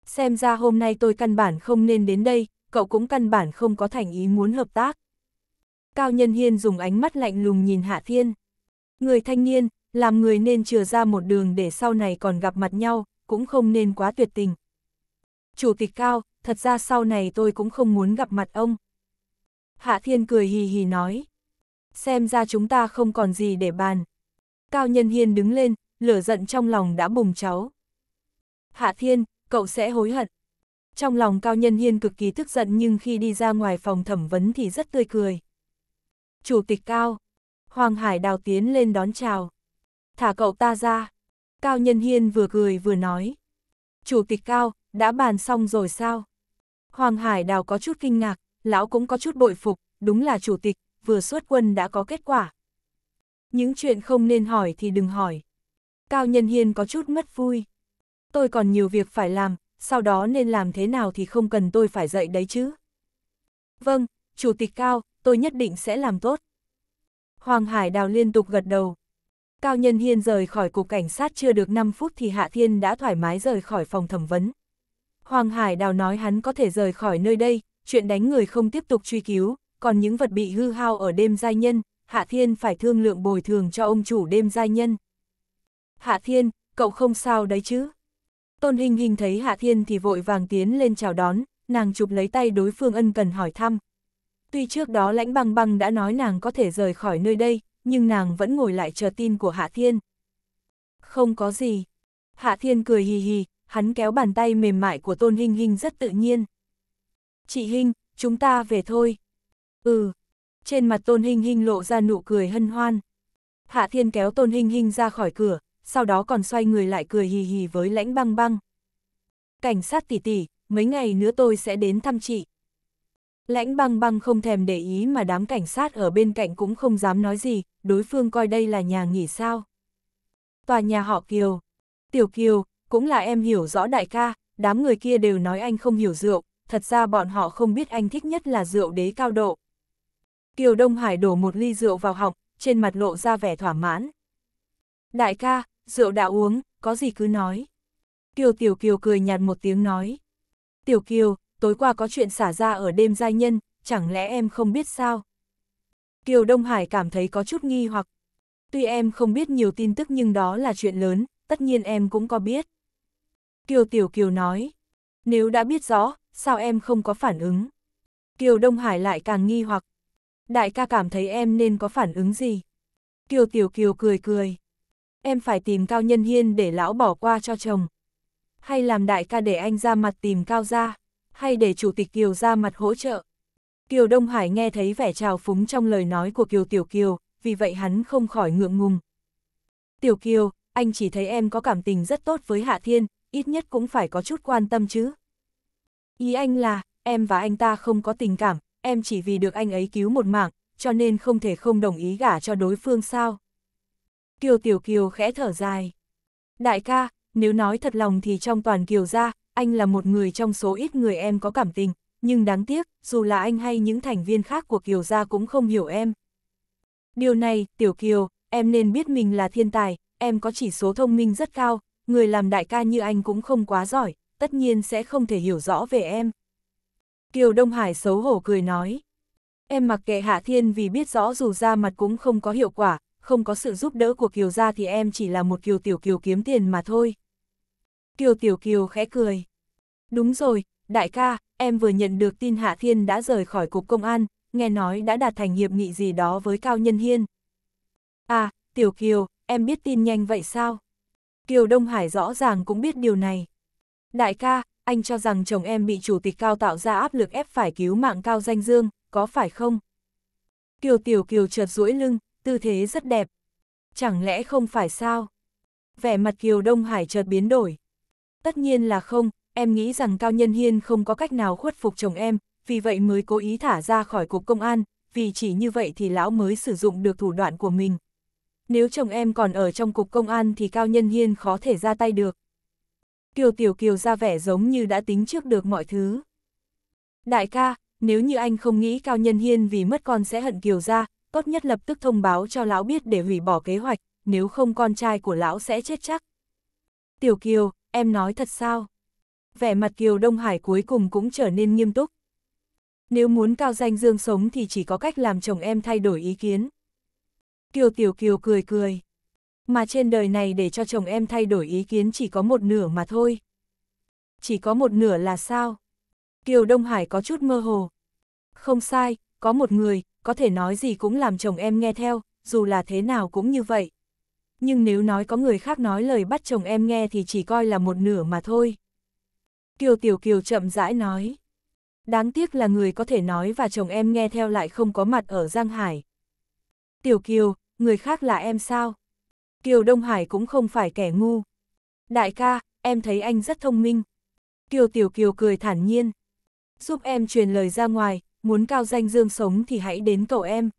Xem ra hôm nay tôi căn bản không nên đến đây, cậu cũng căn bản không có thành ý muốn hợp tác. Cao Nhân Hiên dùng ánh mắt lạnh lùng nhìn Hạ Thiên. Người thanh niên, làm người nên chừa ra một đường để sau này còn gặp mặt nhau, cũng không nên quá tuyệt tình. Chủ tịch Cao, thật ra sau này tôi cũng không muốn gặp mặt ông. Hạ Thiên cười hì hì nói. Xem ra chúng ta không còn gì để bàn, Cao Nhân Hiên đứng lên, lửa giận trong lòng đã bùng cháu. Hạ Thiên, cậu sẽ hối hận. Trong lòng Cao Nhân Hiên cực kỳ tức giận nhưng khi đi ra ngoài phòng thẩm vấn thì rất tươi cười. Chủ tịch Cao, Hoàng Hải đào tiến lên đón chào. Thả cậu ta ra. Cao Nhân Hiên vừa cười vừa nói. Chủ tịch Cao, đã bàn xong rồi sao? Hoàng Hải đào có chút kinh ngạc, lão cũng có chút bội phục, đúng là chủ tịch, vừa xuất quân đã có kết quả những chuyện không nên hỏi thì đừng hỏi. Cao Nhân Hiên có chút mất vui. Tôi còn nhiều việc phải làm, sau đó nên làm thế nào thì không cần tôi phải dạy đấy chứ. Vâng, Chủ tịch Cao, tôi nhất định sẽ làm tốt. Hoàng Hải Đào liên tục gật đầu. Cao Nhân Hiên rời khỏi cục cảnh sát chưa được 5 phút thì Hạ Thiên đã thoải mái rời khỏi phòng thẩm vấn. Hoàng Hải Đào nói hắn có thể rời khỏi nơi đây, chuyện đánh người không tiếp tục truy cứu, còn những vật bị hư hao ở đêm giai nhân, Hạ Thiên phải thương lượng bồi thường cho ông chủ đêm giai nhân. Hạ Thiên, cậu không sao đấy chứ? Tôn Hình Hình thấy Hạ Thiên thì vội vàng tiến lên chào đón, nàng chụp lấy tay đối phương ân cần hỏi thăm. Tuy trước đó lãnh băng băng đã nói nàng có thể rời khỏi nơi đây, nhưng nàng vẫn ngồi lại chờ tin của Hạ Thiên. Không có gì. Hạ Thiên cười hì hì, hắn kéo bàn tay mềm mại của Tôn Hinh Hinh rất tự nhiên. Chị Hinh, chúng ta về thôi. Ừ, trên mặt Tôn hình hình lộ ra nụ cười hân hoan. Hạ Thiên kéo Tôn hình hình ra khỏi cửa, sau đó còn xoay người lại cười hì hì với lãnh băng băng. Cảnh sát tỷ tỷ, mấy ngày nữa tôi sẽ đến thăm chị. Lãnh băng băng không thèm để ý mà đám cảnh sát ở bên cạnh cũng không dám nói gì, đối phương coi đây là nhà nghỉ sao. Tòa nhà họ Kiều. Tiểu Kiều, cũng là em hiểu rõ đại ca, đám người kia đều nói anh không hiểu rượu, thật ra bọn họ không biết anh thích nhất là rượu đế cao độ, Kiều Đông Hải đổ một ly rượu vào họng, trên mặt lộ ra vẻ thỏa mãn. Đại ca, rượu đã uống, có gì cứ nói. Kiều Tiểu Kiều cười nhạt một tiếng nói. Tiểu Kiều, tối qua có chuyện xả ra ở đêm giai nhân, chẳng lẽ em không biết sao? Kiều Đông Hải cảm thấy có chút nghi hoặc. Tuy em không biết nhiều tin tức nhưng đó là chuyện lớn, tất nhiên em cũng có biết. Kiều Tiểu Kiều nói, nếu đã biết rõ, sao em không có phản ứng? Kiều Đông Hải lại càng nghi hoặc, Đại ca cảm thấy em nên có phản ứng gì? Kiều Tiểu Kiều cười cười. Em phải tìm Cao Nhân Hiên để lão bỏ qua cho chồng. Hay làm đại ca để anh ra mặt tìm Cao ra. Hay để Chủ tịch Kiều ra mặt hỗ trợ. Kiều Đông Hải nghe thấy vẻ trào phúng trong lời nói của Kiều Tiểu Kiều, vì vậy hắn không khỏi ngượng ngùng. Tiểu Kiều, anh chỉ thấy em có cảm tình rất tốt với Hạ Thiên, ít nhất cũng phải có chút quan tâm chứ. Ý anh là, em và anh ta không có tình cảm, em chỉ vì được anh ấy cứu một mạng, cho nên không thể không đồng ý gả cho đối phương sao. Kiều Tiểu Kiều khẽ thở dài. Đại ca, nếu nói thật lòng thì trong toàn Kiều gia, anh là một người trong số ít người em có cảm tình, nhưng đáng tiếc, dù là anh hay những thành viên khác của Kiều gia cũng không hiểu em. Điều này, Tiểu Kiều, em nên biết mình là thiên tài, em có chỉ số thông minh rất cao, người làm đại ca như anh cũng không quá giỏi, tất nhiên sẽ không thể hiểu rõ về em. Kiều Đông Hải xấu hổ cười nói. Em mặc kệ Hạ Thiên vì biết rõ dù ra mặt cũng không có hiệu quả, không có sự giúp đỡ của Kiều gia thì em chỉ là một Kiều Tiểu Kiều kiếm tiền mà thôi. Kiều Tiểu Kiều khẽ cười. Đúng rồi, đại ca, em vừa nhận được tin Hạ Thiên đã rời khỏi cục công an, nghe nói đã đạt thành hiệp nghị gì đó với Cao Nhân Hiên. À, Tiểu Kiều, em biết tin nhanh vậy sao? Kiều Đông Hải rõ ràng cũng biết điều này. Đại ca, anh cho rằng chồng em bị chủ tịch cao tạo ra áp lực ép phải cứu mạng cao danh dương, có phải không? Kiều Tiểu Kiều trượt duỗi lưng, tư thế rất đẹp. Chẳng lẽ không phải sao? Vẻ mặt Kiều Đông Hải chợt biến đổi. Tất nhiên là không, em nghĩ rằng Cao Nhân Hiên không có cách nào khuất phục chồng em, vì vậy mới cố ý thả ra khỏi cục công an, vì chỉ như vậy thì lão mới sử dụng được thủ đoạn của mình. Nếu chồng em còn ở trong cục công an thì Cao Nhân Hiên khó thể ra tay được. Kiều Tiểu Kiều ra vẻ giống như đã tính trước được mọi thứ. Đại ca, nếu như anh không nghĩ Cao Nhân Hiên vì mất con sẽ hận Kiều ra, tốt nhất lập tức thông báo cho lão biết để hủy bỏ kế hoạch, nếu không con trai của lão sẽ chết chắc. Tiểu Kiều, em nói thật sao? Vẻ mặt Kiều Đông Hải cuối cùng cũng trở nên nghiêm túc. Nếu muốn Cao Danh Dương sống thì chỉ có cách làm chồng em thay đổi ý kiến. Kiều Tiểu Kiều cười cười. Mà trên đời này để cho chồng em thay đổi ý kiến chỉ có một nửa mà thôi. Chỉ có một nửa là sao? Kiều Đông Hải có chút mơ hồ. Không sai, có một người, có thể nói gì cũng làm chồng em nghe theo, dù là thế nào cũng như vậy. Nhưng nếu nói có người khác nói lời bắt chồng em nghe thì chỉ coi là một nửa mà thôi. Kiều Tiểu Kiều chậm rãi nói. Đáng tiếc là người có thể nói và chồng em nghe theo lại không có mặt ở Giang Hải. Tiểu Kiều, người khác là em sao? Kiều Đông Hải cũng không phải kẻ ngu. Đại ca, em thấy anh rất thông minh. Kiều Tiểu Kiều cười thản nhiên. Giúp em truyền lời ra ngoài, muốn cao danh dương sống thì hãy đến cầu em.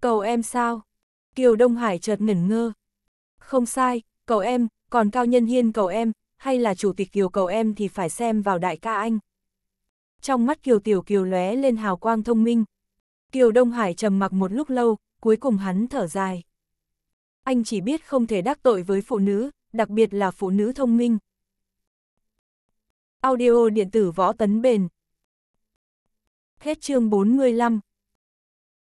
Cầu em sao? Kiều Đông Hải chợt ngẩn ngơ. Không sai, cầu em, còn cao nhân hiên cầu em, hay là chủ tịch Kiều cầu em thì phải xem vào đại ca anh. Trong mắt Kiều Tiểu Kiều lóe lên hào quang thông minh. Kiều Đông Hải trầm mặc một lúc lâu, cuối cùng hắn thở dài anh chỉ biết không thể đắc tội với phụ nữ, đặc biệt là phụ nữ thông minh. Audio điện tử võ tấn bền. Hết chương 45